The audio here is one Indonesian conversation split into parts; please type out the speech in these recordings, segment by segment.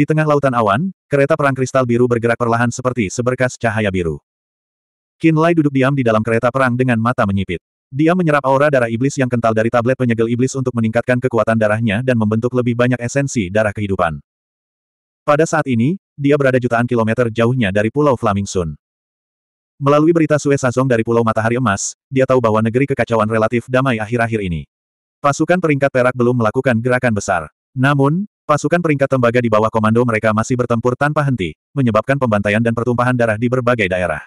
Di tengah lautan awan, kereta perang kristal biru bergerak perlahan seperti seberkas cahaya biru. Qin Lai duduk diam di dalam kereta perang dengan mata menyipit. Dia menyerap aura darah iblis yang kental dari tablet penyegel iblis untuk meningkatkan kekuatan darahnya dan membentuk lebih banyak esensi darah kehidupan. Pada saat ini, dia berada jutaan kilometer jauhnya dari Pulau Flaming Sun. Melalui berita Sue Sazong dari Pulau Matahari Emas, dia tahu bahwa negeri kekacauan relatif damai akhir-akhir ini. Pasukan peringkat perak belum melakukan gerakan besar. Namun, Pasukan peringkat tembaga di bawah komando mereka masih bertempur tanpa henti, menyebabkan pembantaian dan pertumpahan darah di berbagai daerah.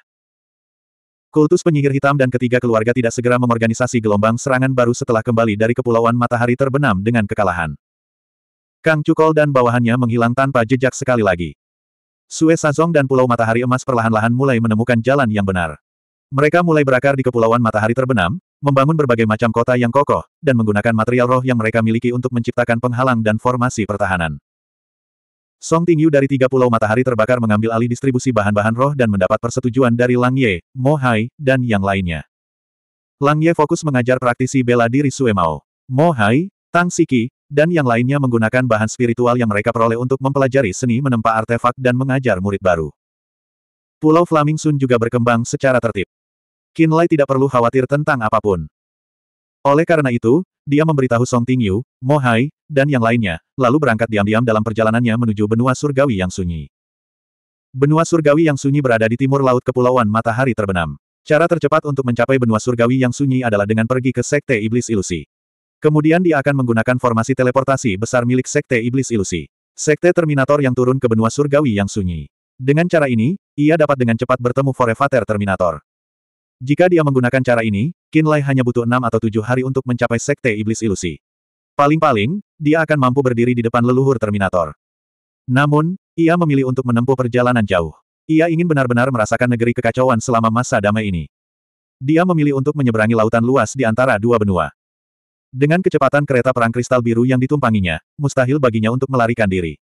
Kultus penyihir hitam dan ketiga keluarga tidak segera mengorganisasi gelombang serangan baru setelah kembali dari kepulauan matahari terbenam dengan kekalahan. Kang Cukol dan bawahannya menghilang tanpa jejak sekali lagi. Sue Sazong dan Pulau Matahari Emas perlahan-lahan mulai menemukan jalan yang benar. Mereka mulai berakar di kepulauan matahari terbenam, membangun berbagai macam kota yang kokoh, dan menggunakan material roh yang mereka miliki untuk menciptakan penghalang dan formasi pertahanan. Song Tingyu dari tiga pulau matahari terbakar mengambil alih distribusi bahan-bahan roh dan mendapat persetujuan dari Lang Ye, Mo Hai, dan yang lainnya. Lang Ye fokus mengajar praktisi bela diri Sue Mao, Mo Hai, Tang Siki, dan yang lainnya menggunakan bahan spiritual yang mereka peroleh untuk mempelajari seni menempa artefak dan mengajar murid baru. Pulau Flaming Sun juga berkembang secara tertib. Kinlay tidak perlu khawatir tentang apapun. Oleh karena itu, dia memberitahu Song Tingyu, Mo Hai, dan yang lainnya, lalu berangkat diam-diam dalam perjalanannya menuju benua surgawi yang sunyi. Benua surgawi yang sunyi berada di timur laut Kepulauan Matahari Terbenam. Cara tercepat untuk mencapai benua surgawi yang sunyi adalah dengan pergi ke Sekte Iblis Ilusi. Kemudian dia akan menggunakan formasi teleportasi besar milik Sekte Iblis Ilusi. Sekte Terminator yang turun ke benua surgawi yang sunyi. Dengan cara ini, ia dapat dengan cepat bertemu Forevater Terminator. Jika dia menggunakan cara ini, Kinlay hanya butuh enam atau tujuh hari untuk mencapai sekte iblis ilusi. Paling-paling, dia akan mampu berdiri di depan leluhur Terminator. Namun, ia memilih untuk menempuh perjalanan jauh. Ia ingin benar-benar merasakan negeri kekacauan selama masa damai ini. Dia memilih untuk menyeberangi lautan luas di antara dua benua. Dengan kecepatan kereta perang kristal biru yang ditumpanginya, mustahil baginya untuk melarikan diri.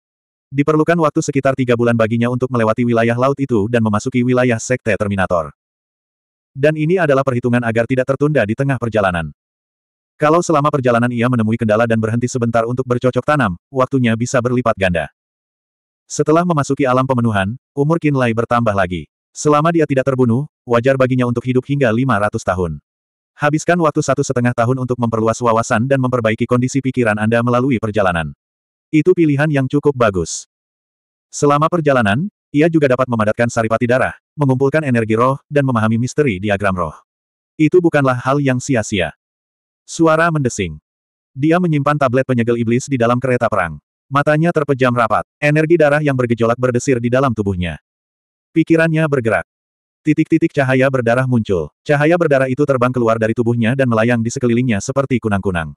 Diperlukan waktu sekitar tiga bulan baginya untuk melewati wilayah laut itu dan memasuki wilayah Sekte Terminator. Dan ini adalah perhitungan agar tidak tertunda di tengah perjalanan. Kalau selama perjalanan ia menemui kendala dan berhenti sebentar untuk bercocok tanam, waktunya bisa berlipat ganda. Setelah memasuki alam pemenuhan, umur Lai bertambah lagi. Selama dia tidak terbunuh, wajar baginya untuk hidup hingga 500 tahun. Habiskan waktu satu setengah tahun untuk memperluas wawasan dan memperbaiki kondisi pikiran Anda melalui perjalanan. Itu pilihan yang cukup bagus. Selama perjalanan, ia juga dapat memadatkan saripati darah, mengumpulkan energi roh, dan memahami misteri diagram roh. Itu bukanlah hal yang sia-sia. Suara mendesing. Dia menyimpan tablet penyegel iblis di dalam kereta perang. Matanya terpejam rapat, energi darah yang bergejolak berdesir di dalam tubuhnya. Pikirannya bergerak. Titik-titik cahaya berdarah muncul. Cahaya berdarah itu terbang keluar dari tubuhnya dan melayang di sekelilingnya seperti kunang-kunang.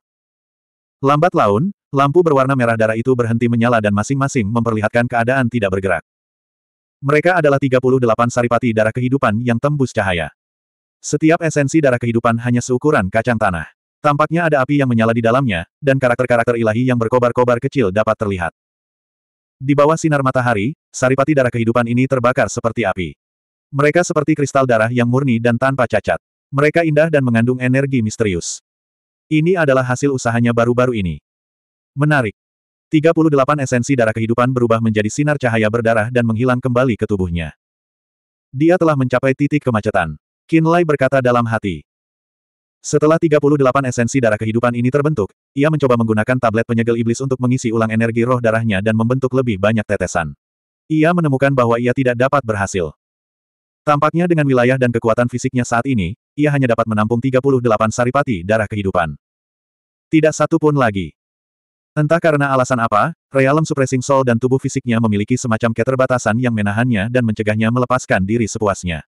Lambat laun, lampu berwarna merah darah itu berhenti menyala dan masing-masing memperlihatkan keadaan tidak bergerak. Mereka adalah 38 saripati darah kehidupan yang tembus cahaya. Setiap esensi darah kehidupan hanya seukuran kacang tanah. Tampaknya ada api yang menyala di dalamnya, dan karakter-karakter ilahi yang berkobar-kobar kecil dapat terlihat. Di bawah sinar matahari, saripati darah kehidupan ini terbakar seperti api. Mereka seperti kristal darah yang murni dan tanpa cacat. Mereka indah dan mengandung energi misterius. Ini adalah hasil usahanya baru-baru ini. Menarik. 38 esensi darah kehidupan berubah menjadi sinar cahaya berdarah dan menghilang kembali ke tubuhnya. Dia telah mencapai titik kemacetan. Kinlay berkata dalam hati. Setelah 38 esensi darah kehidupan ini terbentuk, ia mencoba menggunakan tablet penyegel iblis untuk mengisi ulang energi roh darahnya dan membentuk lebih banyak tetesan. Ia menemukan bahwa ia tidak dapat berhasil. Tampaknya dengan wilayah dan kekuatan fisiknya saat ini, ia hanya dapat menampung 38 saripati darah kehidupan. Tidak satu pun lagi. Entah karena alasan apa, realm suppressing soul dan tubuh fisiknya memiliki semacam keterbatasan yang menahannya dan mencegahnya melepaskan diri sepuasnya.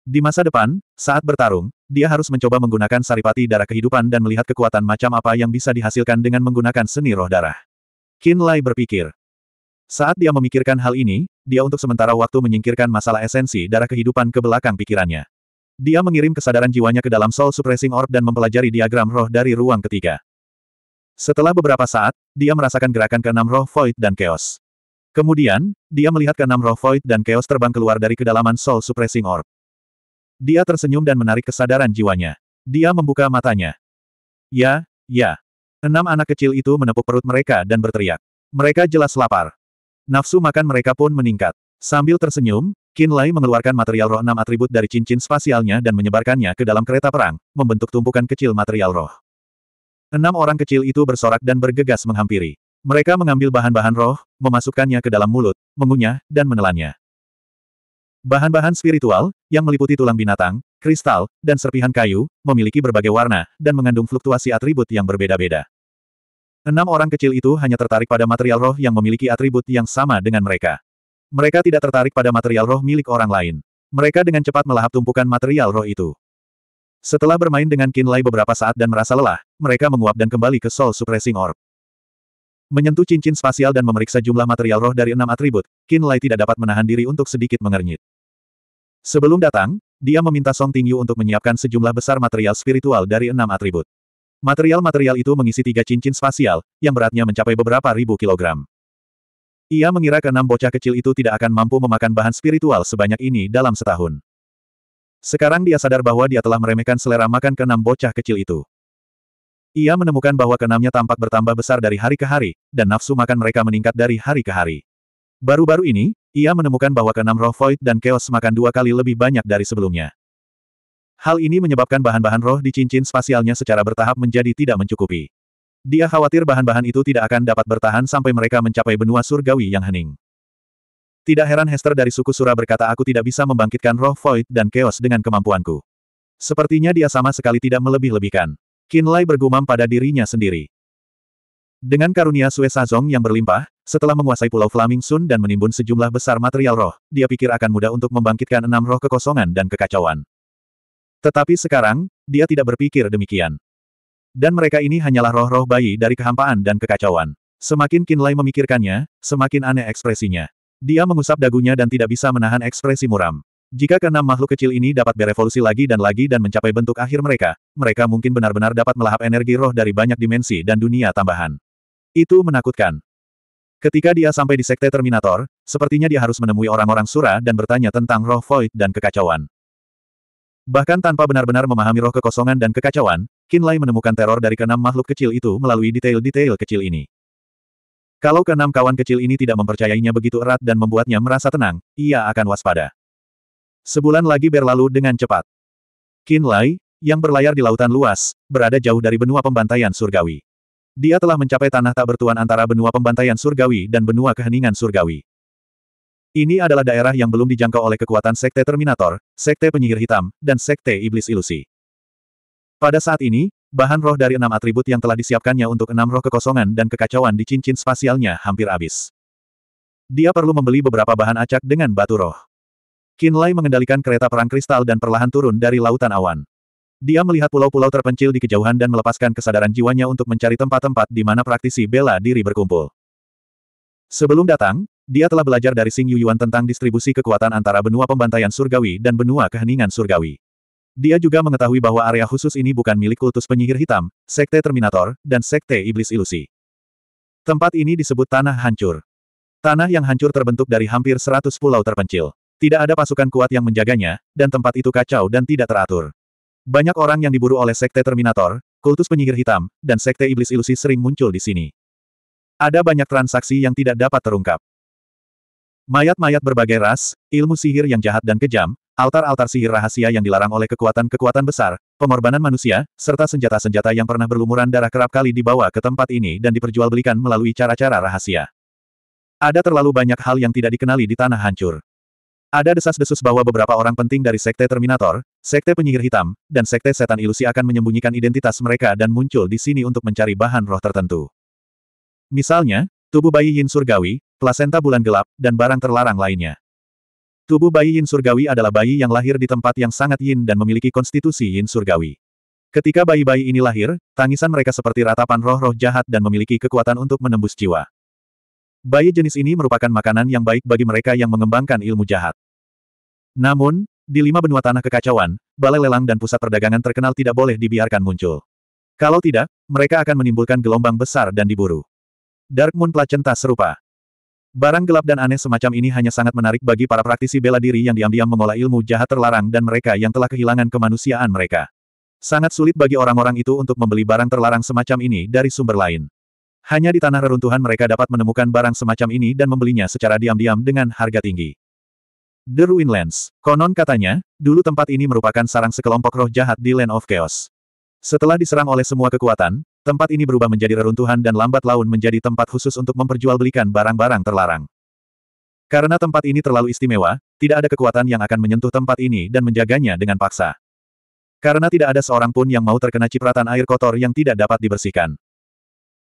Di masa depan, saat bertarung, dia harus mencoba menggunakan saripati darah kehidupan dan melihat kekuatan macam apa yang bisa dihasilkan dengan menggunakan seni roh darah. Qin Lai berpikir. Saat dia memikirkan hal ini, dia untuk sementara waktu menyingkirkan masalah esensi darah kehidupan ke belakang pikirannya. Dia mengirim kesadaran jiwanya ke dalam Soul Suppressing Orb dan mempelajari diagram roh dari ruang ketiga. Setelah beberapa saat, dia merasakan gerakan keenam roh void dan chaos. Kemudian, dia melihat keenam roh void dan chaos terbang keluar dari kedalaman soul suppressing orb. Dia tersenyum dan menarik kesadaran jiwanya. Dia membuka matanya. Ya, ya. Enam anak kecil itu menepuk perut mereka dan berteriak. Mereka jelas lapar. Nafsu makan mereka pun meningkat. Sambil tersenyum, Lai mengeluarkan material roh enam atribut dari cincin spasialnya dan menyebarkannya ke dalam kereta perang, membentuk tumpukan kecil material roh. Enam orang kecil itu bersorak dan bergegas menghampiri. Mereka mengambil bahan-bahan roh, memasukkannya ke dalam mulut, mengunyah, dan menelannya. Bahan-bahan spiritual, yang meliputi tulang binatang, kristal, dan serpihan kayu, memiliki berbagai warna, dan mengandung fluktuasi atribut yang berbeda-beda. Enam orang kecil itu hanya tertarik pada material roh yang memiliki atribut yang sama dengan mereka. Mereka tidak tertarik pada material roh milik orang lain. Mereka dengan cepat melahap tumpukan material roh itu. Setelah bermain dengan kinlay beberapa saat dan merasa lelah, mereka menguap dan kembali ke Soul Suppressing Orb. Menyentuh cincin spasial dan memeriksa jumlah material roh dari enam atribut, Qin Lai tidak dapat menahan diri untuk sedikit mengernyit. Sebelum datang, dia meminta Song Tingyu untuk menyiapkan sejumlah besar material spiritual dari enam atribut. Material-material itu mengisi tiga cincin spasial, yang beratnya mencapai beberapa ribu kilogram. Ia mengira keenam bocah kecil itu tidak akan mampu memakan bahan spiritual sebanyak ini dalam setahun. Sekarang dia sadar bahwa dia telah meremehkan selera makan keenam bocah kecil itu. Ia menemukan bahwa keenamnya tampak bertambah besar dari hari ke hari, dan nafsu makan mereka meningkat dari hari ke hari. Baru-baru ini, ia menemukan bahwa keenam roh void dan chaos makan dua kali lebih banyak dari sebelumnya. Hal ini menyebabkan bahan-bahan roh di cincin spasialnya secara bertahap menjadi tidak mencukupi. Dia khawatir bahan-bahan itu tidak akan dapat bertahan sampai mereka mencapai benua surgawi yang hening. Tidak heran Hester dari suku Sura berkata aku tidak bisa membangkitkan roh void dan chaos dengan kemampuanku. Sepertinya dia sama sekali tidak melebih-lebihkan. Kinlay bergumam pada dirinya sendiri. Dengan karunia Sue Sazong yang berlimpah, setelah menguasai Pulau Flaming Sun dan menimbun sejumlah besar material roh, dia pikir akan mudah untuk membangkitkan enam roh kekosongan dan kekacauan. Tetapi sekarang, dia tidak berpikir demikian. Dan mereka ini hanyalah roh-roh bayi dari kehampaan dan kekacauan. Semakin Kinlay memikirkannya, semakin aneh ekspresinya. Dia mengusap dagunya dan tidak bisa menahan ekspresi muram. Jika keenam makhluk kecil ini dapat berevolusi lagi dan lagi dan mencapai bentuk akhir mereka, mereka mungkin benar-benar dapat melahap energi roh dari banyak dimensi dan dunia tambahan. Itu menakutkan. Ketika dia sampai di Sekte Terminator, sepertinya dia harus menemui orang-orang Sura dan bertanya tentang roh void dan kekacauan. Bahkan tanpa benar-benar memahami roh kekosongan dan kekacauan, Kinlay menemukan teror dari keenam makhluk kecil itu melalui detail-detail kecil ini. Kalau keenam kawan kecil ini tidak mempercayainya begitu erat dan membuatnya merasa tenang, ia akan waspada. Sebulan lagi berlalu dengan cepat. Lai, yang berlayar di lautan luas, berada jauh dari benua pembantaian surgawi. Dia telah mencapai tanah tak bertuan antara benua pembantaian surgawi dan benua keheningan surgawi. Ini adalah daerah yang belum dijangkau oleh kekuatan Sekte Terminator, Sekte Penyihir Hitam, dan Sekte Iblis Ilusi. Pada saat ini, bahan roh dari enam atribut yang telah disiapkannya untuk enam roh kekosongan dan kekacauan di cincin spasialnya hampir habis. Dia perlu membeli beberapa bahan acak dengan batu roh. Kinlay mengendalikan kereta perang kristal dan perlahan turun dari lautan awan. Dia melihat pulau-pulau terpencil di kejauhan dan melepaskan kesadaran jiwanya untuk mencari tempat-tempat di mana praktisi bela diri berkumpul. Sebelum datang, dia telah belajar dari Sing Yuyuan tentang distribusi kekuatan antara benua pembantaian surgawi dan benua keheningan surgawi. Dia juga mengetahui bahwa area khusus ini bukan milik kultus penyihir hitam, sekte Terminator, dan sekte iblis ilusi. Tempat ini disebut Tanah Hancur. Tanah yang hancur terbentuk dari hampir 100 pulau terpencil. Tidak ada pasukan kuat yang menjaganya, dan tempat itu kacau dan tidak teratur. Banyak orang yang diburu oleh Sekte Terminator, kultus penyihir hitam, dan Sekte Iblis Ilusi sering muncul di sini. Ada banyak transaksi yang tidak dapat terungkap. Mayat-mayat berbagai ras, ilmu sihir yang jahat dan kejam, altar-altar sihir rahasia yang dilarang oleh kekuatan-kekuatan besar, pengorbanan manusia, serta senjata-senjata yang pernah berlumuran darah kerap kali dibawa ke tempat ini dan diperjualbelikan melalui cara-cara rahasia. Ada terlalu banyak hal yang tidak dikenali di tanah hancur. Ada desas-desus bahwa beberapa orang penting dari Sekte Terminator, Sekte Penyihir Hitam, dan Sekte Setan Ilusi akan menyembunyikan identitas mereka dan muncul di sini untuk mencari bahan roh tertentu. Misalnya, tubuh bayi Yin Surgawi, plasenta bulan gelap, dan barang terlarang lainnya. Tubuh bayi Yin Surgawi adalah bayi yang lahir di tempat yang sangat Yin dan memiliki konstitusi Yin Surgawi. Ketika bayi-bayi ini lahir, tangisan mereka seperti ratapan roh-roh jahat dan memiliki kekuatan untuk menembus jiwa. Bayi jenis ini merupakan makanan yang baik bagi mereka yang mengembangkan ilmu jahat. Namun, di lima benua tanah kekacauan, balai lelang dan pusat perdagangan terkenal tidak boleh dibiarkan muncul. Kalau tidak, mereka akan menimbulkan gelombang besar dan diburu. Dark Moon Placenta serupa. Barang gelap dan aneh semacam ini hanya sangat menarik bagi para praktisi bela diri yang diam-diam mengolah ilmu jahat terlarang dan mereka yang telah kehilangan kemanusiaan mereka. Sangat sulit bagi orang-orang itu untuk membeli barang terlarang semacam ini dari sumber lain. Hanya di tanah reruntuhan mereka dapat menemukan barang semacam ini dan membelinya secara diam-diam dengan harga tinggi. The Ruinlands. Konon katanya, dulu tempat ini merupakan sarang sekelompok roh jahat di Land of Chaos. Setelah diserang oleh semua kekuatan, tempat ini berubah menjadi reruntuhan dan lambat laun menjadi tempat khusus untuk memperjualbelikan barang-barang terlarang. Karena tempat ini terlalu istimewa, tidak ada kekuatan yang akan menyentuh tempat ini dan menjaganya dengan paksa. Karena tidak ada seorang pun yang mau terkena cipratan air kotor yang tidak dapat dibersihkan.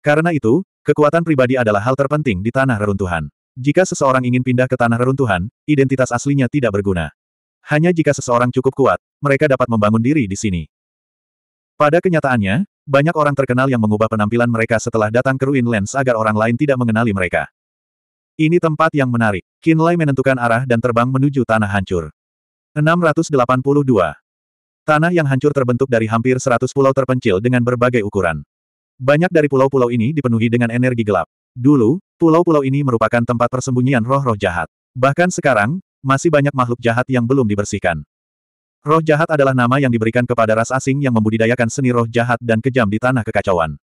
Karena itu, kekuatan pribadi adalah hal terpenting di tanah reruntuhan. Jika seseorang ingin pindah ke tanah reruntuhan, identitas aslinya tidak berguna. Hanya jika seseorang cukup kuat, mereka dapat membangun diri di sini. Pada kenyataannya, banyak orang terkenal yang mengubah penampilan mereka setelah datang ke Ruin Lens agar orang lain tidak mengenali mereka. Ini tempat yang menarik. Kinlay menentukan arah dan terbang menuju tanah hancur. 682. Tanah yang hancur terbentuk dari hampir 100 pulau terpencil dengan berbagai ukuran. Banyak dari pulau-pulau ini dipenuhi dengan energi gelap. Dulu, pulau-pulau ini merupakan tempat persembunyian roh-roh jahat. Bahkan sekarang, masih banyak makhluk jahat yang belum dibersihkan. Roh jahat adalah nama yang diberikan kepada ras asing yang membudidayakan seni roh jahat dan kejam di tanah kekacauan.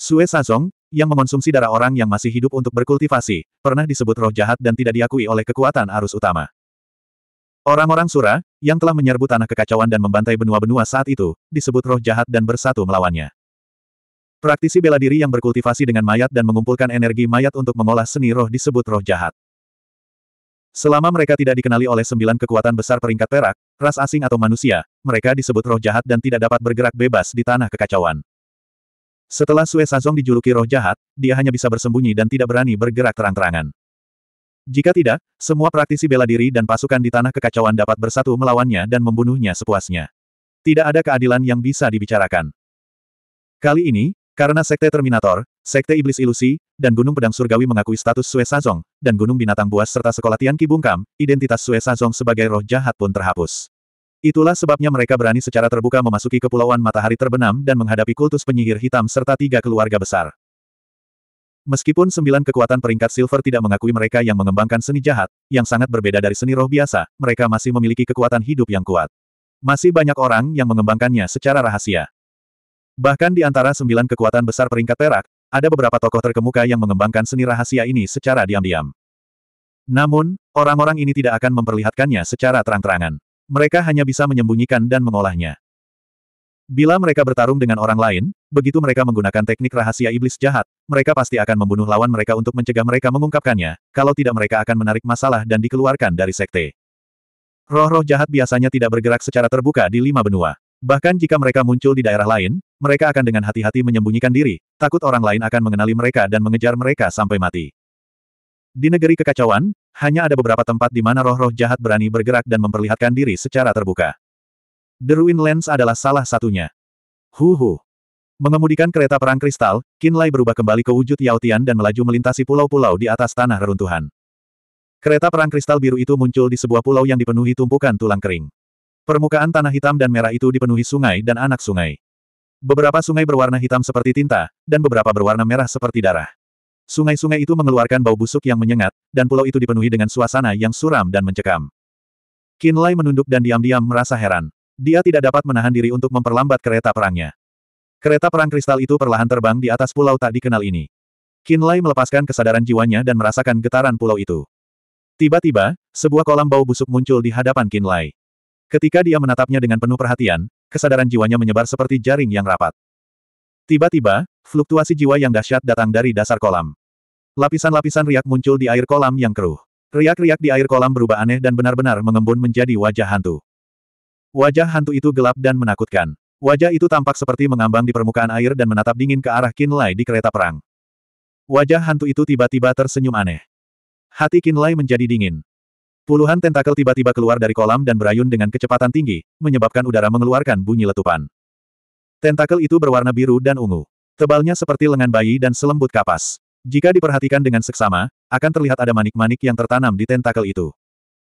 Sue Sazong, yang mengonsumsi darah orang yang masih hidup untuk berkultivasi, pernah disebut roh jahat dan tidak diakui oleh kekuatan arus utama. Orang-orang Sura, yang telah menyerbu tanah kekacauan dan membantai benua-benua saat itu, disebut roh jahat dan bersatu melawannya. Praktisi bela diri yang berkultivasi dengan mayat dan mengumpulkan energi mayat untuk mengolah seni roh disebut roh jahat. Selama mereka tidak dikenali oleh sembilan kekuatan besar peringkat perak, ras asing atau manusia, mereka disebut roh jahat dan tidak dapat bergerak bebas di tanah kekacauan. Setelah Sue Sazong dijuluki roh jahat, dia hanya bisa bersembunyi dan tidak berani bergerak terang-terangan. Jika tidak, semua praktisi bela diri dan pasukan di tanah kekacauan dapat bersatu melawannya dan membunuhnya sepuasnya. Tidak ada keadilan yang bisa dibicarakan. Kali ini, karena Sekte Terminator, Sekte Iblis Ilusi, dan Gunung Pedang Surgawi mengakui status Sue Sazong, dan Gunung Binatang Buas serta Sekolah Tian Ki Bungkam, identitas Sue Sazong sebagai roh jahat pun terhapus. Itulah sebabnya mereka berani secara terbuka memasuki Kepulauan Matahari Terbenam dan menghadapi kultus penyihir hitam serta tiga keluarga besar. Meskipun sembilan kekuatan peringkat silver tidak mengakui mereka yang mengembangkan seni jahat, yang sangat berbeda dari seni roh biasa, mereka masih memiliki kekuatan hidup yang kuat. Masih banyak orang yang mengembangkannya secara rahasia. Bahkan di antara sembilan kekuatan besar peringkat perak, ada beberapa tokoh terkemuka yang mengembangkan seni rahasia ini secara diam-diam. Namun, orang-orang ini tidak akan memperlihatkannya secara terang-terangan. Mereka hanya bisa menyembunyikan dan mengolahnya. Bila mereka bertarung dengan orang lain, begitu mereka menggunakan teknik rahasia iblis jahat, mereka pasti akan membunuh lawan mereka untuk mencegah mereka mengungkapkannya, kalau tidak mereka akan menarik masalah dan dikeluarkan dari sekte. Roh-roh jahat biasanya tidak bergerak secara terbuka di lima benua. Bahkan jika mereka muncul di daerah lain, mereka akan dengan hati-hati menyembunyikan diri, takut orang lain akan mengenali mereka dan mengejar mereka sampai mati. Di negeri kekacauan, hanya ada beberapa tempat di mana roh-roh jahat berani bergerak dan memperlihatkan diri secara terbuka. The Ruin Lands adalah salah satunya. Hu hu. Mengemudikan kereta perang kristal, Kinlay berubah kembali ke wujud Yautian dan melaju melintasi pulau-pulau di atas tanah reruntuhan. Kereta perang kristal biru itu muncul di sebuah pulau yang dipenuhi tumpukan tulang kering. Permukaan tanah hitam dan merah itu dipenuhi sungai dan anak sungai. Beberapa sungai berwarna hitam seperti tinta, dan beberapa berwarna merah seperti darah. Sungai-sungai itu mengeluarkan bau busuk yang menyengat, dan pulau itu dipenuhi dengan suasana yang suram dan mencekam. Lai menunduk dan diam-diam merasa heran. Dia tidak dapat menahan diri untuk memperlambat kereta perangnya. Kereta perang kristal itu perlahan terbang di atas pulau tak dikenal ini. Lai melepaskan kesadaran jiwanya dan merasakan getaran pulau itu. Tiba-tiba, sebuah kolam bau busuk muncul di hadapan Lai. Ketika dia menatapnya dengan penuh perhatian, kesadaran jiwanya menyebar seperti jaring yang rapat. Tiba-tiba, fluktuasi jiwa yang dahsyat datang dari dasar kolam. Lapisan-lapisan riak muncul di air kolam yang keruh. Riak-riak di air kolam berubah aneh dan benar-benar mengembun menjadi wajah hantu. Wajah hantu itu gelap dan menakutkan. Wajah itu tampak seperti mengambang di permukaan air dan menatap dingin ke arah Kinlay di kereta perang. Wajah hantu itu tiba-tiba tersenyum aneh. Hati Kinlay menjadi dingin. Puluhan tentakel tiba-tiba keluar dari kolam dan berayun dengan kecepatan tinggi, menyebabkan udara mengeluarkan bunyi letupan. Tentakel itu berwarna biru dan ungu. Tebalnya seperti lengan bayi dan selembut kapas. Jika diperhatikan dengan seksama, akan terlihat ada manik-manik yang tertanam di tentakel itu.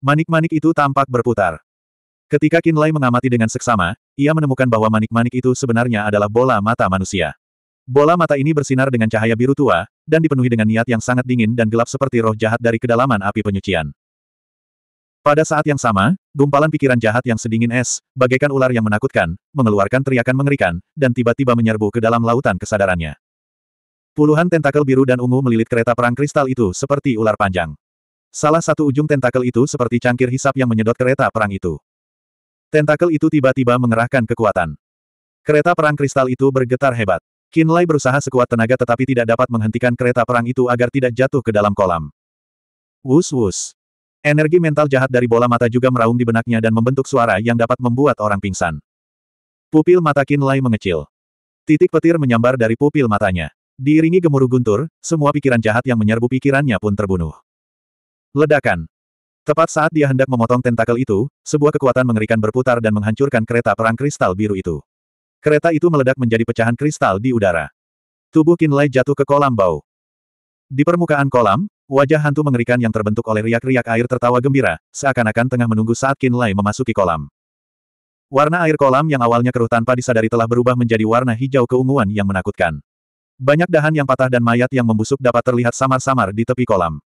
Manik-manik itu tampak berputar. Ketika Kinlay mengamati dengan seksama, ia menemukan bahwa manik-manik itu sebenarnya adalah bola mata manusia. Bola mata ini bersinar dengan cahaya biru tua, dan dipenuhi dengan niat yang sangat dingin dan gelap seperti roh jahat dari kedalaman api penyucian. Pada saat yang sama, gumpalan pikiran jahat yang sedingin es, bagaikan ular yang menakutkan, mengeluarkan teriakan mengerikan, dan tiba-tiba menyerbu ke dalam lautan kesadarannya. Puluhan tentakel biru dan ungu melilit kereta perang kristal itu seperti ular panjang. Salah satu ujung tentakel itu seperti cangkir hisap yang menyedot kereta perang itu. Tentakel itu tiba-tiba mengerahkan kekuatan. Kereta perang kristal itu bergetar hebat. Kinlay berusaha sekuat tenaga tetapi tidak dapat menghentikan kereta perang itu agar tidak jatuh ke dalam kolam. Wus wus. Energi mental jahat dari bola mata juga meraung di benaknya dan membentuk suara yang dapat membuat orang pingsan. Pupil mata Kinlay mengecil. Titik petir menyambar dari pupil matanya. Diiringi gemuruh guntur, semua pikiran jahat yang menyerbu pikirannya pun terbunuh. Ledakan. Tepat saat dia hendak memotong tentakel itu, sebuah kekuatan mengerikan berputar dan menghancurkan kereta perang kristal biru itu. Kereta itu meledak menjadi pecahan kristal di udara. Tubuh Kinlay jatuh ke kolam bau. Di permukaan kolam, Wajah hantu mengerikan yang terbentuk oleh riak-riak air tertawa gembira, seakan-akan tengah menunggu saat Qin Lai memasuki kolam. Warna air kolam yang awalnya keruh tanpa disadari telah berubah menjadi warna hijau keunguan yang menakutkan. Banyak dahan yang patah dan mayat yang membusuk dapat terlihat samar-samar di tepi kolam.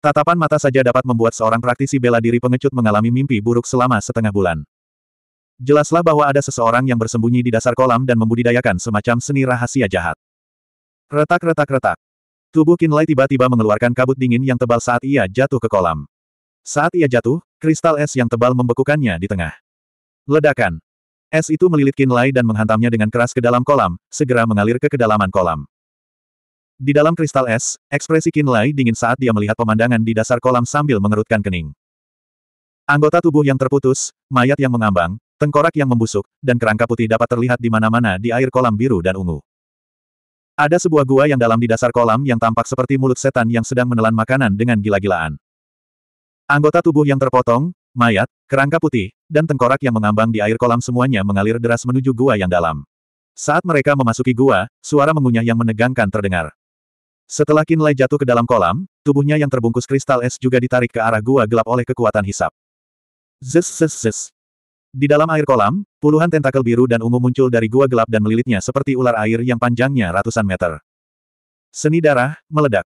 Tatapan mata saja dapat membuat seorang praktisi bela diri pengecut mengalami mimpi buruk selama setengah bulan. Jelaslah bahwa ada seseorang yang bersembunyi di dasar kolam dan membudidayakan semacam seni rahasia jahat. Retak-retak-retak. Tubuh Kinlay tiba-tiba mengeluarkan kabut dingin yang tebal saat ia jatuh ke kolam. Saat ia jatuh, kristal es yang tebal membekukannya di tengah. Ledakan. Es itu melilit Kinlay dan menghantamnya dengan keras ke dalam kolam, segera mengalir ke kedalaman kolam. Di dalam kristal es, ekspresi Kinlay dingin saat dia melihat pemandangan di dasar kolam sambil mengerutkan kening. Anggota tubuh yang terputus, mayat yang mengambang, tengkorak yang membusuk, dan kerangka putih dapat terlihat di mana-mana di air kolam biru dan ungu. Ada sebuah gua yang dalam di dasar kolam yang tampak seperti mulut setan yang sedang menelan makanan dengan gila-gilaan. Anggota tubuh yang terpotong, mayat, kerangka putih, dan tengkorak yang mengambang di air kolam semuanya mengalir deras menuju gua yang dalam. Saat mereka memasuki gua, suara mengunyah yang menegangkan terdengar. Setelah Kinlay jatuh ke dalam kolam, tubuhnya yang terbungkus kristal es juga ditarik ke arah gua gelap oleh kekuatan hisap. Zes di dalam air kolam, puluhan tentakel biru dan ungu muncul dari gua gelap dan melilitnya seperti ular air yang panjangnya ratusan meter. Seni darah, meledak.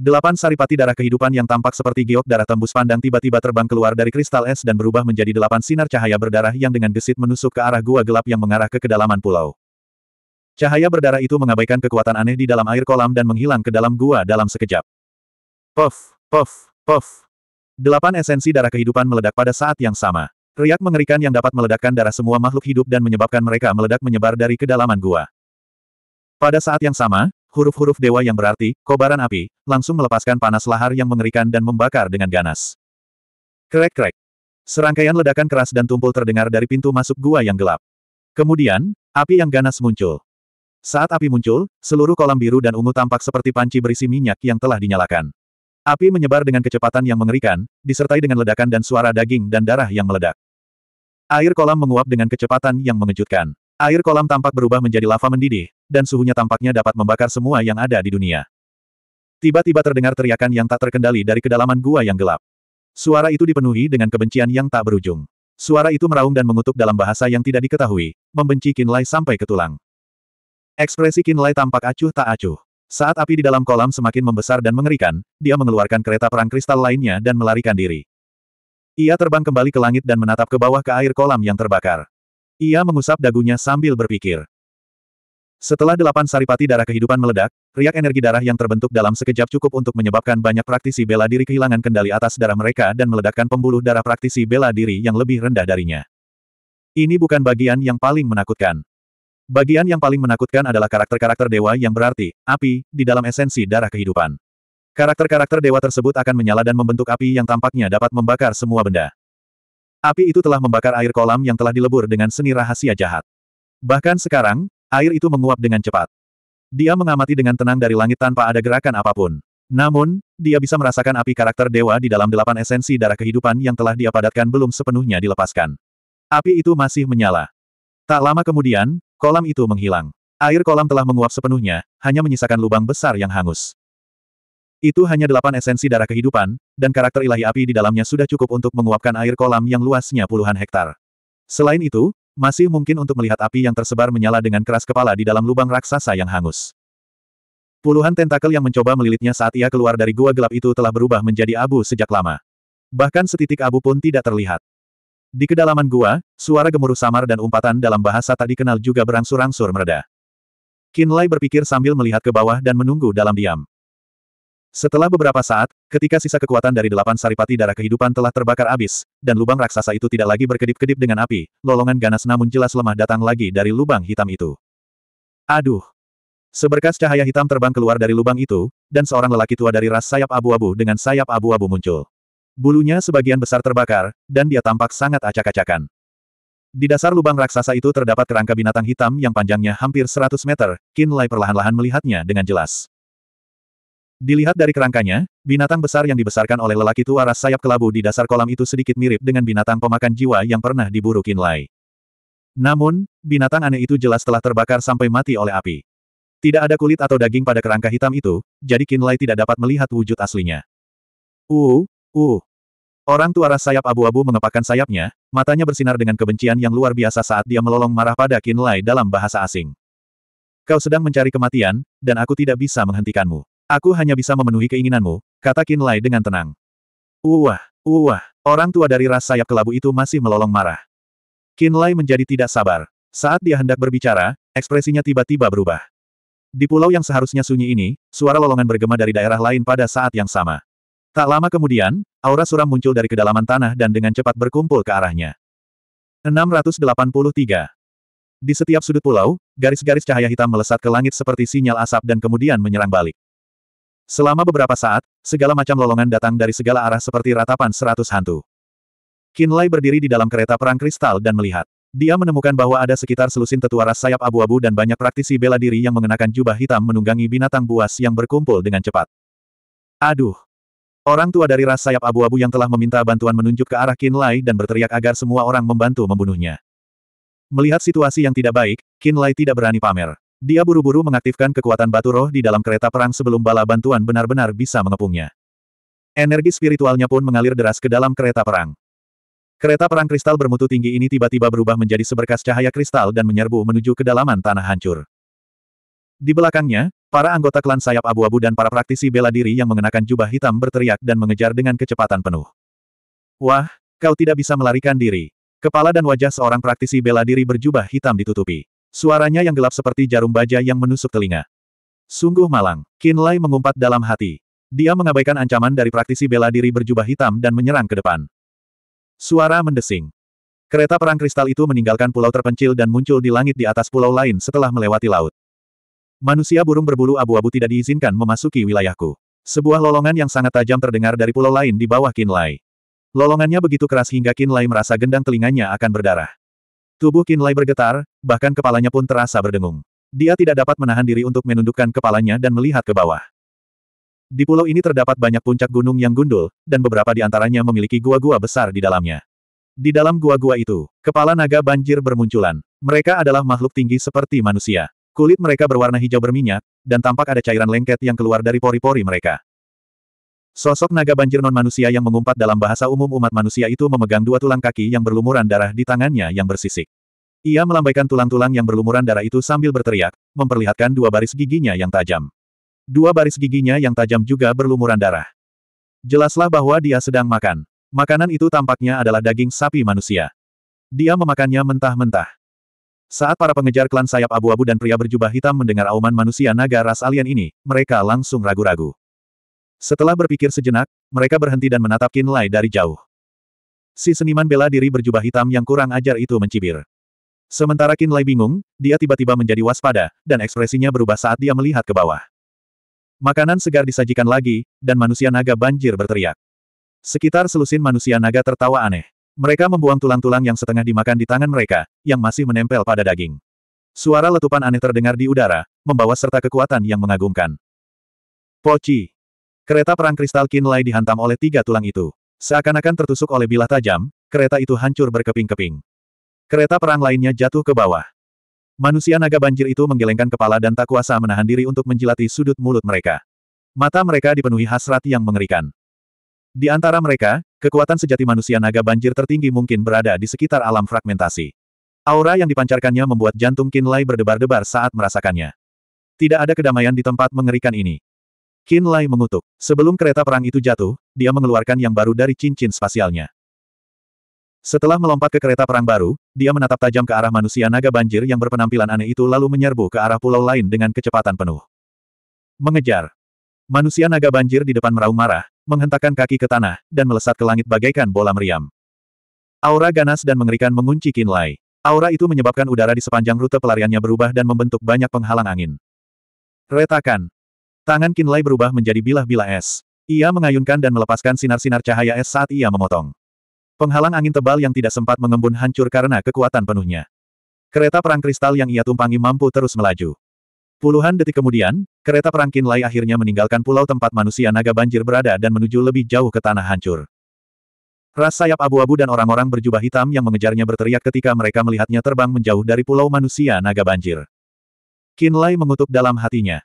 Delapan saripati darah kehidupan yang tampak seperti giok darah tembus pandang tiba-tiba terbang keluar dari kristal es dan berubah menjadi delapan sinar cahaya berdarah yang dengan gesit menusuk ke arah gua gelap yang mengarah ke kedalaman pulau. Cahaya berdarah itu mengabaikan kekuatan aneh di dalam air kolam dan menghilang ke dalam gua dalam sekejap. Puff, puff, puff. Delapan esensi darah kehidupan meledak pada saat yang sama. Riak mengerikan yang dapat meledakkan darah semua makhluk hidup dan menyebabkan mereka meledak menyebar dari kedalaman gua. Pada saat yang sama, huruf-huruf dewa yang berarti, kobaran api, langsung melepaskan panas lahar yang mengerikan dan membakar dengan ganas. Krek-krek. Serangkaian ledakan keras dan tumpul terdengar dari pintu masuk gua yang gelap. Kemudian, api yang ganas muncul. Saat api muncul, seluruh kolam biru dan ungu tampak seperti panci berisi minyak yang telah dinyalakan. Api menyebar dengan kecepatan yang mengerikan, disertai dengan ledakan dan suara daging dan darah yang meledak. Air kolam menguap dengan kecepatan yang mengejutkan. Air kolam tampak berubah menjadi lava mendidih, dan suhunya tampaknya dapat membakar semua yang ada di dunia. Tiba-tiba terdengar teriakan yang tak terkendali dari kedalaman gua yang gelap. Suara itu dipenuhi dengan kebencian yang tak berujung. Suara itu meraung dan mengutuk dalam bahasa yang tidak diketahui, membenci Kinlay sampai ke tulang. Ekspresi Kinlay tampak acuh tak acuh. Saat api di dalam kolam semakin membesar dan mengerikan, dia mengeluarkan kereta perang kristal lainnya dan melarikan diri. Ia terbang kembali ke langit dan menatap ke bawah ke air kolam yang terbakar. Ia mengusap dagunya sambil berpikir. Setelah delapan saripati darah kehidupan meledak, riak energi darah yang terbentuk dalam sekejap cukup untuk menyebabkan banyak praktisi bela diri kehilangan kendali atas darah mereka dan meledakkan pembuluh darah praktisi bela diri yang lebih rendah darinya. Ini bukan bagian yang paling menakutkan. Bagian yang paling menakutkan adalah karakter-karakter dewa yang berarti, api, di dalam esensi darah kehidupan. Karakter-karakter dewa tersebut akan menyala dan membentuk api yang tampaknya dapat membakar semua benda. Api itu telah membakar air kolam yang telah dilebur dengan seni rahasia jahat. Bahkan sekarang, air itu menguap dengan cepat. Dia mengamati dengan tenang dari langit tanpa ada gerakan apapun. Namun, dia bisa merasakan api karakter dewa di dalam delapan esensi darah kehidupan yang telah dia padatkan belum sepenuhnya dilepaskan. Api itu masih menyala. Tak lama kemudian, Kolam itu menghilang. Air kolam telah menguap sepenuhnya, hanya menyisakan lubang besar yang hangus. Itu hanya delapan esensi darah kehidupan, dan karakter ilahi api di dalamnya sudah cukup untuk menguapkan air kolam yang luasnya puluhan hektar. Selain itu, masih mungkin untuk melihat api yang tersebar menyala dengan keras kepala di dalam lubang raksasa yang hangus. Puluhan tentakel yang mencoba melilitnya saat ia keluar dari gua gelap itu telah berubah menjadi abu sejak lama. Bahkan setitik abu pun tidak terlihat. Di kedalaman gua, suara gemuruh samar dan umpatan dalam bahasa tak dikenal juga berangsur-angsur mereda. Kinlay berpikir sambil melihat ke bawah dan menunggu dalam diam. Setelah beberapa saat, ketika sisa kekuatan dari delapan saripati darah kehidupan telah terbakar habis, dan lubang raksasa itu tidak lagi berkedip-kedip dengan api, lolongan ganas namun jelas lemah datang lagi dari lubang hitam itu. Aduh! Seberkas cahaya hitam terbang keluar dari lubang itu, dan seorang lelaki tua dari ras sayap abu-abu dengan sayap abu-abu muncul. Bulunya sebagian besar terbakar, dan dia tampak sangat acak-acakan. Di dasar lubang raksasa itu terdapat kerangka binatang hitam yang panjangnya hampir 100 meter, Qin Lai perlahan-lahan melihatnya dengan jelas. Dilihat dari kerangkanya, binatang besar yang dibesarkan oleh lelaki tua ras sayap kelabu di dasar kolam itu sedikit mirip dengan binatang pemakan jiwa yang pernah diburu Qin Lai. Namun, binatang aneh itu jelas telah terbakar sampai mati oleh api. Tidak ada kulit atau daging pada kerangka hitam itu, jadi Qin Lai tidak dapat melihat wujud aslinya. Uh, uh, Orang tua ras sayap abu-abu mengepakkan sayapnya, matanya bersinar dengan kebencian yang luar biasa saat dia melolong marah pada Lai dalam bahasa asing. Kau sedang mencari kematian, dan aku tidak bisa menghentikanmu. Aku hanya bisa memenuhi keinginanmu, kata Lai dengan tenang. Uwah, uwah, orang tua dari ras sayap kelabu itu masih melolong marah. Lai menjadi tidak sabar. Saat dia hendak berbicara, ekspresinya tiba-tiba berubah. Di pulau yang seharusnya sunyi ini, suara lolongan bergema dari daerah lain pada saat yang sama. Tak lama kemudian, aura suram muncul dari kedalaman tanah dan dengan cepat berkumpul ke arahnya. 683. Di setiap sudut pulau, garis-garis cahaya hitam melesat ke langit seperti sinyal asap dan kemudian menyerang balik. Selama beberapa saat, segala macam lolongan datang dari segala arah seperti ratapan seratus hantu. Kinlay berdiri di dalam kereta perang kristal dan melihat. Dia menemukan bahwa ada sekitar selusin tetua ras sayap abu-abu dan banyak praktisi bela diri yang mengenakan jubah hitam menunggangi binatang buas yang berkumpul dengan cepat. Aduh, Orang tua dari ras sayap abu-abu yang telah meminta bantuan menunjuk ke arah Qin Lai dan berteriak agar semua orang membantu membunuhnya. Melihat situasi yang tidak baik, Qin Lai tidak berani pamer. Dia buru-buru mengaktifkan kekuatan batu roh di dalam kereta perang sebelum bala bantuan benar-benar bisa mengepungnya. Energi spiritualnya pun mengalir deras ke dalam kereta perang. Kereta perang kristal bermutu tinggi ini tiba-tiba berubah menjadi seberkas cahaya kristal dan menyerbu menuju kedalaman tanah hancur. Di belakangnya, para anggota klan sayap abu-abu dan para praktisi bela diri yang mengenakan jubah hitam berteriak dan mengejar dengan kecepatan penuh. Wah, kau tidak bisa melarikan diri. Kepala dan wajah seorang praktisi bela diri berjubah hitam ditutupi. Suaranya yang gelap seperti jarum baja yang menusuk telinga. Sungguh malang, Lai mengumpat dalam hati. Dia mengabaikan ancaman dari praktisi bela diri berjubah hitam dan menyerang ke depan. Suara mendesing. Kereta perang kristal itu meninggalkan pulau terpencil dan muncul di langit di atas pulau lain setelah melewati laut. Manusia burung berbulu abu-abu tidak diizinkan memasuki wilayahku. Sebuah lolongan yang sangat tajam terdengar dari pulau lain di bawah Kinlay. Lolongannya begitu keras hingga Kinlay merasa gendang telinganya akan berdarah. Tubuh Kinlay bergetar, bahkan kepalanya pun terasa berdengung. Dia tidak dapat menahan diri untuk menundukkan kepalanya dan melihat ke bawah. Di pulau ini terdapat banyak puncak gunung yang gundul, dan beberapa di antaranya memiliki gua-gua besar di dalamnya. Di dalam gua-gua itu, kepala naga banjir bermunculan. Mereka adalah makhluk tinggi seperti manusia. Kulit mereka berwarna hijau berminyak, dan tampak ada cairan lengket yang keluar dari pori-pori mereka. Sosok naga banjir non-manusia yang mengumpat dalam bahasa umum umat manusia itu memegang dua tulang kaki yang berlumuran darah di tangannya yang bersisik. Ia melambaikan tulang-tulang yang berlumuran darah itu sambil berteriak, memperlihatkan dua baris giginya yang tajam. Dua baris giginya yang tajam juga berlumuran darah. Jelaslah bahwa dia sedang makan. Makanan itu tampaknya adalah daging sapi manusia. Dia memakannya mentah-mentah. Saat para pengejar klan sayap abu-abu dan pria berjubah hitam mendengar auman manusia naga ras alien ini, mereka langsung ragu-ragu. Setelah berpikir sejenak, mereka berhenti dan menatap Kinlay dari jauh. Si seniman bela diri berjubah hitam yang kurang ajar itu mencibir. Sementara Kinlay bingung, dia tiba-tiba menjadi waspada, dan ekspresinya berubah saat dia melihat ke bawah. Makanan segar disajikan lagi, dan manusia naga banjir berteriak. Sekitar selusin manusia naga tertawa aneh. Mereka membuang tulang-tulang yang setengah dimakan di tangan mereka, yang masih menempel pada daging. Suara letupan aneh terdengar di udara, membawa serta kekuatan yang mengagumkan. Poci. Kereta perang kristal Kinlay dihantam oleh tiga tulang itu. Seakan-akan tertusuk oleh bilah tajam, kereta itu hancur berkeping-keping. Kereta perang lainnya jatuh ke bawah. Manusia naga banjir itu menggelengkan kepala dan tak kuasa menahan diri untuk menjilati sudut mulut mereka. Mata mereka dipenuhi hasrat yang mengerikan. Di antara mereka, Kekuatan sejati manusia naga banjir tertinggi mungkin berada di sekitar alam fragmentasi. Aura yang dipancarkannya membuat jantung Lai berdebar-debar saat merasakannya. Tidak ada kedamaian di tempat mengerikan ini. Lai mengutuk. Sebelum kereta perang itu jatuh, dia mengeluarkan yang baru dari cincin spasialnya. Setelah melompat ke kereta perang baru, dia menatap tajam ke arah manusia naga banjir yang berpenampilan aneh itu lalu menyerbu ke arah pulau lain dengan kecepatan penuh. Mengejar. Manusia naga banjir di depan meraung marah, menghentakkan kaki ke tanah, dan melesat ke langit bagaikan bola meriam. Aura ganas dan mengerikan mengunci Kinlay. Aura itu menyebabkan udara di sepanjang rute pelariannya berubah dan membentuk banyak penghalang angin. Retakan. Tangan Kinlay berubah menjadi bilah-bilah es. Ia mengayunkan dan melepaskan sinar-sinar cahaya es saat ia memotong. Penghalang angin tebal yang tidak sempat mengembun hancur karena kekuatan penuhnya. Kereta perang kristal yang ia tumpangi mampu terus melaju. Puluhan detik kemudian, kereta perang Kinlay akhirnya meninggalkan pulau tempat manusia naga banjir berada dan menuju lebih jauh ke tanah hancur. Ras sayap abu-abu dan orang-orang berjubah hitam yang mengejarnya berteriak ketika mereka melihatnya terbang menjauh dari pulau manusia naga banjir. Kinlay mengutuk dalam hatinya.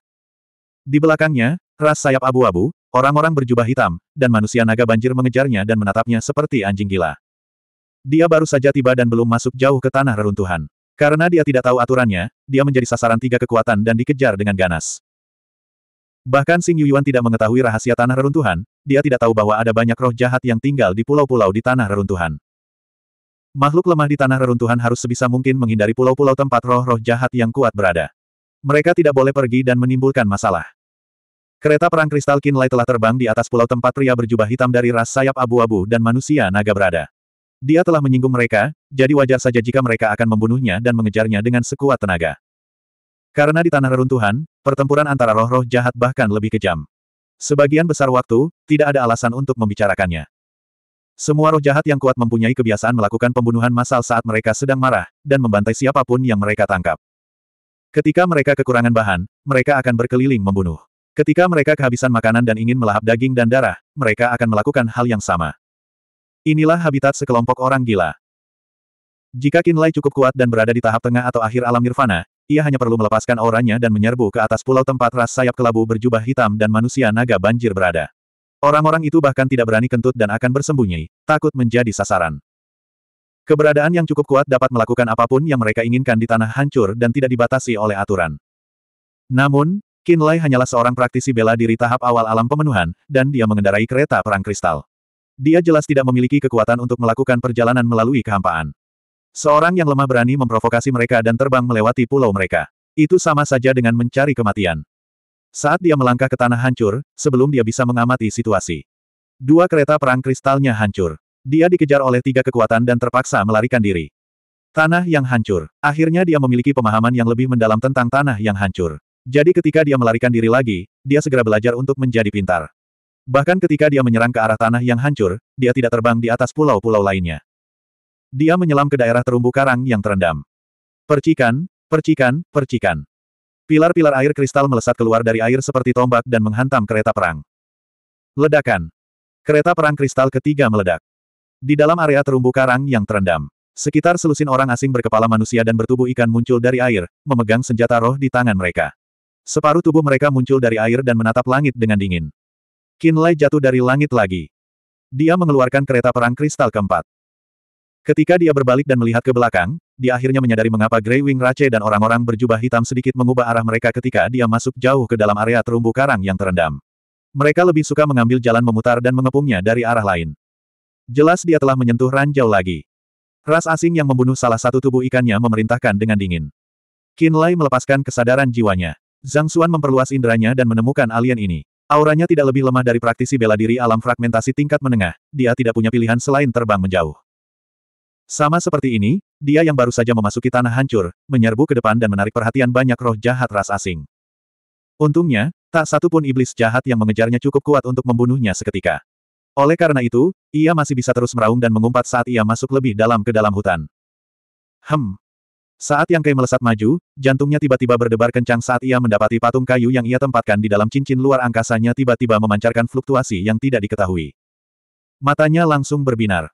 Di belakangnya, ras sayap abu-abu, orang-orang berjubah hitam, dan manusia naga banjir mengejarnya dan menatapnya seperti anjing gila. Dia baru saja tiba dan belum masuk jauh ke tanah reruntuhan. Karena dia tidak tahu aturannya, dia menjadi sasaran tiga kekuatan dan dikejar dengan ganas. Bahkan Sing Yuyuan tidak mengetahui rahasia tanah reruntuhan, dia tidak tahu bahwa ada banyak roh jahat yang tinggal di pulau-pulau di tanah reruntuhan. Makhluk lemah di tanah reruntuhan harus sebisa mungkin menghindari pulau-pulau tempat roh-roh jahat yang kuat berada. Mereka tidak boleh pergi dan menimbulkan masalah. Kereta perang kristal Kinlay telah terbang di atas pulau tempat pria berjubah hitam dari ras sayap abu-abu dan manusia naga berada. Dia telah menyinggung mereka, jadi wajar saja jika mereka akan membunuhnya dan mengejarnya dengan sekuat tenaga. Karena di tanah reruntuhan, pertempuran antara roh-roh jahat bahkan lebih kejam. Sebagian besar waktu, tidak ada alasan untuk membicarakannya. Semua roh jahat yang kuat mempunyai kebiasaan melakukan pembunuhan massal saat mereka sedang marah, dan membantai siapapun yang mereka tangkap. Ketika mereka kekurangan bahan, mereka akan berkeliling membunuh. Ketika mereka kehabisan makanan dan ingin melahap daging dan darah, mereka akan melakukan hal yang sama. Inilah habitat sekelompok orang gila. Jika Kinlay cukup kuat dan berada di tahap tengah atau akhir alam nirvana, ia hanya perlu melepaskan auranya dan menyerbu ke atas pulau tempat ras sayap kelabu berjubah hitam dan manusia naga banjir berada. Orang-orang itu bahkan tidak berani kentut dan akan bersembunyi, takut menjadi sasaran. Keberadaan yang cukup kuat dapat melakukan apapun yang mereka inginkan di tanah hancur dan tidak dibatasi oleh aturan. Namun, Kinlay hanyalah seorang praktisi bela diri tahap awal alam pemenuhan, dan dia mengendarai kereta perang kristal. Dia jelas tidak memiliki kekuatan untuk melakukan perjalanan melalui kehampaan. Seorang yang lemah berani memprovokasi mereka dan terbang melewati pulau mereka. Itu sama saja dengan mencari kematian. Saat dia melangkah ke tanah hancur, sebelum dia bisa mengamati situasi. Dua kereta perang kristalnya hancur. Dia dikejar oleh tiga kekuatan dan terpaksa melarikan diri. Tanah yang hancur. Akhirnya dia memiliki pemahaman yang lebih mendalam tentang tanah yang hancur. Jadi ketika dia melarikan diri lagi, dia segera belajar untuk menjadi pintar. Bahkan ketika dia menyerang ke arah tanah yang hancur, dia tidak terbang di atas pulau-pulau lainnya. Dia menyelam ke daerah terumbu karang yang terendam. Percikan, percikan, percikan. Pilar-pilar air kristal melesat keluar dari air seperti tombak dan menghantam kereta perang. Ledakan. Kereta perang kristal ketiga meledak. Di dalam area terumbu karang yang terendam. Sekitar selusin orang asing berkepala manusia dan bertubuh ikan muncul dari air, memegang senjata roh di tangan mereka. Separuh tubuh mereka muncul dari air dan menatap langit dengan dingin. Kinlay jatuh dari langit lagi. Dia mengeluarkan kereta perang kristal keempat. Ketika dia berbalik dan melihat ke belakang, dia akhirnya menyadari mengapa Grey Wing Rache dan orang-orang berjubah hitam sedikit mengubah arah mereka ketika dia masuk jauh ke dalam area terumbu karang yang terendam. Mereka lebih suka mengambil jalan memutar dan mengepungnya dari arah lain. Jelas dia telah menyentuh ranjau lagi. Ras asing yang membunuh salah satu tubuh ikannya memerintahkan dengan dingin. Kinlay melepaskan kesadaran jiwanya. Zhang Xuan memperluas inderanya dan menemukan alien ini. Auranya tidak lebih lemah dari praktisi bela diri alam fragmentasi tingkat menengah, dia tidak punya pilihan selain terbang menjauh. Sama seperti ini, dia yang baru saja memasuki tanah hancur, menyerbu ke depan dan menarik perhatian banyak roh jahat ras asing. Untungnya, tak satu pun iblis jahat yang mengejarnya cukup kuat untuk membunuhnya seketika. Oleh karena itu, ia masih bisa terus meraung dan mengumpat saat ia masuk lebih dalam ke dalam hutan. Hem, saat Yang Kei melesat maju, jantungnya tiba-tiba berdebar kencang saat ia mendapati patung kayu yang ia tempatkan di dalam cincin luar angkasanya tiba-tiba memancarkan fluktuasi yang tidak diketahui. Matanya langsung berbinar.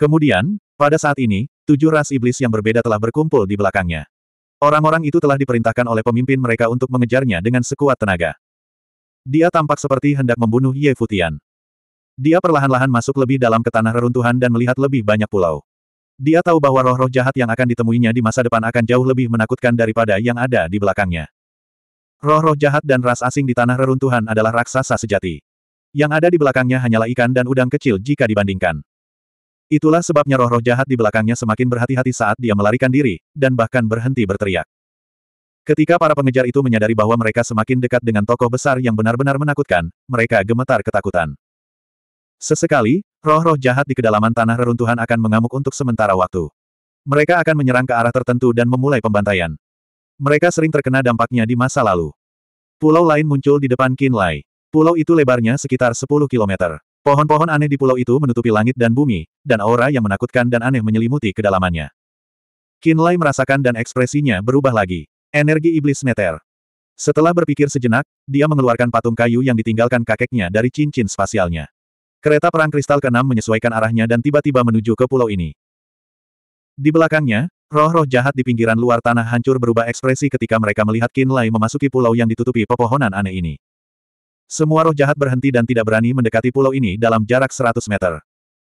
Kemudian, pada saat ini, tujuh ras iblis yang berbeda telah berkumpul di belakangnya. Orang-orang itu telah diperintahkan oleh pemimpin mereka untuk mengejarnya dengan sekuat tenaga. Dia tampak seperti hendak membunuh Ye Futian. Dia perlahan-lahan masuk lebih dalam ke tanah reruntuhan dan melihat lebih banyak pulau. Dia tahu bahwa roh-roh jahat yang akan ditemuinya di masa depan akan jauh lebih menakutkan daripada yang ada di belakangnya. Roh-roh jahat dan ras asing di tanah reruntuhan adalah raksasa sejati. Yang ada di belakangnya hanyalah ikan dan udang kecil jika dibandingkan. Itulah sebabnya roh-roh jahat di belakangnya semakin berhati-hati saat dia melarikan diri, dan bahkan berhenti berteriak. Ketika para pengejar itu menyadari bahwa mereka semakin dekat dengan tokoh besar yang benar-benar menakutkan, mereka gemetar ketakutan. Sesekali, Roh-roh jahat di kedalaman tanah reruntuhan akan mengamuk untuk sementara waktu. Mereka akan menyerang ke arah tertentu dan memulai pembantaian. Mereka sering terkena dampaknya di masa lalu. Pulau lain muncul di depan Kinlay. Pulau itu lebarnya sekitar 10 km. Pohon-pohon aneh di pulau itu menutupi langit dan bumi, dan aura yang menakutkan dan aneh menyelimuti kedalamannya. Kinlay merasakan dan ekspresinya berubah lagi. Energi iblis neter. Setelah berpikir sejenak, dia mengeluarkan patung kayu yang ditinggalkan kakeknya dari cincin spasialnya. Kereta perang kristal keenam menyesuaikan arahnya dan tiba-tiba menuju ke pulau ini. Di belakangnya, roh-roh jahat di pinggiran luar tanah hancur berubah ekspresi ketika mereka melihat Qin Lai memasuki pulau yang ditutupi pepohonan aneh ini. Semua roh jahat berhenti dan tidak berani mendekati pulau ini dalam jarak 100 meter.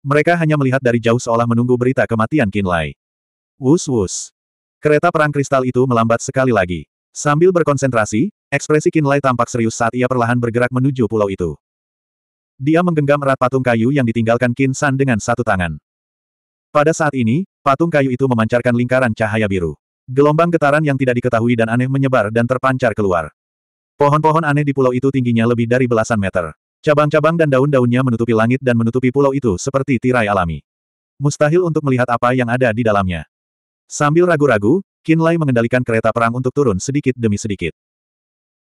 Mereka hanya melihat dari jauh seolah menunggu berita kematian Qin Lai. Wus-wus. Kereta perang kristal itu melambat sekali lagi. Sambil berkonsentrasi, ekspresi Qin Lai tampak serius saat ia perlahan bergerak menuju pulau itu. Dia menggenggam erat patung kayu yang ditinggalkan Qin San dengan satu tangan. Pada saat ini, patung kayu itu memancarkan lingkaran cahaya biru. Gelombang getaran yang tidak diketahui dan aneh menyebar dan terpancar keluar. Pohon-pohon aneh di pulau itu tingginya lebih dari belasan meter. Cabang-cabang dan daun-daunnya menutupi langit dan menutupi pulau itu seperti tirai alami. Mustahil untuk melihat apa yang ada di dalamnya. Sambil ragu-ragu, Kinlay mengendalikan kereta perang untuk turun sedikit demi sedikit.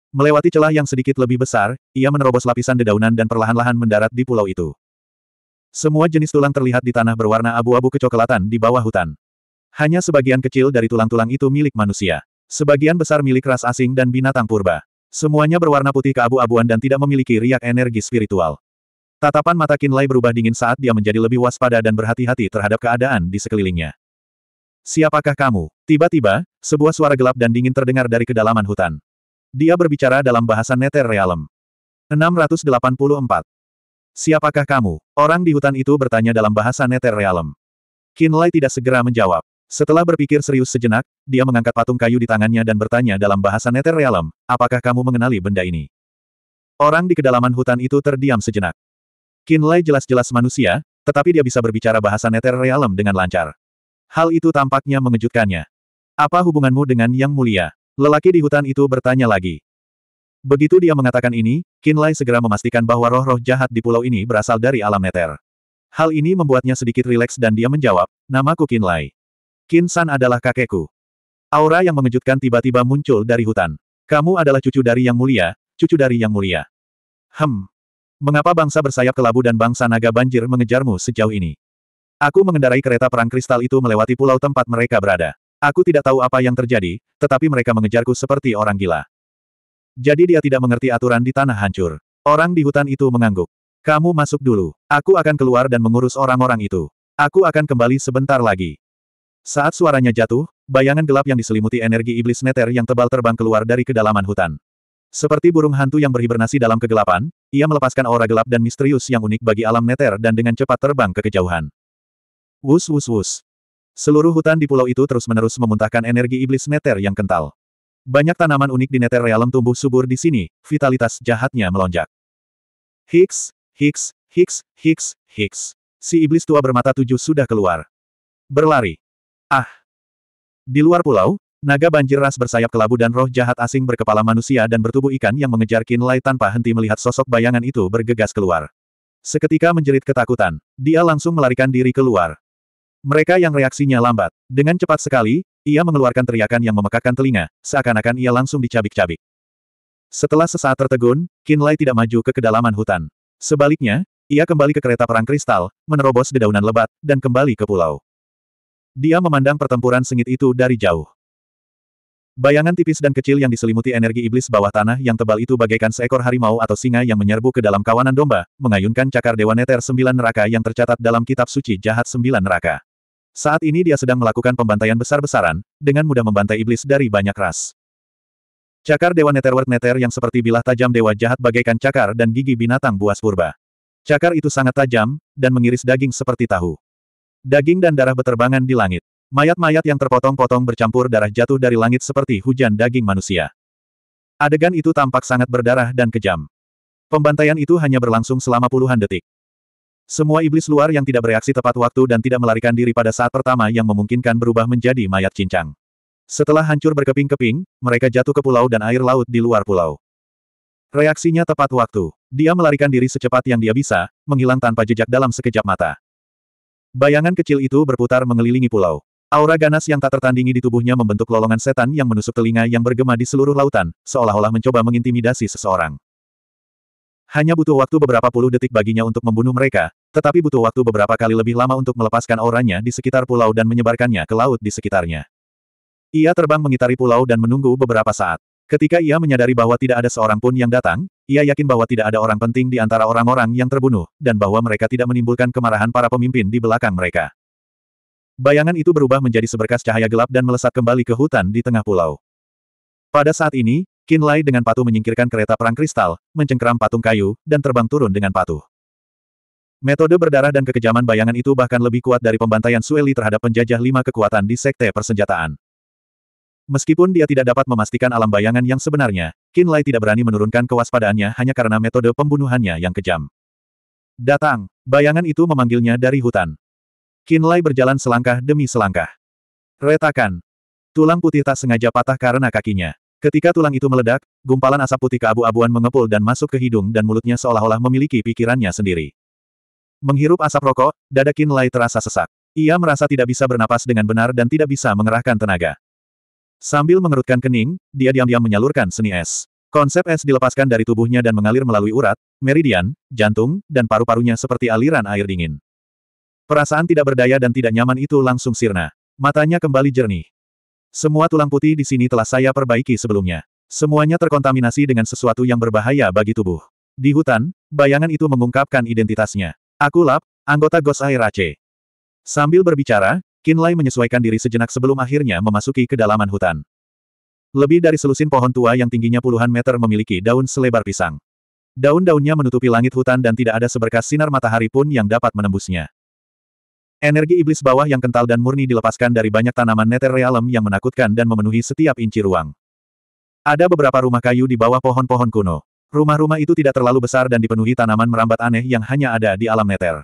Melewati celah yang sedikit lebih besar, ia menerobos lapisan dedaunan dan perlahan-lahan mendarat di pulau itu. Semua jenis tulang terlihat di tanah berwarna abu-abu kecoklatan di bawah hutan. Hanya sebagian kecil dari tulang-tulang itu milik manusia. Sebagian besar milik ras asing dan binatang purba. Semuanya berwarna putih keabu-abuan dan tidak memiliki riak energi spiritual. Tatapan mata Kinlay berubah dingin saat dia menjadi lebih waspada dan berhati-hati terhadap keadaan di sekelilingnya. Siapakah kamu? Tiba-tiba, sebuah suara gelap dan dingin terdengar dari kedalaman hutan. Dia berbicara dalam bahasa Nether Realm. 684. Siapakah kamu? Orang di hutan itu bertanya dalam bahasa Nether Realm. Kinlay tidak segera menjawab. Setelah berpikir serius sejenak, dia mengangkat patung kayu di tangannya dan bertanya dalam bahasa Nether Realm, apakah kamu mengenali benda ini? Orang di kedalaman hutan itu terdiam sejenak. Kinlay jelas-jelas manusia, tetapi dia bisa berbicara bahasa Nether Realm dengan lancar. Hal itu tampaknya mengejutkannya. Apa hubunganmu dengan Yang Mulia? Lelaki di hutan itu bertanya lagi. Begitu dia mengatakan ini, Kinlay segera memastikan bahwa roh-roh jahat di pulau ini berasal dari alam neter. Hal ini membuatnya sedikit rileks dan dia menjawab, namaku Kinlay. Kin San adalah kakekku. Aura yang mengejutkan tiba-tiba muncul dari hutan. Kamu adalah cucu dari yang mulia, cucu dari yang mulia. Hem. Mengapa bangsa bersayap kelabu dan bangsa naga banjir mengejarmu sejauh ini? Aku mengendarai kereta perang kristal itu melewati pulau tempat mereka berada. Aku tidak tahu apa yang terjadi, tetapi mereka mengejarku seperti orang gila. Jadi dia tidak mengerti aturan di tanah hancur. Orang di hutan itu mengangguk. Kamu masuk dulu. Aku akan keluar dan mengurus orang-orang itu. Aku akan kembali sebentar lagi. Saat suaranya jatuh, bayangan gelap yang diselimuti energi iblis neter yang tebal terbang keluar dari kedalaman hutan. Seperti burung hantu yang berhibernasi dalam kegelapan, ia melepaskan aura gelap dan misterius yang unik bagi alam neter dan dengan cepat terbang ke kejauhan. Wus wus wus. Seluruh hutan di pulau itu terus-menerus memuntahkan energi iblis neter yang kental. Banyak tanaman unik di neter realm tumbuh subur di sini, vitalitas jahatnya melonjak. Hicks, Hicks, Hicks, Hicks, Hicks. Si iblis tua bermata tujuh sudah keluar. Berlari. Ah. Di luar pulau, naga banjir ras bersayap kelabu dan roh jahat asing berkepala manusia dan bertubuh ikan yang mengejar Kinlay tanpa henti melihat sosok bayangan itu bergegas keluar. Seketika menjerit ketakutan, dia langsung melarikan diri keluar. Mereka yang reaksinya lambat. Dengan cepat sekali, ia mengeluarkan teriakan yang memekakkan telinga, seakan-akan ia langsung dicabik-cabik. Setelah sesaat tertegun, Kinlay tidak maju ke kedalaman hutan. Sebaliknya, ia kembali ke kereta perang kristal, menerobos dedaunan lebat, dan kembali ke pulau. Dia memandang pertempuran sengit itu dari jauh. Bayangan tipis dan kecil yang diselimuti energi iblis bawah tanah yang tebal itu bagaikan seekor harimau atau singa yang menyerbu ke dalam kawanan domba, mengayunkan cakar Dewa Neter sembilan neraka yang tercatat dalam kitab suci jahat sembilan neraka. Saat ini dia sedang melakukan pembantaian besar-besaran, dengan mudah membantai iblis dari banyak ras. Cakar Dewa Netherworld Neter yang seperti bilah tajam Dewa Jahat bagaikan cakar dan gigi binatang buas purba. Cakar itu sangat tajam, dan mengiris daging seperti tahu. Daging dan darah beterbangan di langit. Mayat-mayat yang terpotong-potong bercampur darah jatuh dari langit seperti hujan daging manusia. Adegan itu tampak sangat berdarah dan kejam. Pembantaian itu hanya berlangsung selama puluhan detik. Semua iblis luar yang tidak bereaksi tepat waktu dan tidak melarikan diri pada saat pertama yang memungkinkan berubah menjadi mayat cincang. Setelah hancur berkeping-keping, mereka jatuh ke pulau dan air laut di luar pulau. Reaksinya tepat waktu. Dia melarikan diri secepat yang dia bisa, menghilang tanpa jejak dalam sekejap mata. Bayangan kecil itu berputar mengelilingi pulau. Aura ganas yang tak tertandingi di tubuhnya membentuk lolongan setan yang menusuk telinga yang bergema di seluruh lautan, seolah-olah mencoba mengintimidasi seseorang. Hanya butuh waktu beberapa puluh detik baginya untuk membunuh mereka, tetapi butuh waktu beberapa kali lebih lama untuk melepaskan auranya di sekitar pulau dan menyebarkannya ke laut di sekitarnya. Ia terbang mengitari pulau dan menunggu beberapa saat. Ketika ia menyadari bahwa tidak ada seorang pun yang datang, ia yakin bahwa tidak ada orang penting di antara orang-orang yang terbunuh, dan bahwa mereka tidak menimbulkan kemarahan para pemimpin di belakang mereka. Bayangan itu berubah menjadi seberkas cahaya gelap dan melesat kembali ke hutan di tengah pulau. Pada saat ini, Kinlay dengan patuh menyingkirkan kereta perang kristal, mencengkeram patung kayu, dan terbang turun dengan patuh. Metode berdarah dan kekejaman bayangan itu bahkan lebih kuat dari pembantaian Sueli terhadap penjajah lima kekuatan di Sekte Persenjataan. Meskipun dia tidak dapat memastikan alam bayangan yang sebenarnya, Kinlay tidak berani menurunkan kewaspadaannya hanya karena metode pembunuhannya yang kejam. Datang, bayangan itu memanggilnya dari hutan. Kinlay berjalan selangkah demi selangkah. Retakan. Tulang putih tak sengaja patah karena kakinya. Ketika tulang itu meledak, gumpalan asap putih keabu-abuan mengepul dan masuk ke hidung dan mulutnya seolah-olah memiliki pikirannya sendiri. Menghirup asap rokok, dada Qin Lai terasa sesak. Ia merasa tidak bisa bernapas dengan benar dan tidak bisa mengerahkan tenaga. Sambil mengerutkan kening, dia diam-diam menyalurkan seni es. Konsep es dilepaskan dari tubuhnya dan mengalir melalui urat, meridian, jantung, dan paru-parunya seperti aliran air dingin. Perasaan tidak berdaya dan tidak nyaman itu langsung sirna. Matanya kembali jernih. Semua tulang putih di sini telah saya perbaiki sebelumnya. Semuanya terkontaminasi dengan sesuatu yang berbahaya bagi tubuh. Di hutan, bayangan itu mengungkapkan identitasnya. Aku Lap, anggota Ghost Air Ace. Sambil berbicara, Kinlay menyesuaikan diri sejenak sebelum akhirnya memasuki kedalaman hutan. Lebih dari selusin pohon tua yang tingginya puluhan meter memiliki daun selebar pisang. Daun-daunnya menutupi langit hutan dan tidak ada seberkas sinar matahari pun yang dapat menembusnya. Energi iblis bawah yang kental dan murni dilepaskan dari banyak tanaman nether realem yang menakutkan dan memenuhi setiap inci ruang. Ada beberapa rumah kayu di bawah pohon-pohon kuno. Rumah-rumah itu tidak terlalu besar dan dipenuhi tanaman merambat aneh yang hanya ada di alam nether.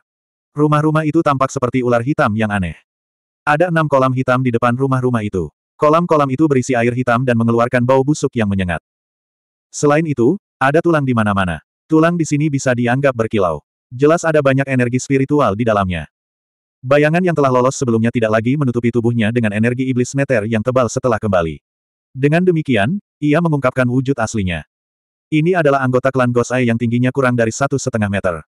Rumah-rumah itu tampak seperti ular hitam yang aneh. Ada enam kolam hitam di depan rumah-rumah itu. Kolam-kolam itu berisi air hitam dan mengeluarkan bau busuk yang menyengat. Selain itu, ada tulang di mana-mana. Tulang di sini bisa dianggap berkilau. Jelas ada banyak energi spiritual di dalamnya. Bayangan yang telah lolos sebelumnya tidak lagi menutupi tubuhnya dengan energi iblis meter yang tebal setelah kembali. Dengan demikian, ia mengungkapkan wujud aslinya. Ini adalah anggota klan Gosai yang tingginya kurang dari satu setengah meter.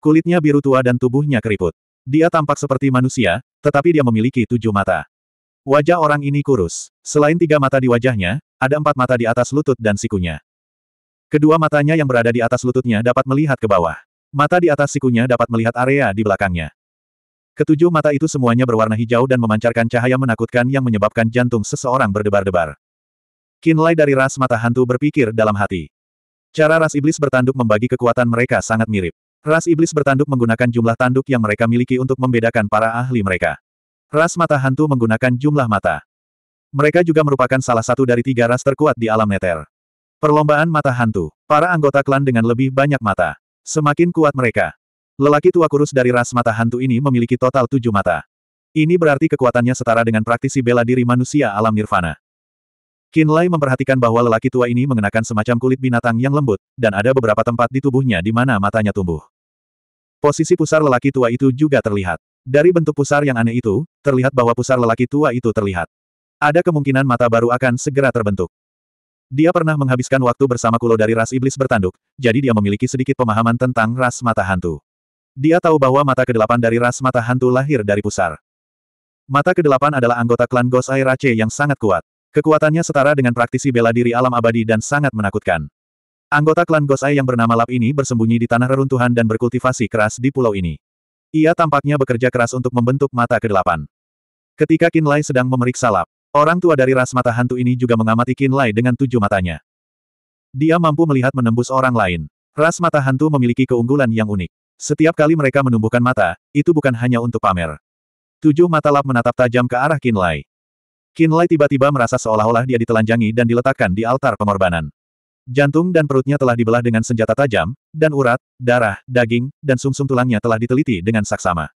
Kulitnya biru tua dan tubuhnya keriput. Dia tampak seperti manusia, tetapi dia memiliki tujuh mata. Wajah orang ini kurus. Selain tiga mata di wajahnya, ada empat mata di atas lutut dan sikunya. Kedua matanya yang berada di atas lututnya dapat melihat ke bawah. Mata di atas sikunya dapat melihat area di belakangnya. Ketujuh mata itu semuanya berwarna hijau dan memancarkan cahaya menakutkan yang menyebabkan jantung seseorang berdebar-debar. Kinlay dari ras mata hantu berpikir dalam hati. Cara ras iblis bertanduk membagi kekuatan mereka sangat mirip. Ras iblis bertanduk menggunakan jumlah tanduk yang mereka miliki untuk membedakan para ahli mereka. Ras mata hantu menggunakan jumlah mata. Mereka juga merupakan salah satu dari tiga ras terkuat di alam neter. Perlombaan mata hantu. Para anggota klan dengan lebih banyak mata. Semakin kuat mereka, Lelaki tua kurus dari ras mata hantu ini memiliki total tujuh mata. Ini berarti kekuatannya setara dengan praktisi bela diri manusia alam nirvana. Kinlay memperhatikan bahwa lelaki tua ini mengenakan semacam kulit binatang yang lembut, dan ada beberapa tempat di tubuhnya di mana matanya tumbuh. Posisi pusar lelaki tua itu juga terlihat. Dari bentuk pusar yang aneh itu, terlihat bahwa pusar lelaki tua itu terlihat. Ada kemungkinan mata baru akan segera terbentuk. Dia pernah menghabiskan waktu bersama kulo dari ras iblis bertanduk, jadi dia memiliki sedikit pemahaman tentang ras mata hantu. Dia tahu bahwa mata kedelapan dari ras mata hantu lahir dari pusar. Mata kedelapan adalah anggota klan Air Rache yang sangat kuat. Kekuatannya setara dengan praktisi bela diri alam abadi dan sangat menakutkan. Anggota klan Air yang bernama Lap ini bersembunyi di tanah reruntuhan dan berkultivasi keras di pulau ini. Ia tampaknya bekerja keras untuk membentuk mata kedelapan. Ketika Lai sedang memeriksa Lap, orang tua dari ras mata hantu ini juga mengamati Lai dengan tujuh matanya. Dia mampu melihat menembus orang lain. Ras mata hantu memiliki keunggulan yang unik. Setiap kali mereka menumbuhkan mata, itu bukan hanya untuk pamer. Tujuh mata lap menatap tajam ke arah Kinlay. Kinlay tiba-tiba merasa seolah-olah dia ditelanjangi dan diletakkan di altar pengorbanan. Jantung dan perutnya telah dibelah dengan senjata tajam, dan urat, darah, daging, dan sumsum -sum tulangnya telah diteliti dengan saksama.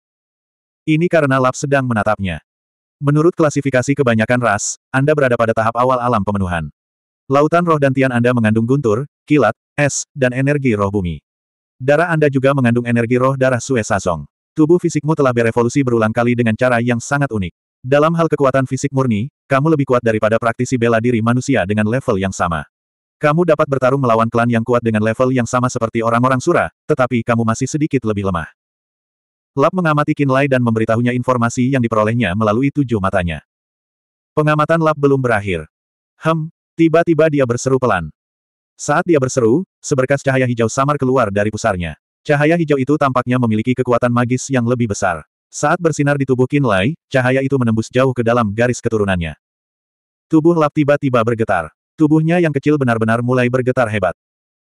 Ini karena lap sedang menatapnya. Menurut klasifikasi kebanyakan ras, Anda berada pada tahap awal alam pemenuhan. Lautan roh dan tian Anda mengandung guntur, kilat, es, dan energi roh bumi. Darah Anda juga mengandung energi roh darah Sue Sazong. Tubuh fisikmu telah berevolusi berulang kali dengan cara yang sangat unik. Dalam hal kekuatan fisik murni, kamu lebih kuat daripada praktisi bela diri manusia dengan level yang sama. Kamu dapat bertarung melawan klan yang kuat dengan level yang sama seperti orang-orang Sura, tetapi kamu masih sedikit lebih lemah. Lap mengamati Kinlay dan memberitahunya informasi yang diperolehnya melalui tujuh matanya. Pengamatan Lap belum berakhir. Hem, tiba-tiba dia berseru pelan. Saat dia berseru, seberkas cahaya hijau samar keluar dari pusarnya. Cahaya hijau itu tampaknya memiliki kekuatan magis yang lebih besar. Saat bersinar di tubuh Kinlay, cahaya itu menembus jauh ke dalam garis keturunannya. Tubuh Lap tiba-tiba bergetar. Tubuhnya yang kecil benar-benar mulai bergetar hebat.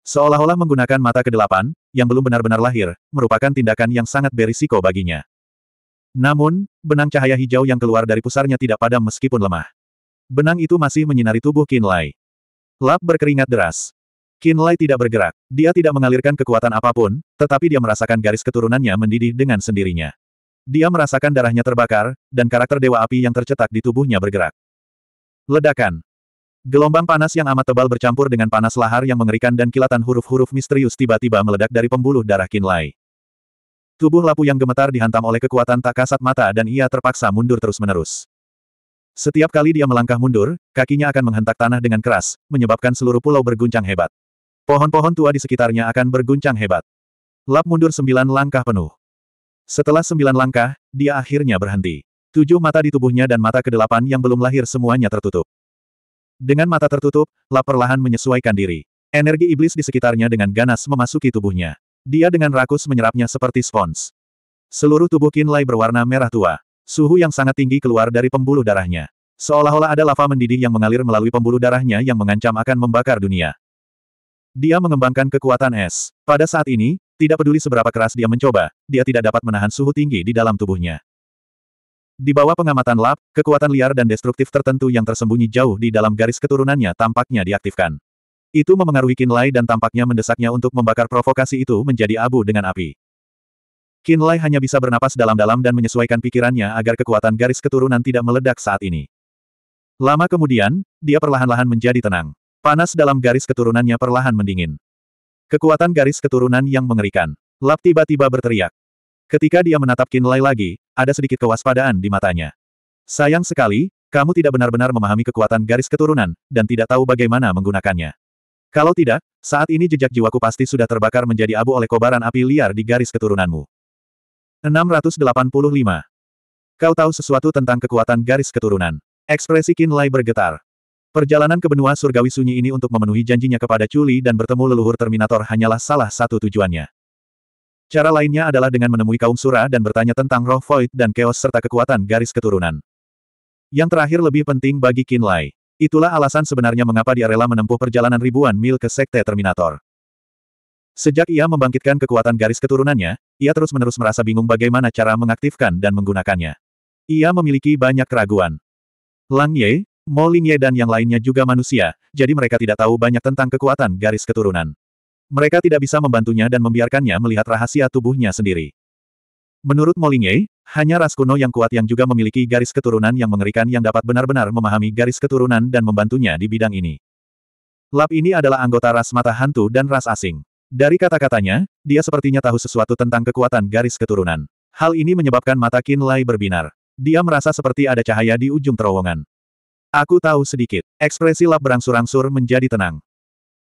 Seolah-olah menggunakan mata kedelapan, yang belum benar-benar lahir, merupakan tindakan yang sangat berisiko baginya. Namun, benang cahaya hijau yang keluar dari pusarnya tidak padam meskipun lemah. Benang itu masih menyinari tubuh Kinlay. Lap berkeringat deras. Kinlay tidak bergerak. Dia tidak mengalirkan kekuatan apapun, tetapi dia merasakan garis keturunannya mendidih dengan sendirinya. Dia merasakan darahnya terbakar, dan karakter dewa api yang tercetak di tubuhnya bergerak. Ledakan. Gelombang panas yang amat tebal bercampur dengan panas lahar yang mengerikan dan kilatan huruf-huruf misterius tiba-tiba meledak dari pembuluh darah Kinlay. Tubuh Lapu yang gemetar dihantam oleh kekuatan tak kasat mata dan ia terpaksa mundur terus-menerus. Setiap kali dia melangkah mundur, kakinya akan menghentak tanah dengan keras, menyebabkan seluruh pulau berguncang hebat. Pohon-pohon tua di sekitarnya akan berguncang hebat. Lap mundur sembilan langkah penuh. Setelah sembilan langkah, dia akhirnya berhenti. Tujuh mata di tubuhnya dan mata kedelapan yang belum lahir semuanya tertutup. Dengan mata tertutup, Lap perlahan menyesuaikan diri. Energi iblis di sekitarnya dengan ganas memasuki tubuhnya. Dia dengan rakus menyerapnya seperti spons. Seluruh tubuh Kinlay berwarna merah tua. Suhu yang sangat tinggi keluar dari pembuluh darahnya. Seolah-olah ada lava mendidih yang mengalir melalui pembuluh darahnya yang mengancam akan membakar dunia. Dia mengembangkan kekuatan es. Pada saat ini, tidak peduli seberapa keras dia mencoba, dia tidak dapat menahan suhu tinggi di dalam tubuhnya. Di bawah pengamatan lap, kekuatan liar dan destruktif tertentu yang tersembunyi jauh di dalam garis keturunannya tampaknya diaktifkan. Itu memengaruhi Kinlay dan tampaknya mendesaknya untuk membakar provokasi itu menjadi abu dengan api. Qin Lai hanya bisa bernapas dalam-dalam dan menyesuaikan pikirannya agar kekuatan garis keturunan tidak meledak saat ini. Lama kemudian, dia perlahan-lahan menjadi tenang. Panas dalam garis keturunannya perlahan mendingin. Kekuatan garis keturunan yang mengerikan. Lap tiba-tiba berteriak. Ketika dia menatap Qin Lai lagi, ada sedikit kewaspadaan di matanya. Sayang sekali, kamu tidak benar-benar memahami kekuatan garis keturunan, dan tidak tahu bagaimana menggunakannya. Kalau tidak, saat ini jejak jiwaku pasti sudah terbakar menjadi abu oleh kobaran api liar di garis keturunanmu. 685. Kau tahu sesuatu tentang kekuatan garis keturunan. Ekspresi Qin Lai bergetar. Perjalanan ke benua surgawi sunyi ini untuk memenuhi janjinya kepada Chuli dan bertemu leluhur Terminator hanyalah salah satu tujuannya. Cara lainnya adalah dengan menemui kaum Sura dan bertanya tentang roh void dan chaos serta kekuatan garis keturunan. Yang terakhir lebih penting bagi Qin Lai. Itulah alasan sebenarnya mengapa dia rela menempuh perjalanan ribuan mil ke Sekte Terminator. Sejak ia membangkitkan kekuatan garis keturunannya, ia terus-menerus merasa bingung bagaimana cara mengaktifkan dan menggunakannya. Ia memiliki banyak keraguan. Lang Ye, Mo Ling Ye dan yang lainnya juga manusia, jadi mereka tidak tahu banyak tentang kekuatan garis keturunan. Mereka tidak bisa membantunya dan membiarkannya melihat rahasia tubuhnya sendiri. Menurut Ye, hanya ras kuno yang kuat yang juga memiliki garis keturunan yang mengerikan yang dapat benar-benar memahami garis keturunan dan membantunya di bidang ini. Lab ini adalah anggota ras mata hantu dan ras asing. Dari kata-katanya, dia sepertinya tahu sesuatu tentang kekuatan garis keturunan. Hal ini menyebabkan mata Qin Lai berbinar. Dia merasa seperti ada cahaya di ujung terowongan. Aku tahu sedikit. Ekspresi lap berangsur-angsur menjadi tenang.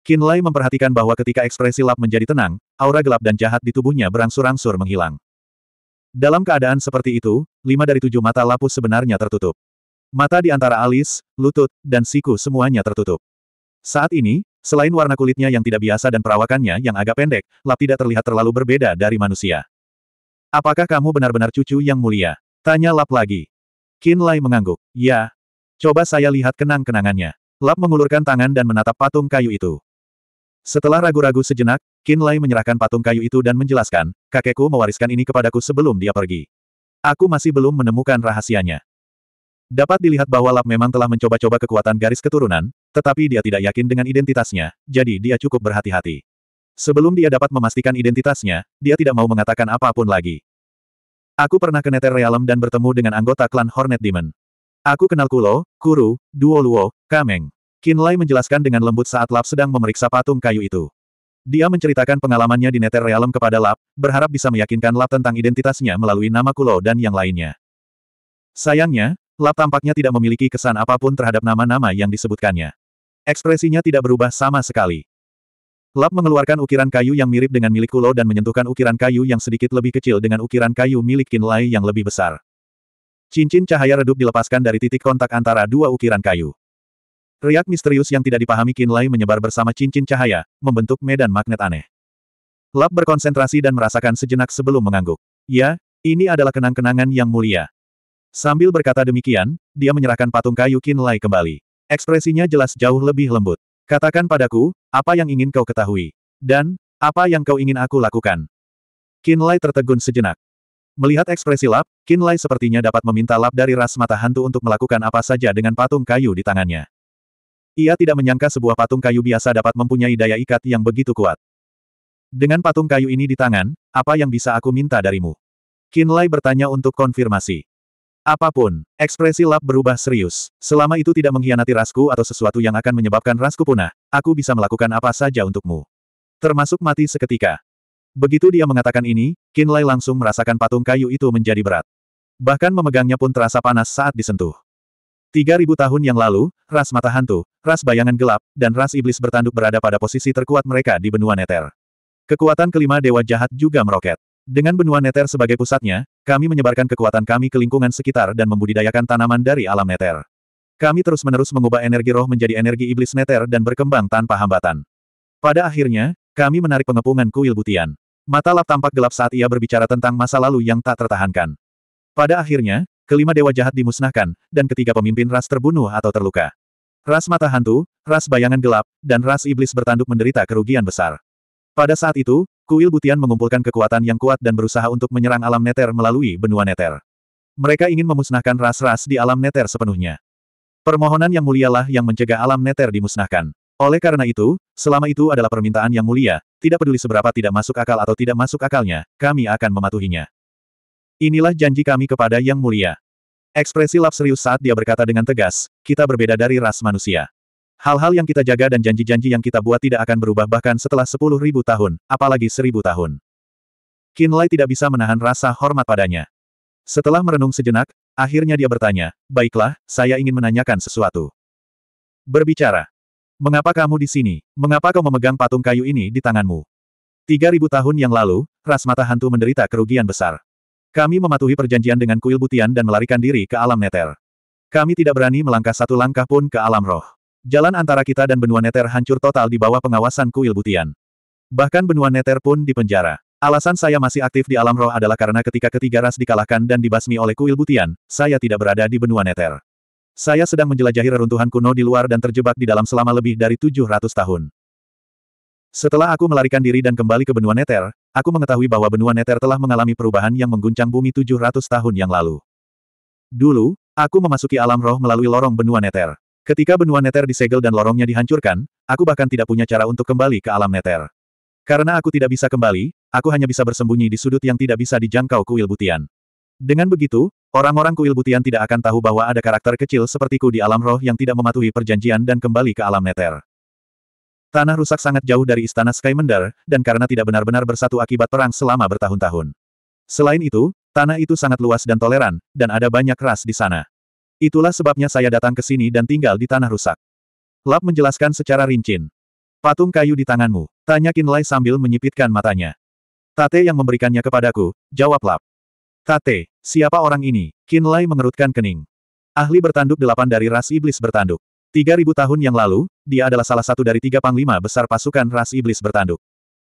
Qin Lai memperhatikan bahwa ketika ekspresi lap menjadi tenang, aura gelap dan jahat di tubuhnya berangsur-angsur menghilang. Dalam keadaan seperti itu, lima dari tujuh mata lapu sebenarnya tertutup. Mata di antara alis, lutut, dan siku semuanya tertutup. Saat ini, Selain warna kulitnya yang tidak biasa dan perawakannya yang agak pendek, Lap tidak terlihat terlalu berbeda dari manusia. Apakah kamu benar-benar cucu yang mulia? Tanya Lap lagi. Qin Lai mengangguk. Ya. Coba saya lihat kenang-kenangannya. Lap mengulurkan tangan dan menatap patung kayu itu. Setelah ragu-ragu sejenak, Qin Lai menyerahkan patung kayu itu dan menjelaskan, kakekku mewariskan ini kepadaku sebelum dia pergi. Aku masih belum menemukan rahasianya. Dapat dilihat bahwa Lap memang telah mencoba-coba kekuatan garis keturunan, tetapi dia tidak yakin dengan identitasnya, jadi dia cukup berhati-hati. Sebelum dia dapat memastikan identitasnya, dia tidak mau mengatakan apapun lagi. Aku pernah ke Nether Realm dan bertemu dengan anggota klan Hornet Demon. Aku kenal Kulo, Kuru, Duo Luo, Kameng. Kinlay menjelaskan dengan lembut saat Lap sedang memeriksa patung kayu itu. Dia menceritakan pengalamannya di Nether Realm kepada Lap, berharap bisa meyakinkan Lap tentang identitasnya melalui nama Kulo dan yang lainnya. Sayangnya, Lap tampaknya tidak memiliki kesan apapun terhadap nama-nama yang disebutkannya. Ekspresinya tidak berubah sama sekali. Lap mengeluarkan ukiran kayu yang mirip dengan milik Kulo dan menyentuhkan ukiran kayu yang sedikit lebih kecil dengan ukiran kayu milik Kinlai yang lebih besar. Cincin cahaya redup dilepaskan dari titik kontak antara dua ukiran kayu. Riak misterius yang tidak dipahami Kinlai menyebar bersama cincin cahaya, membentuk medan magnet aneh. Lap berkonsentrasi dan merasakan sejenak sebelum mengangguk. Ya, ini adalah kenang-kenangan yang mulia. Sambil berkata demikian, dia menyerahkan patung kayu Kinlay kembali. Ekspresinya jelas jauh lebih lembut. Katakan padaku, apa yang ingin kau ketahui? Dan, apa yang kau ingin aku lakukan? Kinlay tertegun sejenak. Melihat ekspresi Lap, Kinlay sepertinya dapat meminta Lap dari ras mata hantu untuk melakukan apa saja dengan patung kayu di tangannya. Ia tidak menyangka sebuah patung kayu biasa dapat mempunyai daya ikat yang begitu kuat. Dengan patung kayu ini di tangan, apa yang bisa aku minta darimu? Kinlay bertanya untuk konfirmasi. Apapun, ekspresi Lap berubah serius. Selama itu tidak mengkhianati rasku atau sesuatu yang akan menyebabkan rasku punah, aku bisa melakukan apa saja untukmu. Termasuk mati seketika. Begitu dia mengatakan ini, Kinlay langsung merasakan patung kayu itu menjadi berat. Bahkan memegangnya pun terasa panas saat disentuh. 3000 tahun yang lalu, ras mata hantu, ras bayangan gelap, dan ras iblis bertanduk berada pada posisi terkuat mereka di benua Neter. Kekuatan kelima dewa jahat juga meroket. Dengan benua neter sebagai pusatnya, kami menyebarkan kekuatan kami ke lingkungan sekitar dan membudidayakan tanaman dari alam neter. Kami terus-menerus mengubah energi roh menjadi energi iblis neter dan berkembang tanpa hambatan. Pada akhirnya, kami menarik pengepungan kuil butian. Mata lap tampak gelap saat ia berbicara tentang masa lalu yang tak tertahankan. Pada akhirnya, kelima dewa jahat dimusnahkan, dan ketiga pemimpin ras terbunuh atau terluka. Ras mata hantu, ras bayangan gelap, dan ras iblis bertanduk menderita kerugian besar. Pada saat itu, Kuil Butian mengumpulkan kekuatan yang kuat dan berusaha untuk menyerang alam neter melalui benua neter. Mereka ingin memusnahkan ras-ras di alam neter sepenuhnya. Permohonan yang mulialah yang mencegah alam neter dimusnahkan. Oleh karena itu, selama itu adalah permintaan yang mulia, tidak peduli seberapa tidak masuk akal atau tidak masuk akalnya, kami akan mematuhinya. Inilah janji kami kepada Yang Mulia. Ekspresi Lap serius saat dia berkata dengan tegas, kita berbeda dari ras manusia. Hal-hal yang kita jaga dan janji-janji yang kita buat tidak akan berubah bahkan setelah sepuluh ribu tahun, apalagi seribu tahun. Kinlay tidak bisa menahan rasa hormat padanya. Setelah merenung sejenak, akhirnya dia bertanya, Baiklah, saya ingin menanyakan sesuatu. Berbicara. Mengapa kamu di sini? Mengapa kau memegang patung kayu ini di tanganmu? Tiga ribu tahun yang lalu, ras mata hantu menderita kerugian besar. Kami mematuhi perjanjian dengan kuil butian dan melarikan diri ke alam neter. Kami tidak berani melangkah satu langkah pun ke alam roh. Jalan antara kita dan benua Neter hancur total di bawah pengawasan Kuil Butian. Bahkan benua Neter pun dipenjara. Alasan saya masih aktif di alam roh adalah karena ketika ketiga ras dikalahkan dan dibasmi oleh Kuil Butian, saya tidak berada di benua Neter. Saya sedang menjelajahi reruntuhan kuno di luar dan terjebak di dalam selama lebih dari 700 tahun. Setelah aku melarikan diri dan kembali ke benua Neter, aku mengetahui bahwa benua Neter telah mengalami perubahan yang mengguncang bumi 700 tahun yang lalu. Dulu, aku memasuki alam roh melalui lorong benua Neter. Ketika benua neter disegel dan lorongnya dihancurkan, aku bahkan tidak punya cara untuk kembali ke alam neter. Karena aku tidak bisa kembali, aku hanya bisa bersembunyi di sudut yang tidak bisa dijangkau kuil butian. Dengan begitu, orang-orang kuil butian tidak akan tahu bahwa ada karakter kecil sepertiku di alam roh yang tidak mematuhi perjanjian dan kembali ke alam neter. Tanah rusak sangat jauh dari istana Skymender, dan karena tidak benar-benar bersatu akibat perang selama bertahun-tahun. Selain itu, tanah itu sangat luas dan toleran, dan ada banyak ras di sana. Itulah sebabnya saya datang ke sini dan tinggal di tanah rusak. Lap menjelaskan secara rinci. Patung kayu di tanganmu, tanya Kinlay sambil menyipitkan matanya. Tate yang memberikannya kepadaku, jawab Lap. Tate, siapa orang ini? Kinlay mengerutkan kening. Ahli bertanduk delapan dari ras iblis bertanduk. Tiga ribu tahun yang lalu, dia adalah salah satu dari tiga panglima besar pasukan ras iblis bertanduk.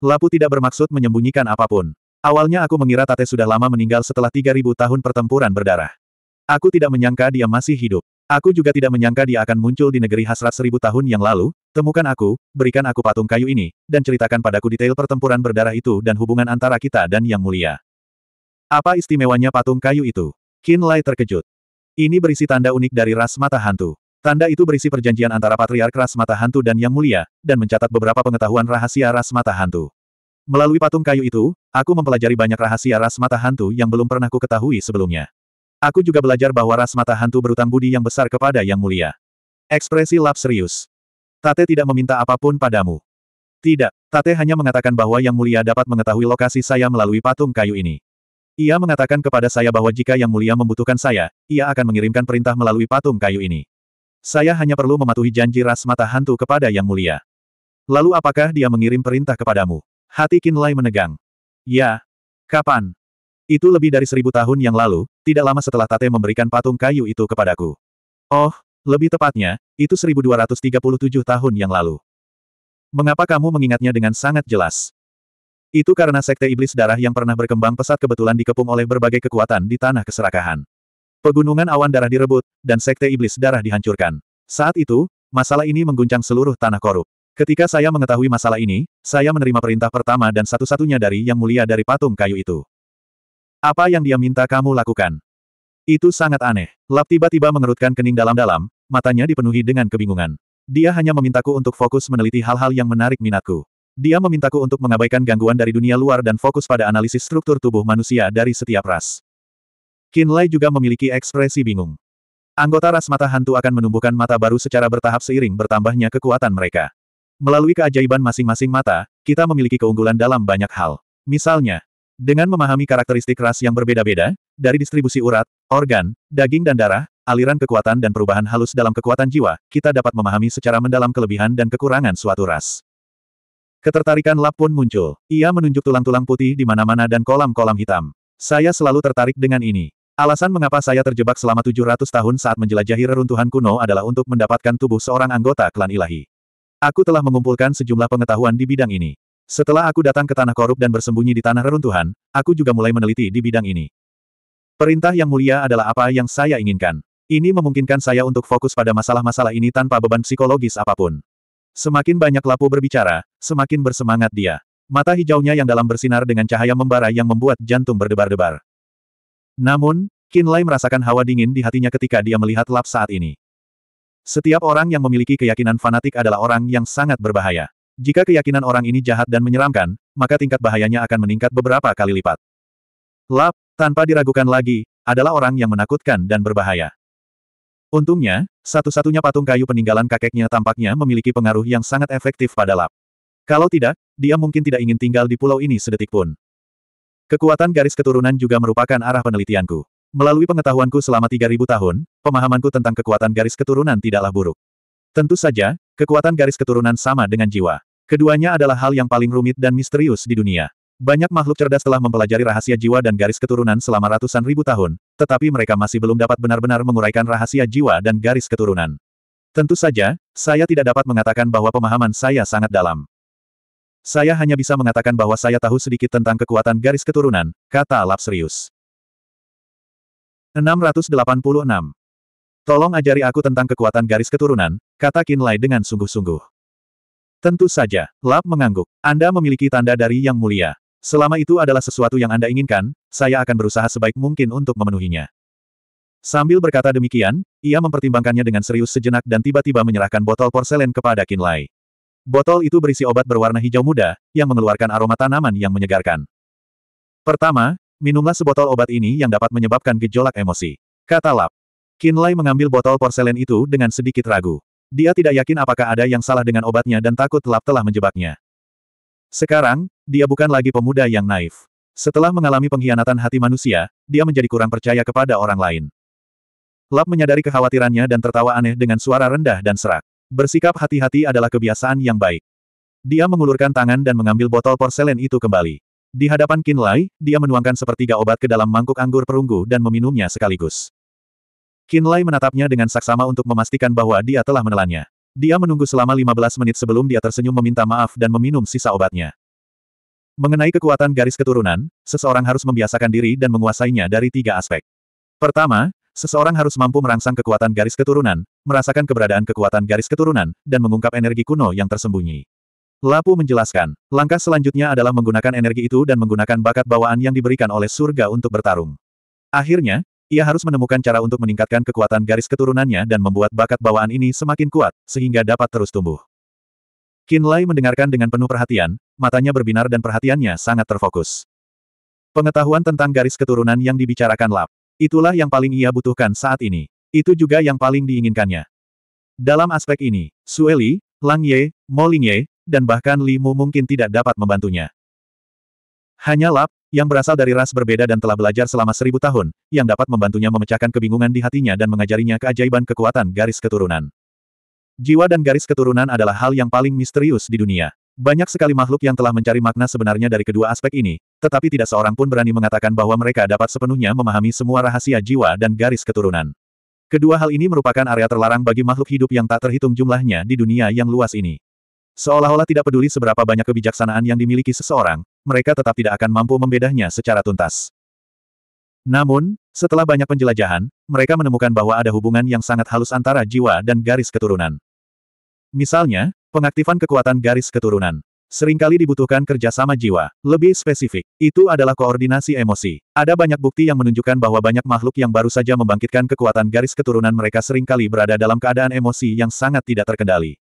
Lapu tidak bermaksud menyembunyikan apapun. Awalnya aku mengira Tate sudah lama meninggal setelah tiga ribu tahun pertempuran berdarah. Aku tidak menyangka dia masih hidup. Aku juga tidak menyangka dia akan muncul di negeri hasrat seribu tahun yang lalu, temukan aku, berikan aku patung kayu ini, dan ceritakan padaku detail pertempuran berdarah itu dan hubungan antara kita dan yang mulia. Apa istimewanya patung kayu itu? Qin Lai terkejut. Ini berisi tanda unik dari ras mata hantu. Tanda itu berisi perjanjian antara patriark ras mata hantu dan yang mulia, dan mencatat beberapa pengetahuan rahasia ras mata hantu. Melalui patung kayu itu, aku mempelajari banyak rahasia ras mata hantu yang belum pernah ku ketahui sebelumnya. Aku juga belajar bahwa ras mata hantu berutang budi yang besar kepada Yang Mulia. Ekspresi lap serius. Tate tidak meminta apapun padamu. Tidak, Tate hanya mengatakan bahwa Yang Mulia dapat mengetahui lokasi saya melalui patung kayu ini. Ia mengatakan kepada saya bahwa jika Yang Mulia membutuhkan saya, ia akan mengirimkan perintah melalui patung kayu ini. Saya hanya perlu mematuhi janji ras mata hantu kepada Yang Mulia. Lalu apakah dia mengirim perintah kepadamu? Hati Kinlay menegang. Ya. Kapan? Itu lebih dari seribu tahun yang lalu, tidak lama setelah Tate memberikan patung kayu itu kepadaku. Oh, lebih tepatnya, itu 1237 tahun yang lalu. Mengapa kamu mengingatnya dengan sangat jelas? Itu karena sekte iblis darah yang pernah berkembang pesat kebetulan dikepung oleh berbagai kekuatan di tanah keserakahan. Pegunungan awan darah direbut, dan sekte iblis darah dihancurkan. Saat itu, masalah ini mengguncang seluruh tanah korup. Ketika saya mengetahui masalah ini, saya menerima perintah pertama dan satu-satunya dari Yang Mulia dari patung kayu itu. Apa yang dia minta kamu lakukan? Itu sangat aneh. Lap tiba-tiba mengerutkan kening dalam-dalam, matanya dipenuhi dengan kebingungan. Dia hanya memintaku untuk fokus meneliti hal-hal yang menarik minatku. Dia memintaku untuk mengabaikan gangguan dari dunia luar dan fokus pada analisis struktur tubuh manusia dari setiap ras. Kinlay juga memiliki ekspresi bingung. Anggota ras mata hantu akan menumbuhkan mata baru secara bertahap seiring bertambahnya kekuatan mereka. Melalui keajaiban masing-masing mata, kita memiliki keunggulan dalam banyak hal. Misalnya, dengan memahami karakteristik ras yang berbeda-beda, dari distribusi urat, organ, daging dan darah, aliran kekuatan dan perubahan halus dalam kekuatan jiwa, kita dapat memahami secara mendalam kelebihan dan kekurangan suatu ras. Ketertarikan Lap pun muncul. Ia menunjuk tulang-tulang putih di mana-mana dan kolam-kolam hitam. Saya selalu tertarik dengan ini. Alasan mengapa saya terjebak selama 700 tahun saat menjelajahi reruntuhan kuno adalah untuk mendapatkan tubuh seorang anggota klan ilahi. Aku telah mengumpulkan sejumlah pengetahuan di bidang ini. Setelah aku datang ke tanah korup dan bersembunyi di tanah reruntuhan, aku juga mulai meneliti di bidang ini. Perintah yang mulia adalah apa yang saya inginkan. Ini memungkinkan saya untuk fokus pada masalah-masalah ini tanpa beban psikologis apapun. Semakin banyak lapu berbicara, semakin bersemangat dia. Mata hijaunya yang dalam bersinar dengan cahaya membara yang membuat jantung berdebar-debar. Namun, Kinlay merasakan hawa dingin di hatinya ketika dia melihat lap saat ini. Setiap orang yang memiliki keyakinan fanatik adalah orang yang sangat berbahaya. Jika keyakinan orang ini jahat dan menyeramkan, maka tingkat bahayanya akan meningkat beberapa kali lipat. Lap, tanpa diragukan lagi, adalah orang yang menakutkan dan berbahaya. Untungnya, satu-satunya patung kayu peninggalan kakeknya tampaknya memiliki pengaruh yang sangat efektif pada Lap. Kalau tidak, dia mungkin tidak ingin tinggal di pulau ini sedetik pun. Kekuatan garis keturunan juga merupakan arah penelitianku. Melalui pengetahuanku selama 3000 tahun, pemahamanku tentang kekuatan garis keturunan tidaklah buruk. Tentu saja, kekuatan garis keturunan sama dengan jiwa. Keduanya adalah hal yang paling rumit dan misterius di dunia. Banyak makhluk cerdas telah mempelajari rahasia jiwa dan garis keturunan selama ratusan ribu tahun, tetapi mereka masih belum dapat benar-benar menguraikan rahasia jiwa dan garis keturunan. Tentu saja, saya tidak dapat mengatakan bahwa pemahaman saya sangat dalam. Saya hanya bisa mengatakan bahwa saya tahu sedikit tentang kekuatan garis keturunan, kata Lap serius. 686. Tolong ajari aku tentang kekuatan garis keturunan, kata Kinlay dengan sungguh-sungguh. Tentu saja, Lap mengangguk. Anda memiliki tanda dari Yang Mulia. Selama itu adalah sesuatu yang Anda inginkan, saya akan berusaha sebaik mungkin untuk memenuhinya. Sambil berkata demikian, ia mempertimbangkannya dengan serius sejenak dan tiba-tiba menyerahkan botol porselen kepada Kinlay. Botol itu berisi obat berwarna hijau muda, yang mengeluarkan aroma tanaman yang menyegarkan. Pertama, minumlah sebotol obat ini yang dapat menyebabkan gejolak emosi. Kata Lap. Kinlay mengambil botol porselen itu dengan sedikit ragu. Dia tidak yakin apakah ada yang salah dengan obatnya dan takut lap telah menjebaknya. Sekarang, dia bukan lagi pemuda yang naif. Setelah mengalami pengkhianatan hati manusia, dia menjadi kurang percaya kepada orang lain. Lap menyadari kekhawatirannya dan tertawa aneh dengan suara rendah dan serak. Bersikap hati-hati adalah kebiasaan yang baik. Dia mengulurkan tangan dan mengambil botol porselen itu kembali. Di hadapan Kinlay, dia menuangkan sepertiga obat ke dalam mangkuk anggur perunggu dan meminumnya sekaligus. Kinlay menatapnya dengan saksama untuk memastikan bahwa dia telah menelannya. Dia menunggu selama 15 menit sebelum dia tersenyum meminta maaf dan meminum sisa obatnya. Mengenai kekuatan garis keturunan, seseorang harus membiasakan diri dan menguasainya dari tiga aspek. Pertama, seseorang harus mampu merangsang kekuatan garis keturunan, merasakan keberadaan kekuatan garis keturunan, dan mengungkap energi kuno yang tersembunyi. Lapu menjelaskan, langkah selanjutnya adalah menggunakan energi itu dan menggunakan bakat bawaan yang diberikan oleh surga untuk bertarung. Akhirnya, ia harus menemukan cara untuk meningkatkan kekuatan garis keturunannya dan membuat bakat bawaan ini semakin kuat, sehingga dapat terus tumbuh. Qin Lai mendengarkan dengan penuh perhatian, matanya berbinar dan perhatiannya sangat terfokus. Pengetahuan tentang garis keturunan yang dibicarakan Lap. Itulah yang paling ia butuhkan saat ini. Itu juga yang paling diinginkannya. Dalam aspek ini, Sueli, Lang Ye, Mo Ling Ye, dan bahkan Li Mu mungkin tidak dapat membantunya. Hanya lap, yang berasal dari ras berbeda dan telah belajar selama seribu tahun, yang dapat membantunya memecahkan kebingungan di hatinya dan mengajarinya keajaiban kekuatan garis keturunan. Jiwa dan garis keturunan adalah hal yang paling misterius di dunia. Banyak sekali makhluk yang telah mencari makna sebenarnya dari kedua aspek ini, tetapi tidak seorang pun berani mengatakan bahwa mereka dapat sepenuhnya memahami semua rahasia jiwa dan garis keturunan. Kedua hal ini merupakan area terlarang bagi makhluk hidup yang tak terhitung jumlahnya di dunia yang luas ini. Seolah-olah tidak peduli seberapa banyak kebijaksanaan yang dimiliki seseorang, mereka tetap tidak akan mampu membedahnya secara tuntas. Namun, setelah banyak penjelajahan, mereka menemukan bahwa ada hubungan yang sangat halus antara jiwa dan garis keturunan. Misalnya, pengaktifan kekuatan garis keturunan. Seringkali dibutuhkan kerjasama jiwa. Lebih spesifik, itu adalah koordinasi emosi. Ada banyak bukti yang menunjukkan bahwa banyak makhluk yang baru saja membangkitkan kekuatan garis keturunan mereka seringkali berada dalam keadaan emosi yang sangat tidak terkendali.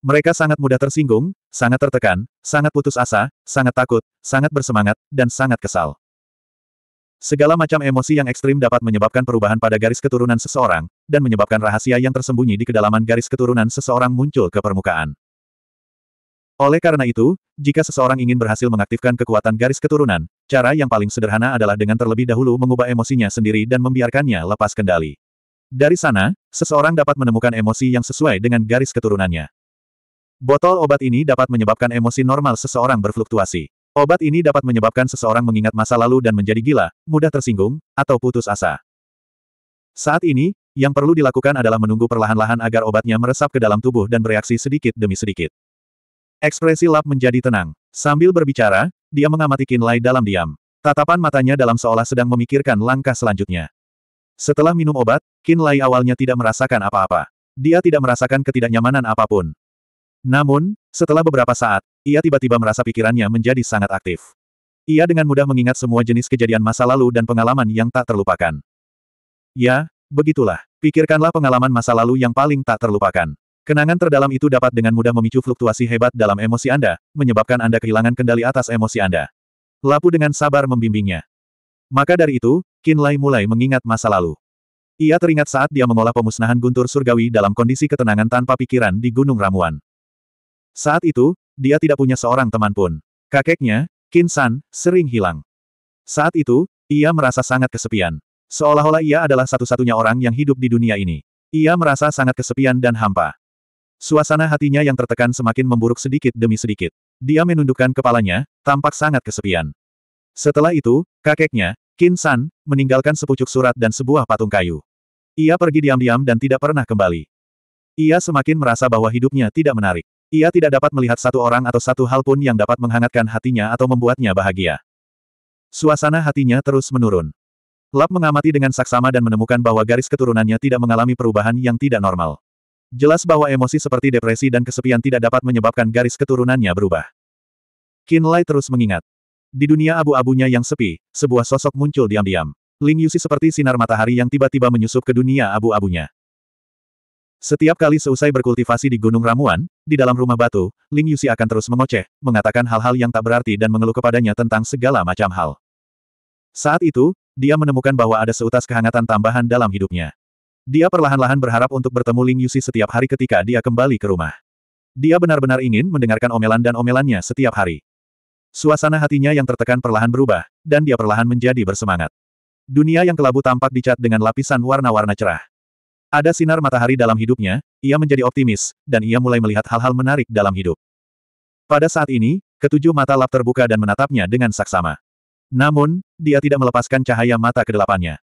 Mereka sangat mudah tersinggung, sangat tertekan, sangat putus asa, sangat takut, sangat bersemangat, dan sangat kesal. Segala macam emosi yang ekstrim dapat menyebabkan perubahan pada garis keturunan seseorang, dan menyebabkan rahasia yang tersembunyi di kedalaman garis keturunan seseorang muncul ke permukaan. Oleh karena itu, jika seseorang ingin berhasil mengaktifkan kekuatan garis keturunan, cara yang paling sederhana adalah dengan terlebih dahulu mengubah emosinya sendiri dan membiarkannya lepas kendali. Dari sana, seseorang dapat menemukan emosi yang sesuai dengan garis keturunannya. Botol obat ini dapat menyebabkan emosi normal seseorang berfluktuasi. Obat ini dapat menyebabkan seseorang mengingat masa lalu dan menjadi gila, mudah tersinggung, atau putus asa. Saat ini, yang perlu dilakukan adalah menunggu perlahan-lahan agar obatnya meresap ke dalam tubuh dan bereaksi sedikit demi sedikit. Ekspresi Lap menjadi tenang. Sambil berbicara, dia mengamati Kinlay dalam diam. Tatapan matanya dalam seolah sedang memikirkan langkah selanjutnya. Setelah minum obat, Qin Lai awalnya tidak merasakan apa-apa. Dia tidak merasakan ketidaknyamanan apapun. Namun, setelah beberapa saat, ia tiba-tiba merasa pikirannya menjadi sangat aktif. Ia dengan mudah mengingat semua jenis kejadian masa lalu dan pengalaman yang tak terlupakan. Ya, begitulah. Pikirkanlah pengalaman masa lalu yang paling tak terlupakan. Kenangan terdalam itu dapat dengan mudah memicu fluktuasi hebat dalam emosi Anda, menyebabkan Anda kehilangan kendali atas emosi Anda. Lapu dengan sabar membimbingnya. Maka dari itu, Lai mulai mengingat masa lalu. Ia teringat saat dia mengolah pemusnahan guntur surgawi dalam kondisi ketenangan tanpa pikiran di Gunung Ramuan. Saat itu, dia tidak punya seorang teman pun. Kakeknya, Qin San, sering hilang. Saat itu, ia merasa sangat kesepian. Seolah-olah ia adalah satu-satunya orang yang hidup di dunia ini. Ia merasa sangat kesepian dan hampa. Suasana hatinya yang tertekan semakin memburuk sedikit demi sedikit. Dia menundukkan kepalanya, tampak sangat kesepian. Setelah itu, kakeknya, Qin San, meninggalkan sepucuk surat dan sebuah patung kayu. Ia pergi diam-diam dan tidak pernah kembali. Ia semakin merasa bahwa hidupnya tidak menarik. Ia tidak dapat melihat satu orang atau satu hal pun yang dapat menghangatkan hatinya atau membuatnya bahagia. Suasana hatinya terus menurun. Lap mengamati dengan saksama dan menemukan bahwa garis keturunannya tidak mengalami perubahan yang tidak normal. Jelas bahwa emosi seperti depresi dan kesepian tidak dapat menyebabkan garis keturunannya berubah. Kinlay terus mengingat. Di dunia abu-abunya yang sepi, sebuah sosok muncul diam-diam. Ling Yusi seperti sinar matahari yang tiba-tiba menyusup ke dunia abu-abunya. Setiap kali seusai berkultivasi di Gunung Ramuan, di dalam rumah batu, Ling Yusi akan terus mengoceh, mengatakan hal-hal yang tak berarti dan mengeluh kepadanya tentang segala macam hal. Saat itu, dia menemukan bahwa ada seutas kehangatan tambahan dalam hidupnya. Dia perlahan-lahan berharap untuk bertemu Ling Yusi setiap hari ketika dia kembali ke rumah. Dia benar-benar ingin mendengarkan omelan dan omelannya setiap hari. Suasana hatinya yang tertekan perlahan berubah, dan dia perlahan menjadi bersemangat. Dunia yang kelabu tampak dicat dengan lapisan warna-warna cerah. Ada sinar matahari dalam hidupnya, ia menjadi optimis, dan ia mulai melihat hal-hal menarik dalam hidup. Pada saat ini, ketujuh mata lap terbuka dan menatapnya dengan saksama. Namun, dia tidak melepaskan cahaya mata kedelapannya.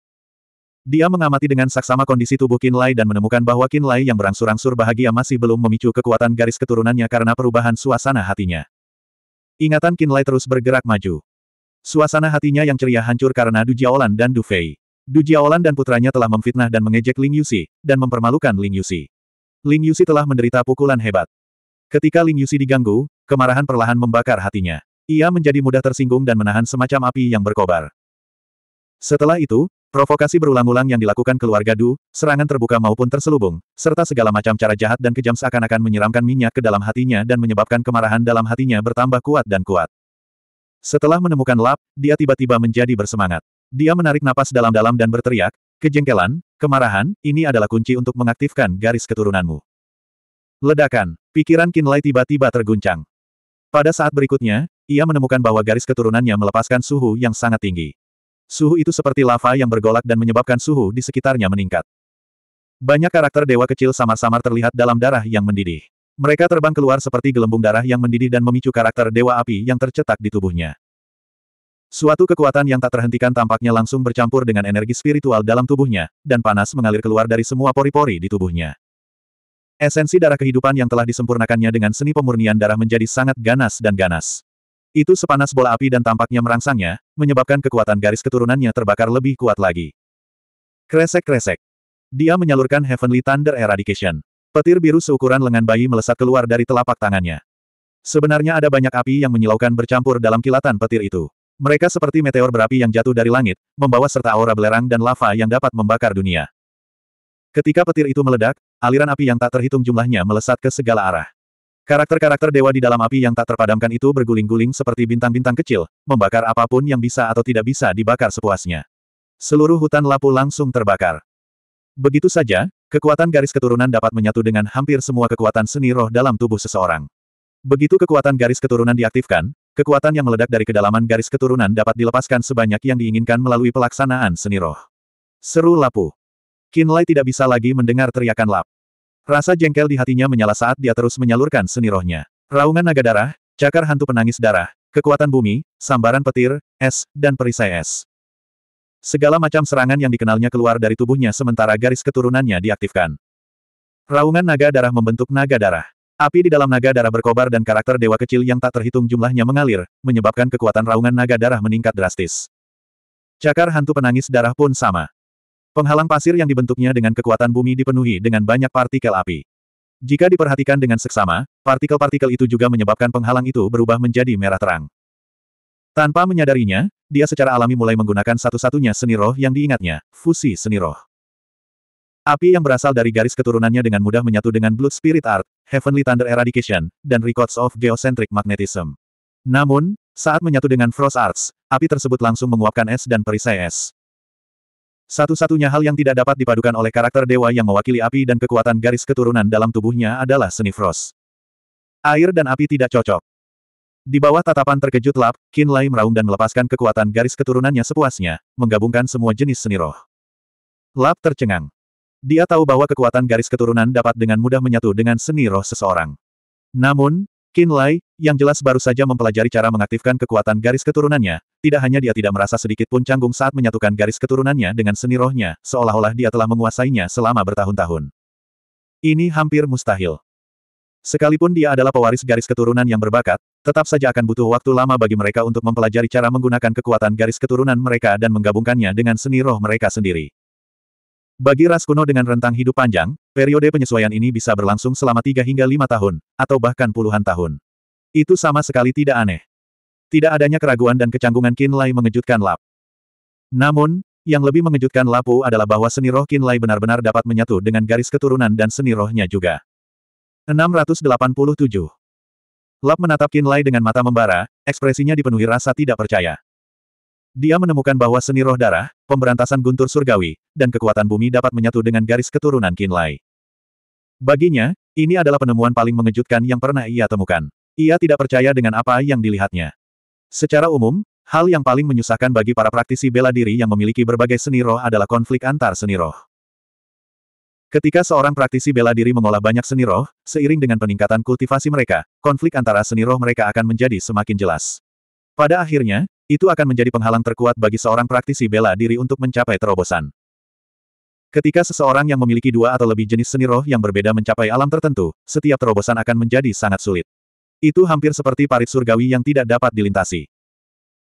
Dia mengamati dengan saksama kondisi tubuh Kinlay dan menemukan bahwa Kinlay yang berangsur-angsur bahagia masih belum memicu kekuatan garis keturunannya karena perubahan suasana hatinya. Ingatan Kinlay terus bergerak maju. Suasana hatinya yang ceria hancur karena Du Jiaolan dan Du Fei. Du Jiaolan dan putranya telah memfitnah dan mengejek Ling Yusi, dan mempermalukan Ling Yusi. Ling Yusi telah menderita pukulan hebat. Ketika Ling Yusi diganggu, kemarahan perlahan membakar hatinya. Ia menjadi mudah tersinggung dan menahan semacam api yang berkobar. Setelah itu, provokasi berulang-ulang yang dilakukan keluarga Du, serangan terbuka maupun terselubung, serta segala macam cara jahat dan kejam seakan-akan menyiramkan minyak ke dalam hatinya dan menyebabkan kemarahan dalam hatinya bertambah kuat dan kuat. Setelah menemukan lap, dia tiba-tiba menjadi bersemangat. Dia menarik napas dalam-dalam dan berteriak, kejengkelan, kemarahan, ini adalah kunci untuk mengaktifkan garis keturunanmu. Ledakan, pikiran Kinlay tiba-tiba terguncang. Pada saat berikutnya, ia menemukan bahwa garis keturunannya melepaskan suhu yang sangat tinggi. Suhu itu seperti lava yang bergolak dan menyebabkan suhu di sekitarnya meningkat. Banyak karakter dewa kecil samar-samar terlihat dalam darah yang mendidih. Mereka terbang keluar seperti gelembung darah yang mendidih dan memicu karakter dewa api yang tercetak di tubuhnya. Suatu kekuatan yang tak terhentikan tampaknya langsung bercampur dengan energi spiritual dalam tubuhnya, dan panas mengalir keluar dari semua pori-pori di tubuhnya. Esensi darah kehidupan yang telah disempurnakannya dengan seni pemurnian darah menjadi sangat ganas dan ganas. Itu sepanas bola api dan tampaknya merangsangnya, menyebabkan kekuatan garis keturunannya terbakar lebih kuat lagi. Kresek-kresek. Dia menyalurkan Heavenly Thunder Eradication. Petir biru seukuran lengan bayi melesat keluar dari telapak tangannya. Sebenarnya ada banyak api yang menyilaukan bercampur dalam kilatan petir itu. Mereka seperti meteor berapi yang jatuh dari langit, membawa serta aura belerang dan lava yang dapat membakar dunia. Ketika petir itu meledak, aliran api yang tak terhitung jumlahnya melesat ke segala arah. Karakter-karakter dewa di dalam api yang tak terpadamkan itu berguling-guling seperti bintang-bintang kecil, membakar apapun yang bisa atau tidak bisa dibakar sepuasnya. Seluruh hutan lapu langsung terbakar. Begitu saja, kekuatan garis keturunan dapat menyatu dengan hampir semua kekuatan seni roh dalam tubuh seseorang. Begitu kekuatan garis keturunan diaktifkan, Kekuatan yang meledak dari kedalaman garis keturunan dapat dilepaskan sebanyak yang diinginkan melalui pelaksanaan seni roh. Seru Lapu. Kinlay tidak bisa lagi mendengar teriakan Lap. Rasa jengkel di hatinya menyala saat dia terus menyalurkan seni rohnya. Raungan naga darah, cakar hantu penangis darah, kekuatan bumi, sambaran petir, es, dan perisai es. Segala macam serangan yang dikenalnya keluar dari tubuhnya sementara garis keturunannya diaktifkan. Raungan naga darah membentuk naga darah. Api di dalam naga darah berkobar dan karakter dewa kecil yang tak terhitung jumlahnya mengalir, menyebabkan kekuatan raungan naga darah meningkat drastis. Cakar hantu penangis darah pun sama. Penghalang pasir yang dibentuknya dengan kekuatan bumi dipenuhi dengan banyak partikel api. Jika diperhatikan dengan seksama, partikel-partikel itu juga menyebabkan penghalang itu berubah menjadi merah terang. Tanpa menyadarinya, dia secara alami mulai menggunakan satu-satunya seni roh yang diingatnya, fusi seni roh. Api yang berasal dari garis keturunannya dengan mudah menyatu dengan Blood Spirit Art, Heavenly Thunder Eradication, dan Records of Geocentric Magnetism. Namun, saat menyatu dengan Frost Arts, api tersebut langsung menguapkan es dan perisai es. Satu-satunya hal yang tidak dapat dipadukan oleh karakter dewa yang mewakili api dan kekuatan garis keturunan dalam tubuhnya adalah seni Frost. Air dan api tidak cocok. Di bawah tatapan terkejut lap, Qin Lai meraung dan melepaskan kekuatan garis keturunannya sepuasnya, menggabungkan semua jenis seni roh. Lap tercengang. Dia tahu bahwa kekuatan garis keturunan dapat dengan mudah menyatu dengan seni roh seseorang. Namun, Qin Lai, yang jelas baru saja mempelajari cara mengaktifkan kekuatan garis keturunannya, tidak hanya dia tidak merasa sedikit pun canggung saat menyatukan garis keturunannya dengan seni rohnya, seolah-olah dia telah menguasainya selama bertahun-tahun. Ini hampir mustahil. Sekalipun dia adalah pewaris garis keturunan yang berbakat, tetap saja akan butuh waktu lama bagi mereka untuk mempelajari cara menggunakan kekuatan garis keturunan mereka dan menggabungkannya dengan seni roh mereka sendiri. Bagi ras kuno dengan rentang hidup panjang, periode penyesuaian ini bisa berlangsung selama 3 hingga 5 tahun, atau bahkan puluhan tahun. Itu sama sekali tidak aneh. Tidak adanya keraguan dan kecanggungan Kinlay mengejutkan Lap. Namun, yang lebih mengejutkan Lapu adalah bahwa seni roh Kinlay benar-benar dapat menyatu dengan garis keturunan dan seni rohnya juga. 687. Lap menatap Kinlay dengan mata membara, ekspresinya dipenuhi rasa tidak percaya. Dia menemukan bahwa seni roh darah, pemberantasan guntur surgawi, dan kekuatan bumi dapat menyatu dengan garis keturunan Kinlay. Baginya, ini adalah penemuan paling mengejutkan yang pernah ia temukan. Ia tidak percaya dengan apa yang dilihatnya. Secara umum, hal yang paling menyusahkan bagi para praktisi bela diri yang memiliki berbagai seni roh adalah konflik antar seni roh. Ketika seorang praktisi bela diri mengolah banyak seni roh, seiring dengan peningkatan kultivasi mereka, konflik antara seni roh mereka akan menjadi semakin jelas. Pada akhirnya, itu akan menjadi penghalang terkuat bagi seorang praktisi bela diri untuk mencapai terobosan. Ketika seseorang yang memiliki dua atau lebih jenis seni roh yang berbeda mencapai alam tertentu, setiap terobosan akan menjadi sangat sulit. Itu hampir seperti parit surgawi yang tidak dapat dilintasi.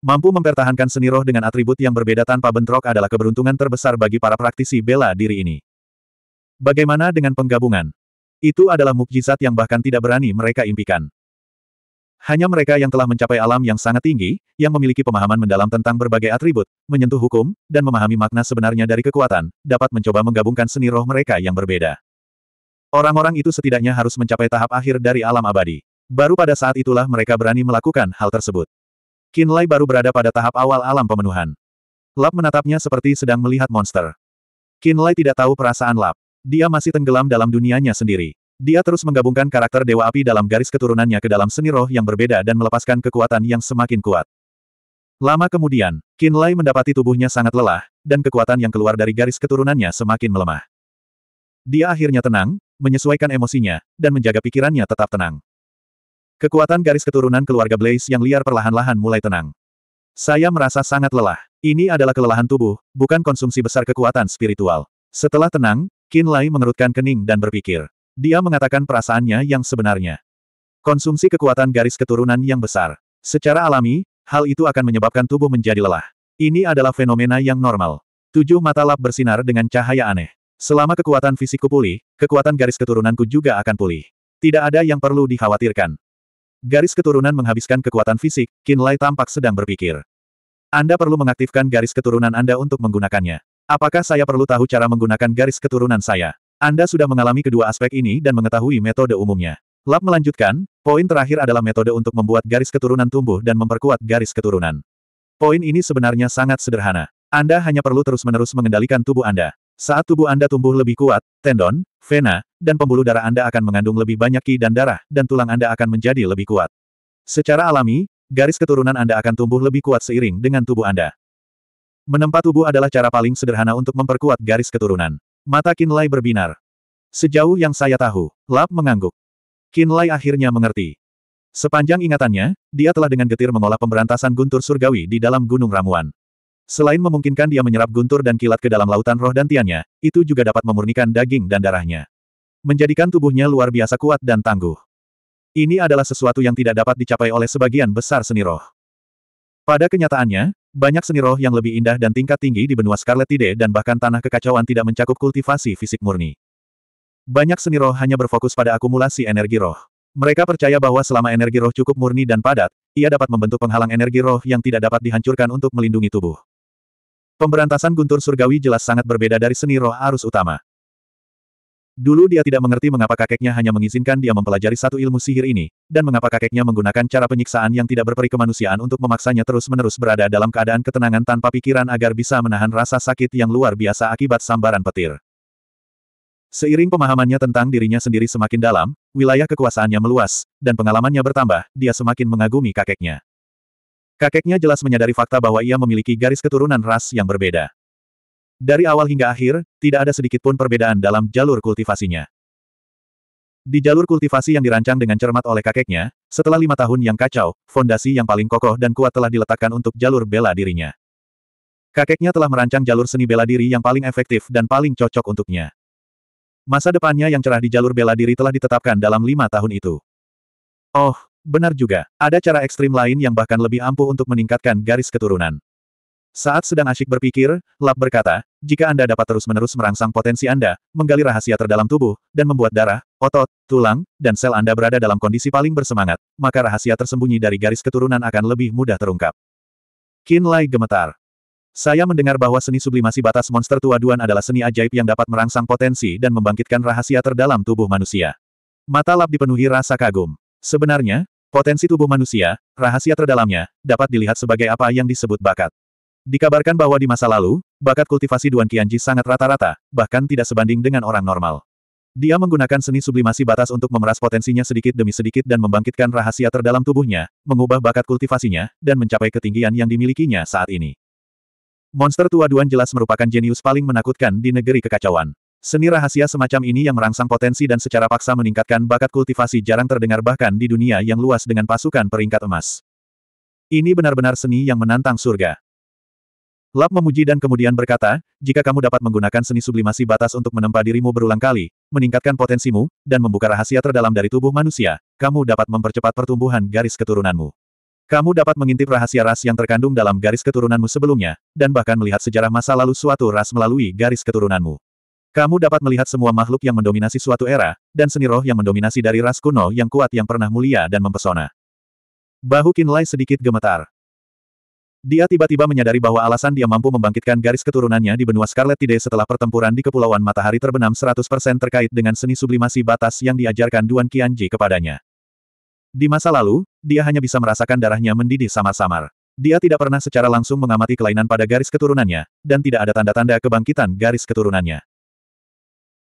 Mampu mempertahankan seni roh dengan atribut yang berbeda tanpa bentrok adalah keberuntungan terbesar bagi para praktisi bela diri ini. Bagaimana dengan penggabungan? Itu adalah mukjizat yang bahkan tidak berani mereka impikan. Hanya mereka yang telah mencapai alam yang sangat tinggi, yang memiliki pemahaman mendalam tentang berbagai atribut, menyentuh hukum, dan memahami makna sebenarnya dari kekuatan, dapat mencoba menggabungkan seni roh mereka yang berbeda. Orang-orang itu setidaknya harus mencapai tahap akhir dari alam abadi. Baru pada saat itulah mereka berani melakukan hal tersebut. Kinlay baru berada pada tahap awal alam pemenuhan. Lap menatapnya seperti sedang melihat monster. Kinlay tidak tahu perasaan Lap. Dia masih tenggelam dalam dunianya sendiri. Dia terus menggabungkan karakter Dewa Api dalam garis keturunannya ke dalam seni roh yang berbeda dan melepaskan kekuatan yang semakin kuat. Lama kemudian, Lai mendapati tubuhnya sangat lelah, dan kekuatan yang keluar dari garis keturunannya semakin melemah. Dia akhirnya tenang, menyesuaikan emosinya, dan menjaga pikirannya tetap tenang. Kekuatan garis keturunan keluarga Blaze yang liar perlahan-lahan mulai tenang. Saya merasa sangat lelah. Ini adalah kelelahan tubuh, bukan konsumsi besar kekuatan spiritual. Setelah tenang, Lai mengerutkan kening dan berpikir. Dia mengatakan perasaannya yang sebenarnya. Konsumsi kekuatan garis keturunan yang besar. Secara alami, hal itu akan menyebabkan tubuh menjadi lelah. Ini adalah fenomena yang normal. Tujuh mata lap bersinar dengan cahaya aneh. Selama kekuatan fisikku pulih, kekuatan garis keturunanku juga akan pulih. Tidak ada yang perlu dikhawatirkan. Garis keturunan menghabiskan kekuatan fisik, Kinlay tampak sedang berpikir. Anda perlu mengaktifkan garis keturunan Anda untuk menggunakannya. Apakah saya perlu tahu cara menggunakan garis keturunan saya? Anda sudah mengalami kedua aspek ini dan mengetahui metode umumnya. Lab melanjutkan, poin terakhir adalah metode untuk membuat garis keturunan tumbuh dan memperkuat garis keturunan. Poin ini sebenarnya sangat sederhana. Anda hanya perlu terus-menerus mengendalikan tubuh Anda. Saat tubuh Anda tumbuh lebih kuat, tendon, vena, dan pembuluh darah Anda akan mengandung lebih banyak ki dan darah, dan tulang Anda akan menjadi lebih kuat. Secara alami, garis keturunan Anda akan tumbuh lebih kuat seiring dengan tubuh Anda. Menempa tubuh adalah cara paling sederhana untuk memperkuat garis keturunan. Mata Kinlay berbinar. Sejauh yang saya tahu, Lap mengangguk. Kinlay akhirnya mengerti. Sepanjang ingatannya, dia telah dengan getir mengolah pemberantasan guntur surgawi di dalam Gunung Ramuan. Selain memungkinkan dia menyerap guntur dan kilat ke dalam lautan roh dan tiannya, itu juga dapat memurnikan daging dan darahnya. Menjadikan tubuhnya luar biasa kuat dan tangguh. Ini adalah sesuatu yang tidak dapat dicapai oleh sebagian besar seni roh. Pada kenyataannya, banyak seni roh yang lebih indah dan tingkat tinggi di benua Scarlet Tide dan bahkan tanah kekacauan tidak mencakup kultivasi fisik murni. Banyak seni roh hanya berfokus pada akumulasi energi roh. Mereka percaya bahwa selama energi roh cukup murni dan padat, ia dapat membentuk penghalang energi roh yang tidak dapat dihancurkan untuk melindungi tubuh. Pemberantasan guntur surgawi jelas sangat berbeda dari seni roh arus utama. Dulu dia tidak mengerti mengapa kakeknya hanya mengizinkan dia mempelajari satu ilmu sihir ini, dan mengapa kakeknya menggunakan cara penyiksaan yang tidak berperi kemanusiaan untuk memaksanya terus-menerus berada dalam keadaan ketenangan tanpa pikiran agar bisa menahan rasa sakit yang luar biasa akibat sambaran petir. Seiring pemahamannya tentang dirinya sendiri semakin dalam, wilayah kekuasaannya meluas, dan pengalamannya bertambah, dia semakin mengagumi kakeknya. Kakeknya jelas menyadari fakta bahwa ia memiliki garis keturunan ras yang berbeda. Dari awal hingga akhir, tidak ada sedikit pun perbedaan dalam jalur kultivasinya. Di jalur kultivasi yang dirancang dengan cermat oleh kakeknya, setelah lima tahun yang kacau, fondasi yang paling kokoh dan kuat telah diletakkan untuk jalur bela dirinya. Kakeknya telah merancang jalur seni bela diri yang paling efektif dan paling cocok untuknya. Masa depannya yang cerah di jalur bela diri telah ditetapkan dalam lima tahun itu. Oh, benar juga, ada cara ekstrim lain yang bahkan lebih ampuh untuk meningkatkan garis keturunan. Saat sedang asyik berpikir, Lap berkata, jika Anda dapat terus-menerus merangsang potensi Anda, menggali rahasia terdalam tubuh, dan membuat darah, otot, tulang, dan sel Anda berada dalam kondisi paling bersemangat, maka rahasia tersembunyi dari garis keturunan akan lebih mudah terungkap. Qin Lai gemetar. Saya mendengar bahwa seni sublimasi batas monster tua Duan adalah seni ajaib yang dapat merangsang potensi dan membangkitkan rahasia terdalam tubuh manusia. Mata Lap dipenuhi rasa kagum. Sebenarnya, potensi tubuh manusia, rahasia terdalamnya, dapat dilihat sebagai apa yang disebut bakat. Dikabarkan bahwa di masa lalu, bakat kultivasi Duan Qianji sangat rata-rata, bahkan tidak sebanding dengan orang normal. Dia menggunakan seni sublimasi batas untuk memeras potensinya sedikit demi sedikit dan membangkitkan rahasia terdalam tubuhnya, mengubah bakat kultivasinya, dan mencapai ketinggian yang dimilikinya saat ini. Monster tua Duan jelas merupakan jenius paling menakutkan di negeri kekacauan. Seni rahasia semacam ini yang merangsang potensi dan secara paksa meningkatkan bakat kultivasi jarang terdengar bahkan di dunia yang luas dengan pasukan peringkat emas. Ini benar-benar seni yang menantang surga. Lap memuji dan kemudian berkata, jika kamu dapat menggunakan seni sublimasi batas untuk menempa dirimu berulang kali, meningkatkan potensimu, dan membuka rahasia terdalam dari tubuh manusia, kamu dapat mempercepat pertumbuhan garis keturunanmu. Kamu dapat mengintip rahasia ras yang terkandung dalam garis keturunanmu sebelumnya, dan bahkan melihat sejarah masa lalu suatu ras melalui garis keturunanmu. Kamu dapat melihat semua makhluk yang mendominasi suatu era, dan seni roh yang mendominasi dari ras kuno yang kuat yang pernah mulia dan mempesona. Bahu Kinlay sedikit gemetar. Dia tiba-tiba menyadari bahwa alasan dia mampu membangkitkan garis keturunannya di benua Scarlet Tide setelah pertempuran di Kepulauan Matahari terbenam 100% terkait dengan seni sublimasi batas yang diajarkan Duan Qianji kepadanya. Di masa lalu, dia hanya bisa merasakan darahnya mendidih samar-samar. Dia tidak pernah secara langsung mengamati kelainan pada garis keturunannya, dan tidak ada tanda-tanda kebangkitan garis keturunannya.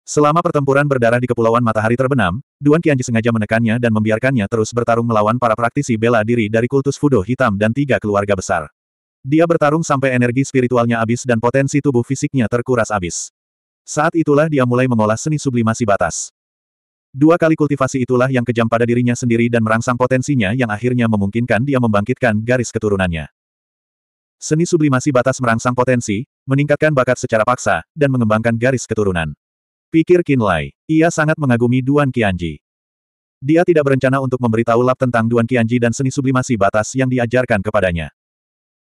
Selama pertempuran berdarah di Kepulauan Matahari terbenam, Duan Qianji sengaja menekannya dan membiarkannya terus bertarung melawan para praktisi bela diri dari kultus Fudo Hitam dan tiga keluarga besar. Dia bertarung sampai energi spiritualnya habis dan potensi tubuh fisiknya terkuras habis. Saat itulah dia mulai mengolah seni sublimasi batas. Dua kali kultivasi itulah yang kejam pada dirinya sendiri dan merangsang potensinya yang akhirnya memungkinkan dia membangkitkan garis keturunannya. Seni sublimasi batas merangsang potensi, meningkatkan bakat secara paksa, dan mengembangkan garis keturunan. Pikir Kinlay, Ia sangat mengagumi Duan Qianji. Dia tidak berencana untuk memberitahu Lap tentang Duan Qianji dan seni sublimasi batas yang diajarkan kepadanya.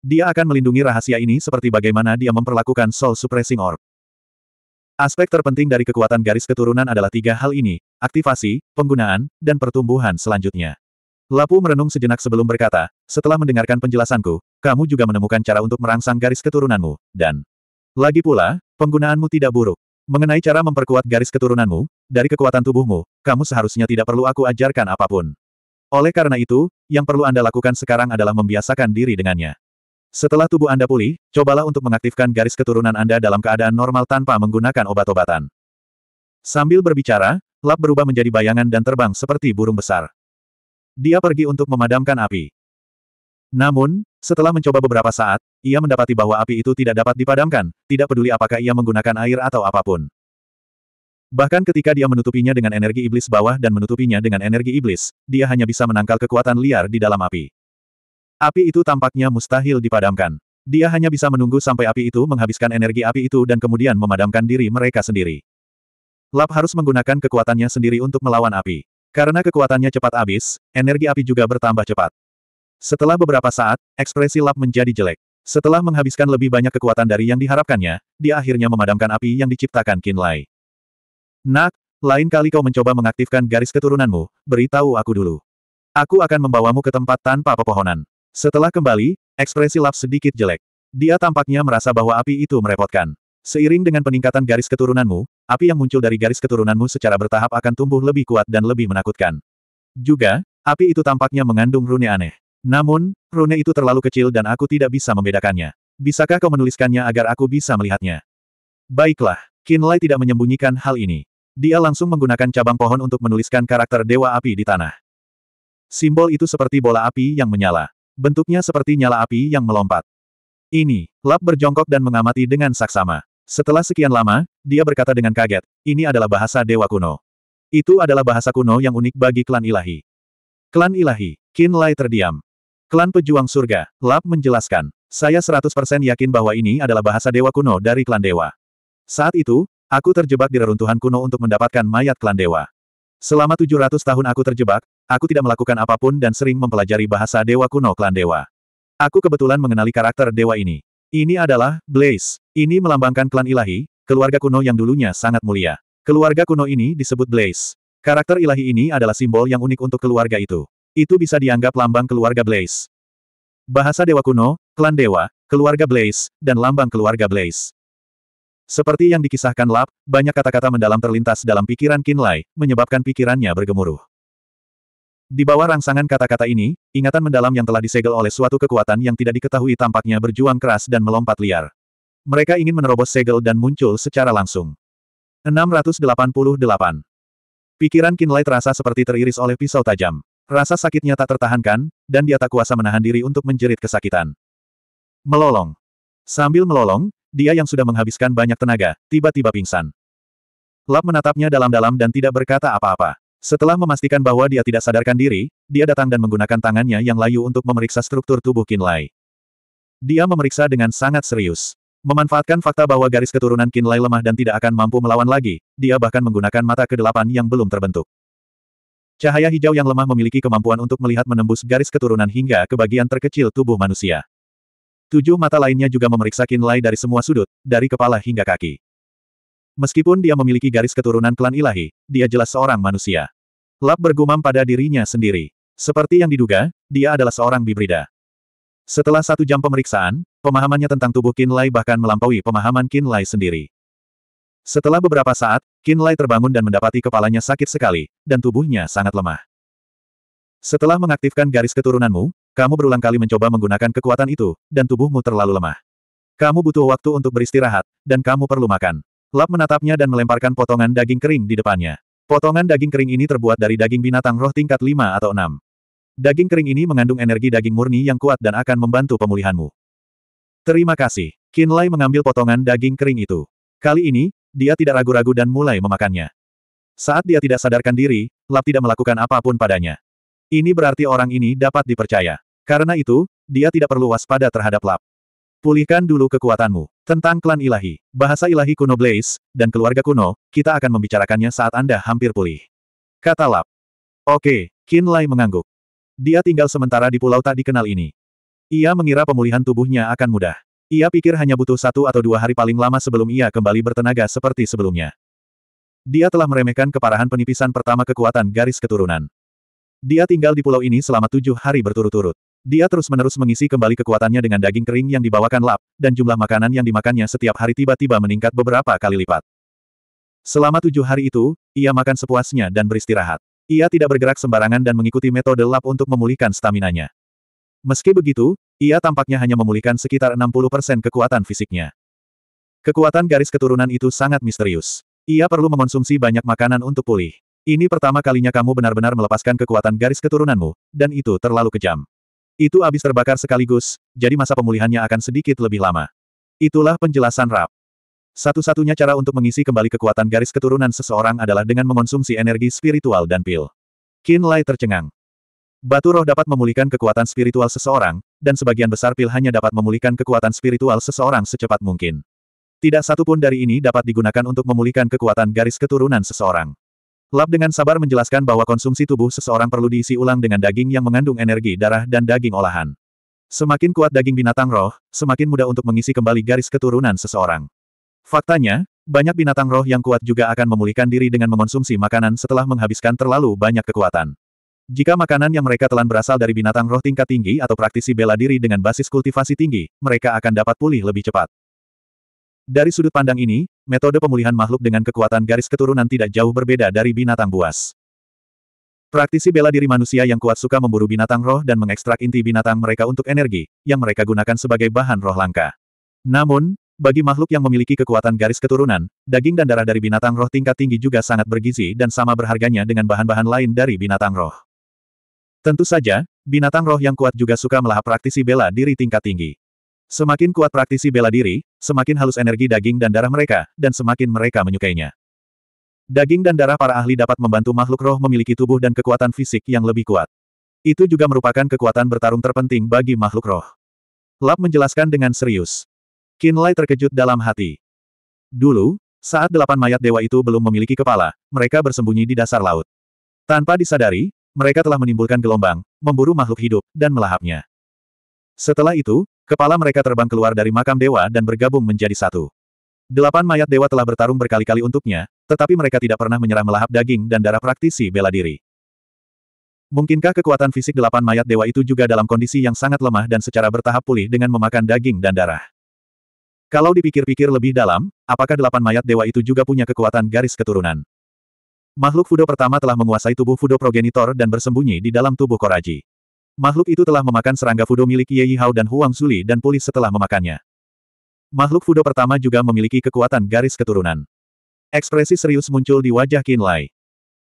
Dia akan melindungi rahasia ini seperti bagaimana dia memperlakukan Soul Suppressing Orb. Aspek terpenting dari kekuatan garis keturunan adalah tiga hal ini, aktivasi, penggunaan, dan pertumbuhan selanjutnya. Lapu merenung sejenak sebelum berkata, setelah mendengarkan penjelasanku, kamu juga menemukan cara untuk merangsang garis keturunanmu, dan lagi pula, penggunaanmu tidak buruk. Mengenai cara memperkuat garis keturunanmu, dari kekuatan tubuhmu, kamu seharusnya tidak perlu aku ajarkan apapun. Oleh karena itu, yang perlu Anda lakukan sekarang adalah membiasakan diri dengannya. Setelah tubuh Anda pulih, cobalah untuk mengaktifkan garis keturunan Anda dalam keadaan normal tanpa menggunakan obat-obatan. Sambil berbicara, Lap berubah menjadi bayangan dan terbang seperti burung besar. Dia pergi untuk memadamkan api. Namun, setelah mencoba beberapa saat, ia mendapati bahwa api itu tidak dapat dipadamkan, tidak peduli apakah ia menggunakan air atau apapun. Bahkan ketika dia menutupinya dengan energi iblis bawah dan menutupinya dengan energi iblis, dia hanya bisa menangkal kekuatan liar di dalam api. Api itu tampaknya mustahil dipadamkan. Dia hanya bisa menunggu sampai api itu menghabiskan energi api itu dan kemudian memadamkan diri mereka sendiri. Lap harus menggunakan kekuatannya sendiri untuk melawan api. Karena kekuatannya cepat habis, energi api juga bertambah cepat. Setelah beberapa saat, ekspresi Lap menjadi jelek. Setelah menghabiskan lebih banyak kekuatan dari yang diharapkannya, dia akhirnya memadamkan api yang diciptakan Kinlay. Nak, lain kali kau mencoba mengaktifkan garis keturunanmu, beritahu aku dulu. Aku akan membawamu ke tempat tanpa pepohonan. Setelah kembali, ekspresi Lap sedikit jelek. Dia tampaknya merasa bahwa api itu merepotkan. Seiring dengan peningkatan garis keturunanmu, api yang muncul dari garis keturunanmu secara bertahap akan tumbuh lebih kuat dan lebih menakutkan. Juga, api itu tampaknya mengandung rune aneh. Namun, rune itu terlalu kecil dan aku tidak bisa membedakannya. Bisakah kau menuliskannya agar aku bisa melihatnya? Baiklah, Kinlay tidak menyembunyikan hal ini. Dia langsung menggunakan cabang pohon untuk menuliskan karakter Dewa Api di tanah. Simbol itu seperti bola api yang menyala. Bentuknya seperti nyala api yang melompat. Ini, Lap berjongkok dan mengamati dengan saksama. Setelah sekian lama, dia berkata dengan kaget, ini adalah bahasa Dewa Kuno. Itu adalah bahasa kuno yang unik bagi klan ilahi. Klan ilahi, Kinlay terdiam. Klan Pejuang Surga, Lap menjelaskan. Saya 100% yakin bahwa ini adalah bahasa dewa kuno dari klan dewa. Saat itu, aku terjebak di reruntuhan kuno untuk mendapatkan mayat klan dewa. Selama 700 tahun aku terjebak, aku tidak melakukan apapun dan sering mempelajari bahasa dewa kuno klan dewa. Aku kebetulan mengenali karakter dewa ini. Ini adalah Blaze. Ini melambangkan klan ilahi, keluarga kuno yang dulunya sangat mulia. Keluarga kuno ini disebut Blaze. Karakter ilahi ini adalah simbol yang unik untuk keluarga itu itu bisa dianggap lambang keluarga Blaze. Bahasa Dewa Kuno, Klan Dewa, keluarga Blaze, dan lambang keluarga Blaze. Seperti yang dikisahkan Lap, banyak kata-kata mendalam terlintas dalam pikiran Kinlay, menyebabkan pikirannya bergemuruh. Di bawah rangsangan kata-kata ini, ingatan mendalam yang telah disegel oleh suatu kekuatan yang tidak diketahui tampaknya berjuang keras dan melompat liar. Mereka ingin menerobos segel dan muncul secara langsung. 688. Pikiran Kinlay terasa seperti teriris oleh pisau tajam. Rasa sakitnya tak tertahankan, dan dia tak kuasa menahan diri untuk menjerit kesakitan. Melolong. Sambil melolong, dia yang sudah menghabiskan banyak tenaga, tiba-tiba pingsan. Lap menatapnya dalam-dalam dan tidak berkata apa-apa. Setelah memastikan bahwa dia tidak sadarkan diri, dia datang dan menggunakan tangannya yang layu untuk memeriksa struktur tubuh Kinlay. Dia memeriksa dengan sangat serius. Memanfaatkan fakta bahwa garis keturunan Kinlay lemah dan tidak akan mampu melawan lagi, dia bahkan menggunakan mata kedelapan yang belum terbentuk. Cahaya hijau yang lemah memiliki kemampuan untuk melihat menembus garis keturunan hingga ke bagian terkecil tubuh manusia. Tujuh mata lainnya juga memeriksa kinlay dari semua sudut, dari kepala hingga kaki. Meskipun dia memiliki garis keturunan klan ilahi, dia jelas seorang manusia. Lap bergumam pada dirinya sendiri. Seperti yang diduga, dia adalah seorang bibrida. Setelah satu jam pemeriksaan, pemahamannya tentang tubuh kinlay bahkan melampaui pemahaman kinlay sendiri. Setelah beberapa saat, Kinlay terbangun dan mendapati kepalanya sakit sekali, dan tubuhnya sangat lemah. Setelah mengaktifkan garis keturunanmu, kamu berulang kali mencoba menggunakan kekuatan itu, dan tubuhmu terlalu lemah. Kamu butuh waktu untuk beristirahat, dan kamu perlu makan. Lap menatapnya dan melemparkan potongan daging kering di depannya. Potongan daging kering ini terbuat dari daging binatang roh tingkat 5 atau 6. Daging kering ini mengandung energi daging murni yang kuat dan akan membantu pemulihanmu. Terima kasih. Kinlay mengambil potongan daging kering itu. Kali ini, dia tidak ragu-ragu dan mulai memakannya. Saat dia tidak sadarkan diri, Lap tidak melakukan apapun padanya. Ini berarti orang ini dapat dipercaya. Karena itu, dia tidak perlu waspada terhadap Lap. Pulihkan dulu kekuatanmu. Tentang klan ilahi, bahasa ilahi kuno Blaze, dan keluarga kuno, kita akan membicarakannya saat Anda hampir pulih. Kata Lap. Oke, Qin Lai mengangguk. Dia tinggal sementara di pulau tak dikenal ini. Ia mengira pemulihan tubuhnya akan mudah. Ia pikir hanya butuh satu atau dua hari paling lama sebelum ia kembali bertenaga seperti sebelumnya. Dia telah meremehkan keparahan penipisan pertama kekuatan garis keturunan. Dia tinggal di pulau ini selama tujuh hari berturut-turut. Dia terus-menerus mengisi kembali kekuatannya dengan daging kering yang dibawakan lap, dan jumlah makanan yang dimakannya setiap hari tiba-tiba meningkat beberapa kali lipat. Selama tujuh hari itu, ia makan sepuasnya dan beristirahat. Ia tidak bergerak sembarangan dan mengikuti metode lap untuk memulihkan staminanya. Meski begitu, ia tampaknya hanya memulihkan sekitar 60% kekuatan fisiknya. Kekuatan garis keturunan itu sangat misterius. Ia perlu mengonsumsi banyak makanan untuk pulih. Ini pertama kalinya kamu benar-benar melepaskan kekuatan garis keturunanmu, dan itu terlalu kejam. Itu habis terbakar sekaligus, jadi masa pemulihannya akan sedikit lebih lama. Itulah penjelasan Rap. Satu-satunya cara untuk mengisi kembali kekuatan garis keturunan seseorang adalah dengan mengonsumsi energi spiritual dan pil. Qin Lai tercengang. Batu roh dapat memulihkan kekuatan spiritual seseorang, dan sebagian besar pil hanya dapat memulihkan kekuatan spiritual seseorang secepat mungkin. Tidak satu pun dari ini dapat digunakan untuk memulihkan kekuatan garis keturunan seseorang. Lab dengan sabar menjelaskan bahwa konsumsi tubuh seseorang perlu diisi ulang dengan daging yang mengandung energi darah dan daging olahan. Semakin kuat daging binatang roh, semakin mudah untuk mengisi kembali garis keturunan seseorang. Faktanya, banyak binatang roh yang kuat juga akan memulihkan diri dengan mengonsumsi makanan setelah menghabiskan terlalu banyak kekuatan. Jika makanan yang mereka telan berasal dari binatang roh tingkat tinggi atau praktisi bela diri dengan basis kultivasi tinggi, mereka akan dapat pulih lebih cepat. Dari sudut pandang ini, metode pemulihan makhluk dengan kekuatan garis keturunan tidak jauh berbeda dari binatang buas. Praktisi bela diri manusia yang kuat suka memburu binatang roh dan mengekstrak inti binatang mereka untuk energi, yang mereka gunakan sebagai bahan roh langka. Namun, bagi makhluk yang memiliki kekuatan garis keturunan, daging dan darah dari binatang roh tingkat tinggi juga sangat bergizi dan sama berharganya dengan bahan-bahan lain dari binatang roh. Tentu saja, binatang roh yang kuat juga suka melahap praktisi bela diri tingkat tinggi. Semakin kuat praktisi bela diri, semakin halus energi daging dan darah mereka, dan semakin mereka menyukainya. Daging dan darah para ahli dapat membantu makhluk roh memiliki tubuh dan kekuatan fisik yang lebih kuat. Itu juga merupakan kekuatan bertarung terpenting bagi makhluk roh. Lap menjelaskan dengan serius. Kinlay terkejut dalam hati. Dulu, saat delapan mayat dewa itu belum memiliki kepala, mereka bersembunyi di dasar laut. Tanpa disadari, mereka telah menimbulkan gelombang, memburu makhluk hidup, dan melahapnya. Setelah itu, kepala mereka terbang keluar dari makam dewa dan bergabung menjadi satu. Delapan mayat dewa telah bertarung berkali-kali untuknya, tetapi mereka tidak pernah menyerah melahap daging dan darah praktisi bela diri. Mungkinkah kekuatan fisik delapan mayat dewa itu juga dalam kondisi yang sangat lemah dan secara bertahap pulih dengan memakan daging dan darah? Kalau dipikir-pikir lebih dalam, apakah delapan mayat dewa itu juga punya kekuatan garis keturunan? Makhluk Fudo pertama telah menguasai tubuh Fudo progenitor dan bersembunyi di dalam tubuh Koraji. Makhluk itu telah memakan serangga Fudo milik Ye Hao dan Huang Suli dan pulih setelah memakannya. Makhluk Fudo pertama juga memiliki kekuatan garis keturunan. Ekspresi serius muncul di wajah Qin Lai.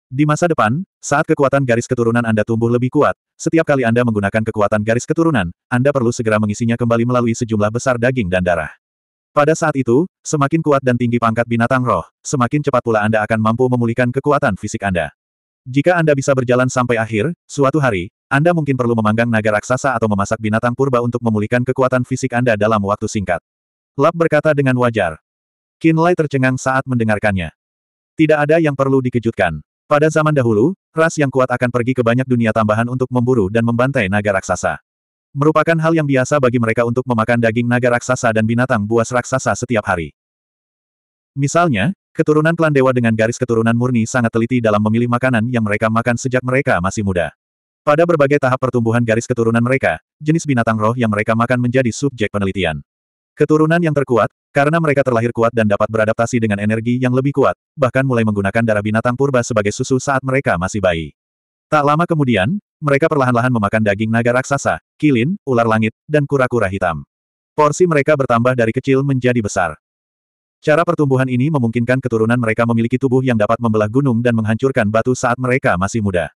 Di masa depan, saat kekuatan garis keturunan Anda tumbuh lebih kuat, setiap kali Anda menggunakan kekuatan garis keturunan, Anda perlu segera mengisinya kembali melalui sejumlah besar daging dan darah. Pada saat itu, semakin kuat dan tinggi pangkat binatang roh, semakin cepat pula Anda akan mampu memulihkan kekuatan fisik Anda. Jika Anda bisa berjalan sampai akhir, suatu hari, Anda mungkin perlu memanggang naga raksasa atau memasak binatang purba untuk memulihkan kekuatan fisik Anda dalam waktu singkat. Lap berkata dengan wajar. Kinlay tercengang saat mendengarkannya. Tidak ada yang perlu dikejutkan. Pada zaman dahulu, ras yang kuat akan pergi ke banyak dunia tambahan untuk memburu dan membantai naga raksasa. Merupakan hal yang biasa bagi mereka untuk memakan daging naga raksasa dan binatang buas raksasa setiap hari. Misalnya, keturunan klan dewa dengan garis keturunan murni sangat teliti dalam memilih makanan yang mereka makan sejak mereka masih muda. Pada berbagai tahap pertumbuhan garis keturunan mereka, jenis binatang roh yang mereka makan menjadi subjek penelitian. Keturunan yang terkuat, karena mereka terlahir kuat dan dapat beradaptasi dengan energi yang lebih kuat, bahkan mulai menggunakan darah binatang purba sebagai susu saat mereka masih bayi. Tak lama kemudian, mereka perlahan-lahan memakan daging naga raksasa, kilin, ular langit, dan kura-kura hitam. Porsi mereka bertambah dari kecil menjadi besar. Cara pertumbuhan ini memungkinkan keturunan mereka memiliki tubuh yang dapat membelah gunung dan menghancurkan batu saat mereka masih muda.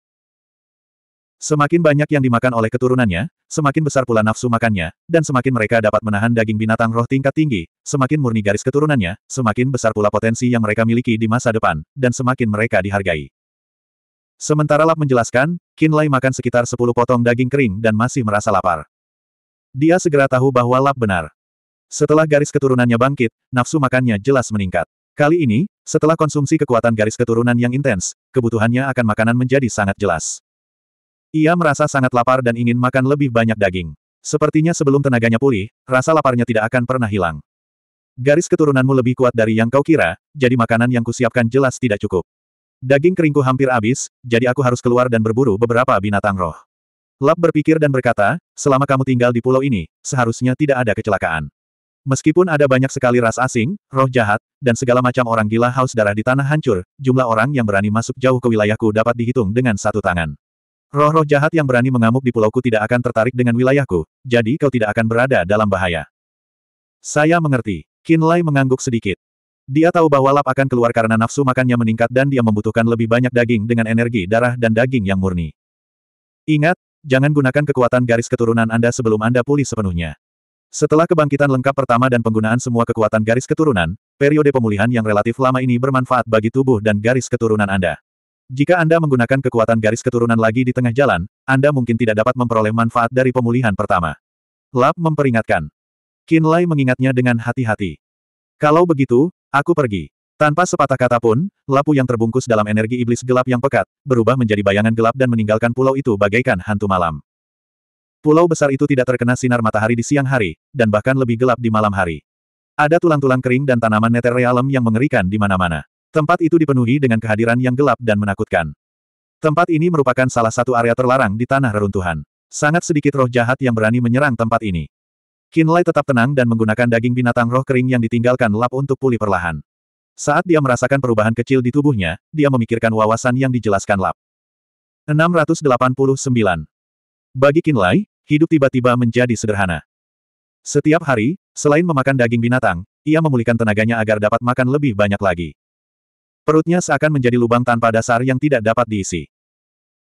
Semakin banyak yang dimakan oleh keturunannya, semakin besar pula nafsu makannya, dan semakin mereka dapat menahan daging binatang roh tingkat tinggi, semakin murni garis keturunannya, semakin besar pula potensi yang mereka miliki di masa depan, dan semakin mereka dihargai. Sementara Lap menjelaskan, Kinlay makan sekitar 10 potong daging kering dan masih merasa lapar. Dia segera tahu bahwa Lap benar. Setelah garis keturunannya bangkit, nafsu makannya jelas meningkat. Kali ini, setelah konsumsi kekuatan garis keturunan yang intens, kebutuhannya akan makanan menjadi sangat jelas. Ia merasa sangat lapar dan ingin makan lebih banyak daging. Sepertinya sebelum tenaganya pulih, rasa laparnya tidak akan pernah hilang. Garis keturunanmu lebih kuat dari yang kau kira, jadi makanan yang kusiapkan jelas tidak cukup. Daging keringku hampir habis, jadi aku harus keluar dan berburu beberapa binatang roh. Lap berpikir dan berkata, selama kamu tinggal di pulau ini, seharusnya tidak ada kecelakaan. Meskipun ada banyak sekali ras asing, roh jahat, dan segala macam orang gila haus darah di tanah hancur, jumlah orang yang berani masuk jauh ke wilayahku dapat dihitung dengan satu tangan. Roh-roh jahat yang berani mengamuk di pulauku tidak akan tertarik dengan wilayahku, jadi kau tidak akan berada dalam bahaya. Saya mengerti. Kinlay mengangguk sedikit. Dia tahu bahwa lap akan keluar karena nafsu makannya meningkat dan dia membutuhkan lebih banyak daging dengan energi darah dan daging yang murni. Ingat, jangan gunakan kekuatan garis keturunan Anda sebelum Anda pulih sepenuhnya. Setelah kebangkitan lengkap pertama dan penggunaan semua kekuatan garis keturunan, periode pemulihan yang relatif lama ini bermanfaat bagi tubuh dan garis keturunan Anda. Jika Anda menggunakan kekuatan garis keturunan lagi di tengah jalan, Anda mungkin tidak dapat memperoleh manfaat dari pemulihan pertama. Lap memperingatkan. Kinlay mengingatnya dengan hati-hati. Kalau begitu, Aku pergi. Tanpa sepatah kata pun, lapu yang terbungkus dalam energi iblis gelap yang pekat, berubah menjadi bayangan gelap dan meninggalkan pulau itu bagaikan hantu malam. Pulau besar itu tidak terkena sinar matahari di siang hari, dan bahkan lebih gelap di malam hari. Ada tulang-tulang kering dan tanaman nether realm yang mengerikan di mana-mana. Tempat itu dipenuhi dengan kehadiran yang gelap dan menakutkan. Tempat ini merupakan salah satu area terlarang di tanah reruntuhan. Sangat sedikit roh jahat yang berani menyerang tempat ini. Kinlay tetap tenang dan menggunakan daging binatang roh kering yang ditinggalkan lap untuk pulih perlahan. Saat dia merasakan perubahan kecil di tubuhnya, dia memikirkan wawasan yang dijelaskan lap. 689. Bagi Kinlay, hidup tiba-tiba menjadi sederhana. Setiap hari, selain memakan daging binatang, ia memulihkan tenaganya agar dapat makan lebih banyak lagi. Perutnya seakan menjadi lubang tanpa dasar yang tidak dapat diisi.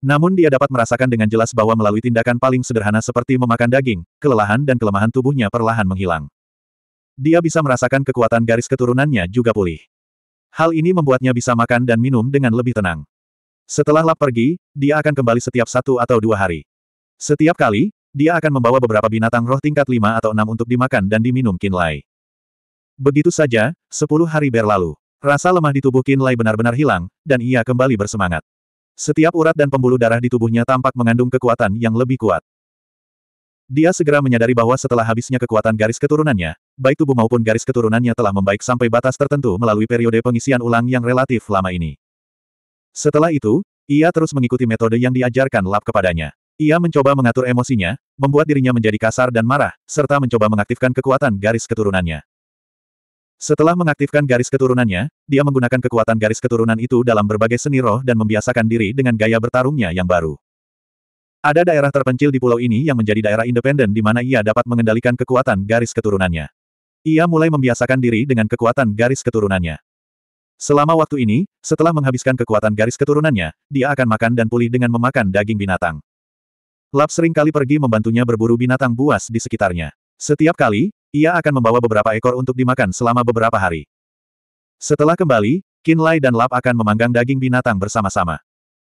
Namun dia dapat merasakan dengan jelas bahwa melalui tindakan paling sederhana seperti memakan daging, kelelahan dan kelemahan tubuhnya perlahan menghilang. Dia bisa merasakan kekuatan garis keturunannya juga pulih. Hal ini membuatnya bisa makan dan minum dengan lebih tenang. Setelah Lap pergi, dia akan kembali setiap satu atau dua hari. Setiap kali, dia akan membawa beberapa binatang roh tingkat lima atau enam untuk dimakan dan diminum Kinlay. Begitu saja, sepuluh hari berlalu. Rasa lemah di tubuh Kinlay benar-benar hilang, dan ia kembali bersemangat. Setiap urat dan pembuluh darah di tubuhnya tampak mengandung kekuatan yang lebih kuat. Dia segera menyadari bahwa setelah habisnya kekuatan garis keturunannya, baik tubuh maupun garis keturunannya telah membaik sampai batas tertentu melalui periode pengisian ulang yang relatif lama ini. Setelah itu, ia terus mengikuti metode yang diajarkan Lap kepadanya. Ia mencoba mengatur emosinya, membuat dirinya menjadi kasar dan marah, serta mencoba mengaktifkan kekuatan garis keturunannya. Setelah mengaktifkan garis keturunannya, dia menggunakan kekuatan garis keturunan itu dalam berbagai seni roh dan membiasakan diri dengan gaya bertarungnya yang baru. Ada daerah terpencil di pulau ini yang menjadi daerah independen di mana ia dapat mengendalikan kekuatan garis keturunannya. Ia mulai membiasakan diri dengan kekuatan garis keturunannya. Selama waktu ini, setelah menghabiskan kekuatan garis keturunannya, dia akan makan dan pulih dengan memakan daging binatang. Lap sering kali pergi membantunya berburu binatang buas di sekitarnya. Setiap kali, ia akan membawa beberapa ekor untuk dimakan selama beberapa hari. Setelah kembali, Qin Lai dan Lap akan memanggang daging binatang bersama-sama.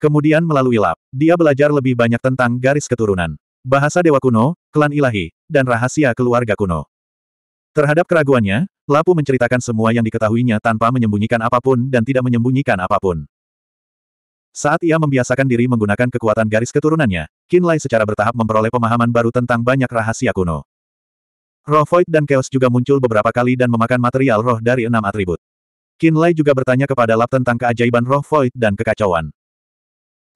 Kemudian melalui Lap, dia belajar lebih banyak tentang garis keturunan, bahasa dewa kuno, klan ilahi, dan rahasia keluarga kuno. Terhadap keraguannya, Lapu menceritakan semua yang diketahuinya tanpa menyembunyikan apapun dan tidak menyembunyikan apapun. Saat ia membiasakan diri menggunakan kekuatan garis keturunannya, Qin Lai secara bertahap memperoleh pemahaman baru tentang banyak rahasia kuno. Roh Void dan Chaos juga muncul beberapa kali dan memakan material roh dari enam atribut. Kinlay juga bertanya kepada Lap tentang keajaiban roh Void dan kekacauan.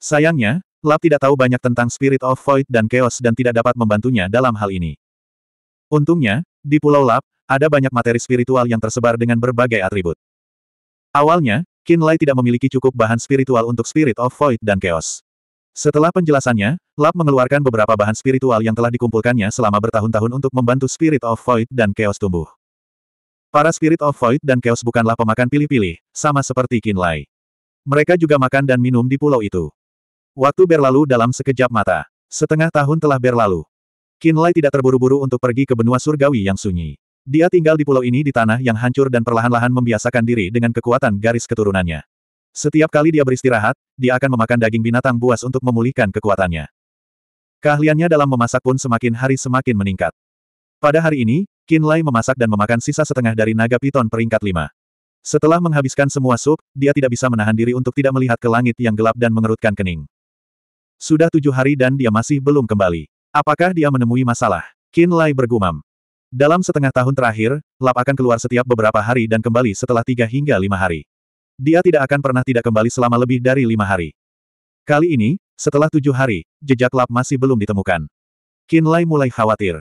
Sayangnya, Lap tidak tahu banyak tentang Spirit of Void dan Chaos dan tidak dapat membantunya dalam hal ini. Untungnya, di Pulau Lap, ada banyak materi spiritual yang tersebar dengan berbagai atribut. Awalnya, Kinlay tidak memiliki cukup bahan spiritual untuk Spirit of Void dan Chaos. Setelah penjelasannya, Lap mengeluarkan beberapa bahan spiritual yang telah dikumpulkannya selama bertahun-tahun untuk membantu Spirit of Void dan Chaos tumbuh. Para Spirit of Void dan Chaos bukanlah pemakan pilih-pilih, sama seperti Kinlay. Mereka juga makan dan minum di pulau itu. Waktu berlalu dalam sekejap mata. Setengah tahun telah berlalu. Kinlay tidak terburu-buru untuk pergi ke benua surgawi yang sunyi. Dia tinggal di pulau ini di tanah yang hancur dan perlahan-lahan membiasakan diri dengan kekuatan garis keturunannya. Setiap kali dia beristirahat, dia akan memakan daging binatang buas untuk memulihkan kekuatannya. Keahliannya dalam memasak pun semakin hari semakin meningkat. Pada hari ini, Qin Lai memasak dan memakan sisa setengah dari naga piton peringkat lima. Setelah menghabiskan semua sup, dia tidak bisa menahan diri untuk tidak melihat ke langit yang gelap dan mengerutkan kening. Sudah tujuh hari dan dia masih belum kembali. Apakah dia menemui masalah? Qin Lai bergumam. Dalam setengah tahun terakhir, Lap akan keluar setiap beberapa hari dan kembali setelah tiga hingga lima hari. Dia tidak akan pernah tidak kembali selama lebih dari lima hari. Kali ini, setelah tujuh hari, jejak lap masih belum ditemukan. Kinlay mulai khawatir.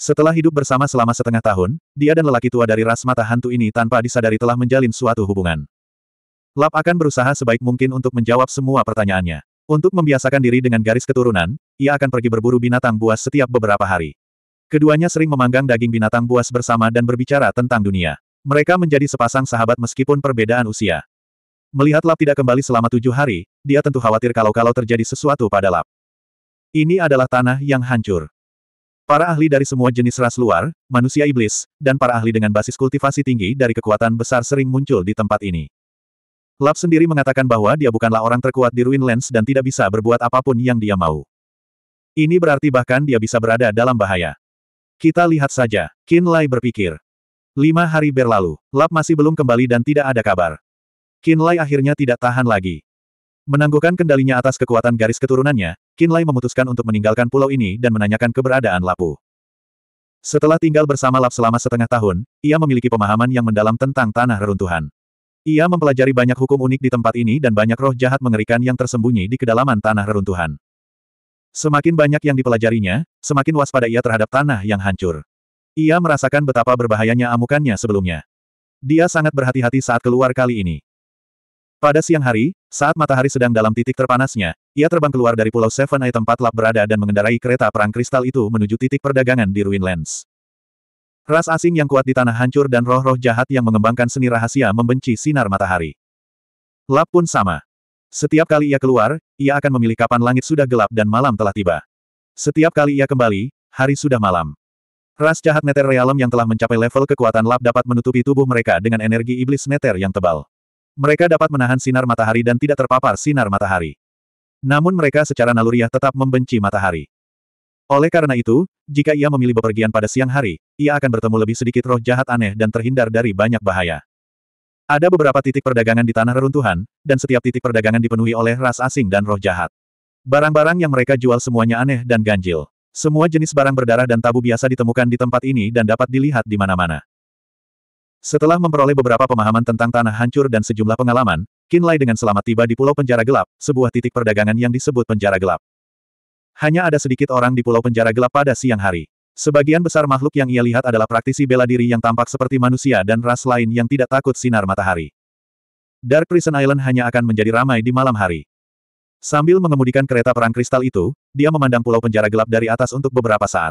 Setelah hidup bersama selama setengah tahun, dia dan lelaki tua dari ras mata hantu ini tanpa disadari telah menjalin suatu hubungan. Lap akan berusaha sebaik mungkin untuk menjawab semua pertanyaannya. Untuk membiasakan diri dengan garis keturunan, ia akan pergi berburu binatang buas setiap beberapa hari. Keduanya sering memanggang daging binatang buas bersama dan berbicara tentang dunia. Mereka menjadi sepasang sahabat meskipun perbedaan usia. Melihat Lap tidak kembali selama tujuh hari, dia tentu khawatir kalau-kalau terjadi sesuatu pada Lap. Ini adalah tanah yang hancur. Para ahli dari semua jenis ras luar, manusia iblis, dan para ahli dengan basis kultivasi tinggi dari kekuatan besar sering muncul di tempat ini. Lap sendiri mengatakan bahwa dia bukanlah orang terkuat di Ruinlands dan tidak bisa berbuat apapun yang dia mau. Ini berarti bahkan dia bisa berada dalam bahaya. Kita lihat saja, Kinlay berpikir. Lima hari berlalu, Lap masih belum kembali dan tidak ada kabar. Kinlay akhirnya tidak tahan lagi. Menangguhkan kendalinya atas kekuatan garis keturunannya, Kinlay memutuskan untuk meninggalkan pulau ini dan menanyakan keberadaan Lapu. Setelah tinggal bersama Lap selama setengah tahun, ia memiliki pemahaman yang mendalam tentang tanah reruntuhan. Ia mempelajari banyak hukum unik di tempat ini dan banyak roh jahat mengerikan yang tersembunyi di kedalaman tanah reruntuhan. Semakin banyak yang dipelajarinya, semakin waspada ia terhadap tanah yang hancur. Ia merasakan betapa berbahayanya amukannya sebelumnya. Dia sangat berhati-hati saat keluar kali ini. Pada siang hari, saat matahari sedang dalam titik terpanasnya, ia terbang keluar dari Pulau Seven Eye tempat Lap berada dan mengendarai kereta perang kristal itu menuju titik perdagangan di Ruinlands. Ras asing yang kuat di tanah hancur dan roh-roh jahat yang mengembangkan seni rahasia membenci sinar matahari. Lap pun sama. Setiap kali ia keluar, ia akan memilih kapan langit sudah gelap dan malam telah tiba. Setiap kali ia kembali, hari sudah malam. Ras jahat Nether Realm yang telah mencapai level kekuatan lab dapat menutupi tubuh mereka dengan energi iblis Nether yang tebal. Mereka dapat menahan sinar matahari dan tidak terpapar sinar matahari. Namun mereka secara naluriah tetap membenci matahari. Oleh karena itu, jika ia memilih bepergian pada siang hari, ia akan bertemu lebih sedikit roh jahat aneh dan terhindar dari banyak bahaya. Ada beberapa titik perdagangan di tanah reruntuhan, dan setiap titik perdagangan dipenuhi oleh ras asing dan roh jahat. Barang-barang yang mereka jual semuanya aneh dan ganjil. Semua jenis barang berdarah dan tabu biasa ditemukan di tempat ini dan dapat dilihat di mana-mana. Setelah memperoleh beberapa pemahaman tentang tanah hancur dan sejumlah pengalaman, Lai dengan selamat tiba di Pulau Penjara Gelap, sebuah titik perdagangan yang disebut Penjara Gelap. Hanya ada sedikit orang di Pulau Penjara Gelap pada siang hari. Sebagian besar makhluk yang ia lihat adalah praktisi bela diri yang tampak seperti manusia dan ras lain yang tidak takut sinar matahari. Dark Prison Island hanya akan menjadi ramai di malam hari. Sambil mengemudikan kereta perang kristal itu, dia memandang pulau penjara gelap dari atas untuk beberapa saat.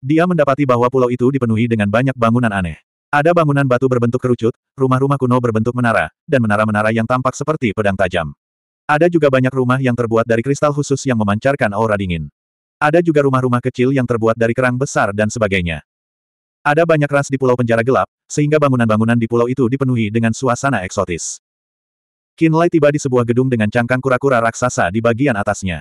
Dia mendapati bahwa pulau itu dipenuhi dengan banyak bangunan aneh. Ada bangunan batu berbentuk kerucut, rumah-rumah kuno berbentuk menara, dan menara-menara yang tampak seperti pedang tajam. Ada juga banyak rumah yang terbuat dari kristal khusus yang memancarkan aura dingin. Ada juga rumah-rumah kecil yang terbuat dari kerang besar dan sebagainya. Ada banyak ras di pulau penjara gelap, sehingga bangunan-bangunan di pulau itu dipenuhi dengan suasana eksotis. Kinlay tiba di sebuah gedung dengan cangkang kura-kura raksasa di bagian atasnya.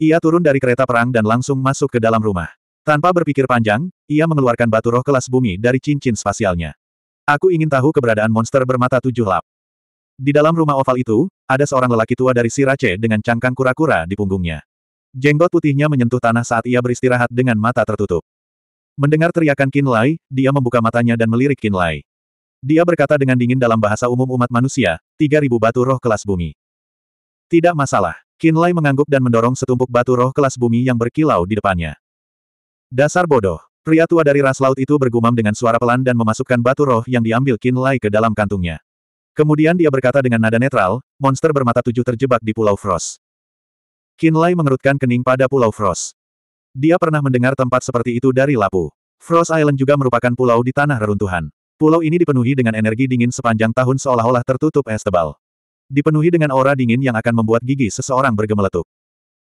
Ia turun dari kereta perang dan langsung masuk ke dalam rumah. Tanpa berpikir panjang, ia mengeluarkan batu roh kelas bumi dari cincin spasialnya. Aku ingin tahu keberadaan monster bermata tujuh lap. Di dalam rumah oval itu, ada seorang lelaki tua dari Sirace dengan cangkang kura-kura di punggungnya. Jenggot putihnya menyentuh tanah saat ia beristirahat dengan mata tertutup. Mendengar teriakan Kinlay, dia membuka matanya dan melirik Kinlay. Dia berkata dengan dingin dalam bahasa umum umat manusia, 3000 batu roh kelas bumi. Tidak masalah. Kinlay mengangguk dan mendorong setumpuk batu roh kelas bumi yang berkilau di depannya. Dasar bodoh. Pria tua dari ras laut itu bergumam dengan suara pelan dan memasukkan batu roh yang diambil Kinlay ke dalam kantungnya. Kemudian dia berkata dengan nada netral, monster bermata tujuh terjebak di Pulau Frost. Kinlay mengerutkan kening pada Pulau Frost. Dia pernah mendengar tempat seperti itu dari Lapu. Frost Island juga merupakan pulau di tanah reruntuhan. Pulau ini dipenuhi dengan energi dingin sepanjang tahun seolah-olah tertutup es tebal. Dipenuhi dengan aura dingin yang akan membuat gigi seseorang bergemeletuk.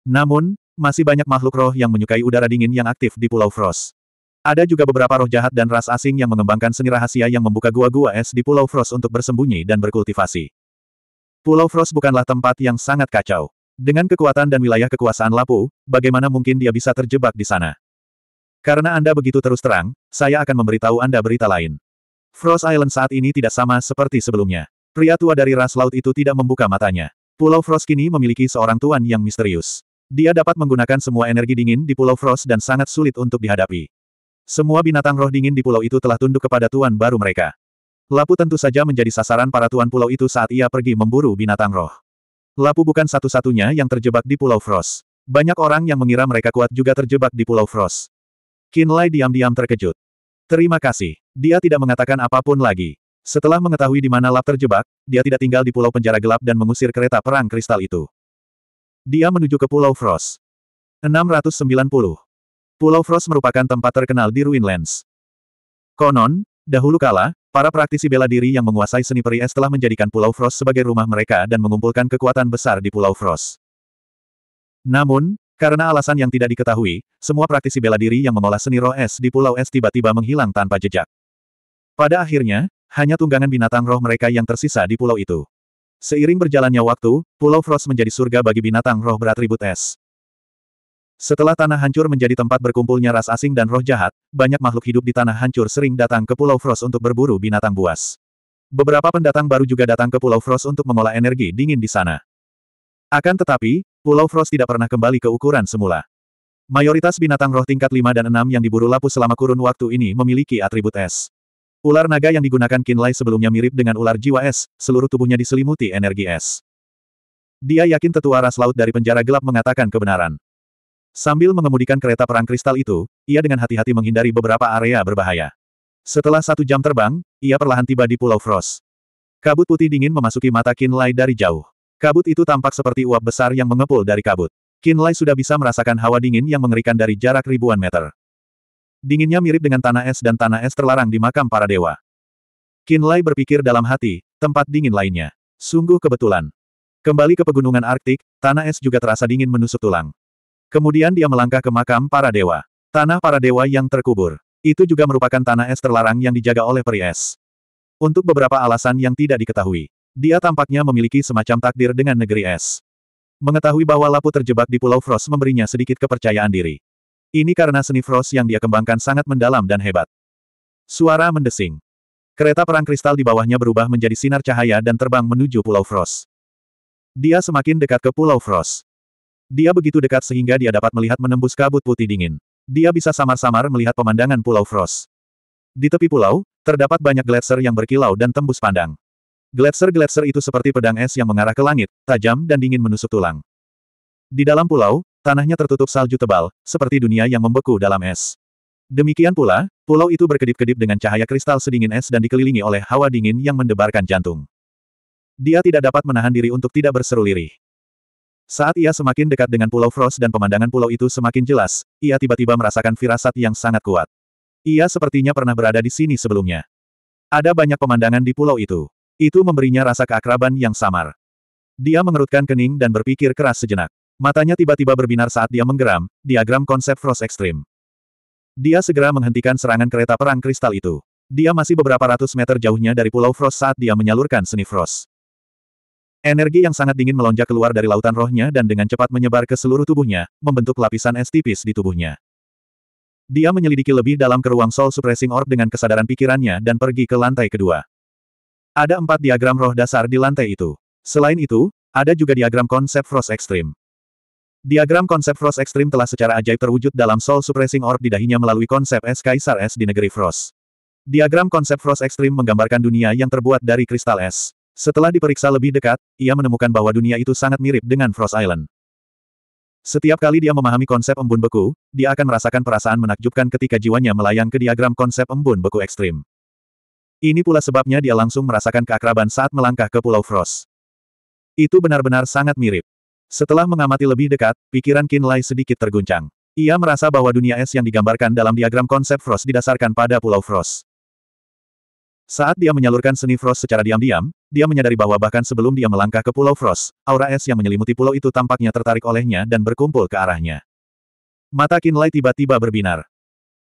Namun, masih banyak makhluk roh yang menyukai udara dingin yang aktif di Pulau Frost. Ada juga beberapa roh jahat dan ras asing yang mengembangkan seni rahasia yang membuka gua-gua es di Pulau Frost untuk bersembunyi dan berkultivasi. Pulau Frost bukanlah tempat yang sangat kacau. Dengan kekuatan dan wilayah kekuasaan Lapu, bagaimana mungkin dia bisa terjebak di sana? Karena Anda begitu terus terang, saya akan memberitahu Anda berita lain. Frost Island saat ini tidak sama seperti sebelumnya. Pria tua dari ras laut itu tidak membuka matanya. Pulau Frost kini memiliki seorang tuan yang misterius. Dia dapat menggunakan semua energi dingin di Pulau Frost dan sangat sulit untuk dihadapi. Semua binatang roh dingin di pulau itu telah tunduk kepada tuan baru mereka. Lapu tentu saja menjadi sasaran para tuan pulau itu saat ia pergi memburu binatang roh. Lapu bukan satu-satunya yang terjebak di Pulau Frost. Banyak orang yang mengira mereka kuat juga terjebak di Pulau Frost. Kinlay diam-diam terkejut. Terima kasih. Dia tidak mengatakan apapun lagi. Setelah mengetahui di mana lap terjebak, dia tidak tinggal di pulau penjara gelap dan mengusir kereta perang kristal itu. Dia menuju ke Pulau Frost. 690. Pulau Frost merupakan tempat terkenal di Ruinlands. Konon, dahulu kala, para praktisi bela diri yang menguasai seni peri es telah menjadikan Pulau Frost sebagai rumah mereka dan mengumpulkan kekuatan besar di Pulau Frost. Namun, karena alasan yang tidak diketahui, semua praktisi bela diri yang mengolah seni roh es di Pulau Es tiba-tiba menghilang tanpa jejak. Pada akhirnya, hanya tunggangan binatang roh mereka yang tersisa di pulau itu. Seiring berjalannya waktu, Pulau Frost menjadi surga bagi binatang roh beratribut es. Setelah tanah hancur menjadi tempat berkumpulnya ras asing dan roh jahat, banyak makhluk hidup di tanah hancur sering datang ke Pulau Frost untuk berburu binatang buas. Beberapa pendatang baru juga datang ke Pulau Frost untuk mengolah energi dingin di sana. Akan tetapi, Pulau Frost tidak pernah kembali ke ukuran semula. Mayoritas binatang roh tingkat 5 dan 6 yang diburu Lapu selama kurun waktu ini memiliki atribut es. Ular naga yang digunakan Kinlay sebelumnya mirip dengan ular jiwa es, seluruh tubuhnya diselimuti energi es. Dia yakin tetua ras laut dari penjara gelap mengatakan kebenaran. Sambil mengemudikan kereta perang kristal itu, ia dengan hati-hati menghindari beberapa area berbahaya. Setelah satu jam terbang, ia perlahan tiba di Pulau Frost. Kabut putih dingin memasuki mata Kinlay dari jauh. Kabut itu tampak seperti uap besar yang mengepul dari kabut. Kinlay sudah bisa merasakan hawa dingin yang mengerikan dari jarak ribuan meter. Dinginnya mirip dengan tanah es dan tanah es terlarang di makam para dewa. Kinlay berpikir dalam hati, tempat dingin lainnya. Sungguh kebetulan. Kembali ke pegunungan Arktik, tanah es juga terasa dingin menusuk tulang. Kemudian dia melangkah ke makam para dewa. Tanah para dewa yang terkubur. Itu juga merupakan tanah es terlarang yang dijaga oleh peri es. Untuk beberapa alasan yang tidak diketahui. Dia tampaknya memiliki semacam takdir dengan negeri es. Mengetahui bahwa Lapu terjebak di Pulau Frost memberinya sedikit kepercayaan diri. Ini karena seni Frost yang dia kembangkan sangat mendalam dan hebat. Suara mendesing. Kereta perang kristal di bawahnya berubah menjadi sinar cahaya dan terbang menuju Pulau Frost. Dia semakin dekat ke Pulau Frost. Dia begitu dekat sehingga dia dapat melihat menembus kabut putih dingin. Dia bisa samar-samar melihat pemandangan Pulau Frost. Di tepi pulau, terdapat banyak gletser yang berkilau dan tembus pandang. Gletser-gletser itu seperti pedang es yang mengarah ke langit, tajam dan dingin menusuk tulang. Di dalam pulau, tanahnya tertutup salju tebal, seperti dunia yang membeku dalam es. Demikian pula, pulau itu berkedip-kedip dengan cahaya kristal sedingin es dan dikelilingi oleh hawa dingin yang mendebarkan jantung. Dia tidak dapat menahan diri untuk tidak berseru lirih. Saat ia semakin dekat dengan Pulau Frost dan pemandangan pulau itu semakin jelas, ia tiba-tiba merasakan firasat yang sangat kuat. Ia sepertinya pernah berada di sini sebelumnya. Ada banyak pemandangan di pulau itu. Itu memberinya rasa keakraban yang samar. Dia mengerutkan kening dan berpikir keras sejenak. Matanya tiba-tiba berbinar saat dia menggeram, diagram konsep Frost Extreme. Dia segera menghentikan serangan kereta perang kristal itu. Dia masih beberapa ratus meter jauhnya dari Pulau Frost saat dia menyalurkan seni Frost. Energi yang sangat dingin melonjak keluar dari lautan rohnya dan dengan cepat menyebar ke seluruh tubuhnya, membentuk lapisan es tipis di tubuhnya. Dia menyelidiki lebih dalam ke ruang Soul Suppressing Orb dengan kesadaran pikirannya dan pergi ke lantai kedua. Ada empat diagram roh dasar di lantai itu. Selain itu, ada juga diagram konsep Frost Extreme. Diagram konsep Frost Extreme telah secara ajaib terwujud dalam Soul Suppressing Orb di dahinya melalui konsep es Kaisar Es di negeri Frost. Diagram konsep Frost Extreme menggambarkan dunia yang terbuat dari kristal es. Setelah diperiksa lebih dekat, ia menemukan bahwa dunia itu sangat mirip dengan Frost Island. Setiap kali dia memahami konsep embun beku, dia akan merasakan perasaan menakjubkan ketika jiwanya melayang ke diagram konsep embun beku ekstrim. Ini pula sebabnya dia langsung merasakan keakraban saat melangkah ke Pulau Frost. Itu benar-benar sangat mirip. Setelah mengamati lebih dekat, pikiran Lai sedikit terguncang. Ia merasa bahwa dunia es yang digambarkan dalam diagram konsep Frost didasarkan pada Pulau Frost. Saat dia menyalurkan seni Frost secara diam-diam, dia menyadari bahwa bahkan sebelum dia melangkah ke Pulau Frost, aura es yang menyelimuti pulau itu tampaknya tertarik olehnya dan berkumpul ke arahnya. Mata Kinlay tiba-tiba berbinar.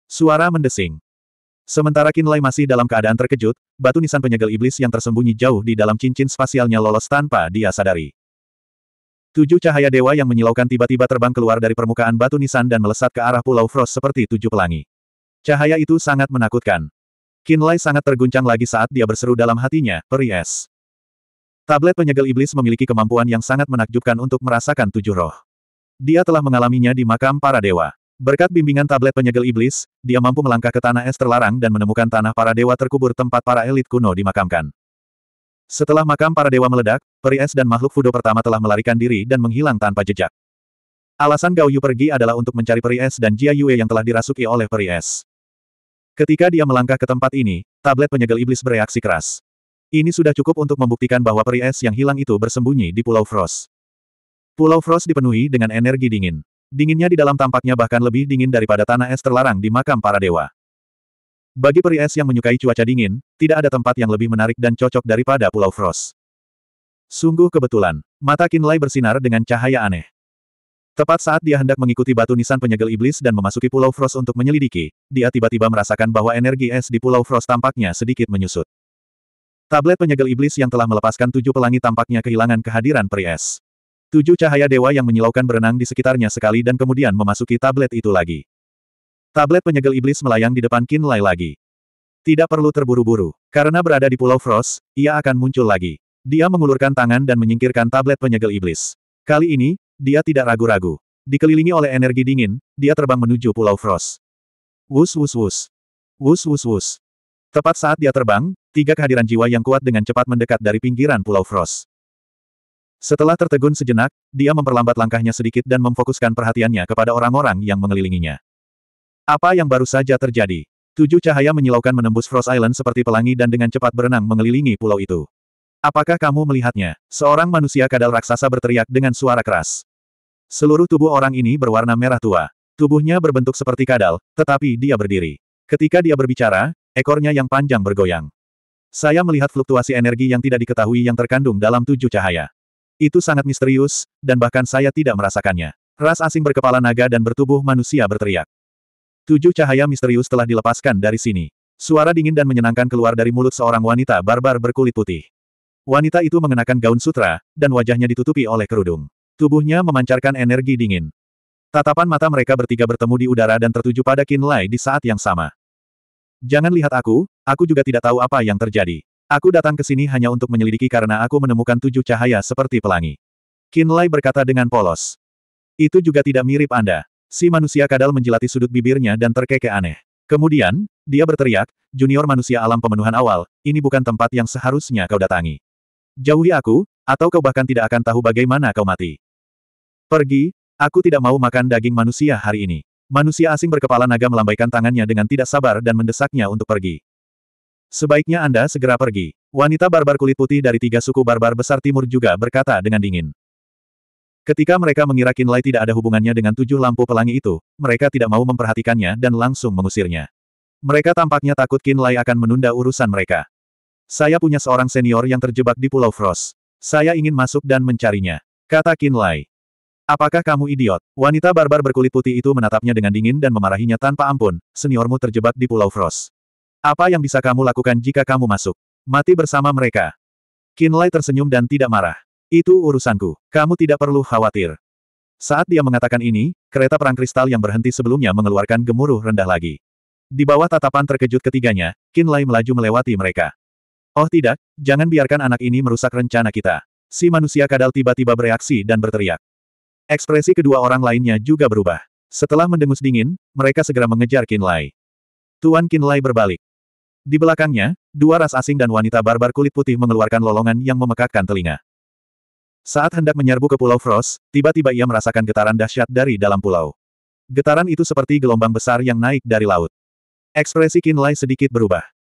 Suara mendesing. Sementara Kinlay masih dalam keadaan terkejut, batu nisan penyegel iblis yang tersembunyi jauh di dalam cincin spasialnya lolos tanpa dia sadari. Tujuh cahaya dewa yang menyilaukan tiba-tiba terbang keluar dari permukaan batu nisan dan melesat ke arah Pulau Frost seperti tujuh pelangi. Cahaya itu sangat menakutkan. Kinlay sangat terguncang lagi saat dia berseru dalam hatinya, peri es. Tablet penyegel iblis memiliki kemampuan yang sangat menakjubkan untuk merasakan tujuh roh. Dia telah mengalaminya di makam para dewa. Berkat bimbingan tablet penyegel iblis, dia mampu melangkah ke tanah es terlarang dan menemukan tanah para dewa terkubur tempat para elit kuno dimakamkan. Setelah makam para dewa meledak, peri es dan makhluk Fudo pertama telah melarikan diri dan menghilang tanpa jejak. Alasan Gao Yu pergi adalah untuk mencari peri es dan Jia Yue yang telah dirasuki oleh peri es. Ketika dia melangkah ke tempat ini, tablet penyegel iblis bereaksi keras. Ini sudah cukup untuk membuktikan bahwa peri es yang hilang itu bersembunyi di Pulau Frost. Pulau Frost dipenuhi dengan energi dingin. Dinginnya di dalam tampaknya bahkan lebih dingin daripada tanah es terlarang di makam para dewa. Bagi peri es yang menyukai cuaca dingin, tidak ada tempat yang lebih menarik dan cocok daripada Pulau Frost. Sungguh kebetulan, mata Kinlay bersinar dengan cahaya aneh. Tepat saat dia hendak mengikuti batu nisan penyegel iblis dan memasuki Pulau Frost untuk menyelidiki, dia tiba-tiba merasakan bahwa energi es di Pulau Frost tampaknya sedikit menyusut. Tablet penyegel iblis yang telah melepaskan tujuh pelangi tampaknya kehilangan kehadiran peri es. Tujuh cahaya dewa yang menyilaukan berenang di sekitarnya sekali dan kemudian memasuki tablet itu lagi. Tablet penyegel iblis melayang di depan Qin Lai lagi. Tidak perlu terburu-buru. Karena berada di Pulau Frost, ia akan muncul lagi. Dia mengulurkan tangan dan menyingkirkan tablet penyegel iblis. Kali ini, dia tidak ragu-ragu. Dikelilingi oleh energi dingin, dia terbang menuju Pulau Frost. Wus wus wus. Wus wus wus. Tepat saat dia terbang, tiga kehadiran jiwa yang kuat dengan cepat mendekat dari pinggiran Pulau Frost. Setelah tertegun sejenak, dia memperlambat langkahnya sedikit dan memfokuskan perhatiannya kepada orang-orang yang mengelilinginya. Apa yang baru saja terjadi? Tujuh cahaya menyilaukan menembus Frost Island seperti pelangi dan dengan cepat berenang mengelilingi pulau itu. Apakah kamu melihatnya? Seorang manusia kadal raksasa berteriak dengan suara keras. Seluruh tubuh orang ini berwarna merah tua. Tubuhnya berbentuk seperti kadal, tetapi dia berdiri. Ketika dia berbicara, ekornya yang panjang bergoyang. Saya melihat fluktuasi energi yang tidak diketahui yang terkandung dalam tujuh cahaya. Itu sangat misterius, dan bahkan saya tidak merasakannya. Ras asing berkepala naga dan bertubuh manusia berteriak. Tujuh cahaya misterius telah dilepaskan dari sini. Suara dingin dan menyenangkan keluar dari mulut seorang wanita barbar berkulit putih. Wanita itu mengenakan gaun sutra, dan wajahnya ditutupi oleh kerudung. Tubuhnya memancarkan energi dingin. Tatapan mata mereka bertiga bertemu di udara dan tertuju pada Qin Lai di saat yang sama. Jangan lihat aku, aku juga tidak tahu apa yang terjadi. Aku datang ke sini hanya untuk menyelidiki karena aku menemukan tujuh cahaya seperti pelangi. Lai berkata dengan polos. Itu juga tidak mirip Anda. Si manusia kadal menjilati sudut bibirnya dan terkekeh aneh. Kemudian, dia berteriak, junior manusia alam pemenuhan awal, ini bukan tempat yang seharusnya kau datangi. Jauhi aku, atau kau bahkan tidak akan tahu bagaimana kau mati. Pergi, aku tidak mau makan daging manusia hari ini. Manusia asing berkepala naga melambaikan tangannya dengan tidak sabar dan mendesaknya untuk pergi. Sebaiknya Anda segera pergi. Wanita barbar kulit putih dari tiga suku barbar besar timur juga berkata dengan dingin. Ketika mereka mengira Kinlay tidak ada hubungannya dengan tujuh lampu pelangi itu, mereka tidak mau memperhatikannya dan langsung mengusirnya. Mereka tampaknya takut Kinlay akan menunda urusan mereka. Saya punya seorang senior yang terjebak di Pulau Frost. Saya ingin masuk dan mencarinya. Kata Kinlay. Apakah kamu idiot? Wanita barbar berkulit putih itu menatapnya dengan dingin dan memarahinya tanpa ampun, seniormu terjebak di Pulau Frost. Apa yang bisa kamu lakukan jika kamu masuk? Mati bersama mereka. Kinlay tersenyum dan tidak marah. Itu urusanku. Kamu tidak perlu khawatir. Saat dia mengatakan ini, kereta perang kristal yang berhenti sebelumnya mengeluarkan gemuruh rendah lagi. Di bawah tatapan terkejut ketiganya, Kinlay melaju melewati mereka. Oh tidak, jangan biarkan anak ini merusak rencana kita. Si manusia kadal tiba-tiba bereaksi dan berteriak. Ekspresi kedua orang lainnya juga berubah. Setelah mendengus dingin, mereka segera mengejar Kinlay. Tuan Kinlay berbalik. Di belakangnya, dua ras asing dan wanita barbar kulit putih mengeluarkan lolongan yang memekakkan telinga. Saat hendak menyerbu ke Pulau Frost, tiba-tiba ia merasakan getaran dahsyat dari dalam pulau. Getaran itu seperti gelombang besar yang naik dari laut. Ekspresi Kinlay sedikit berubah.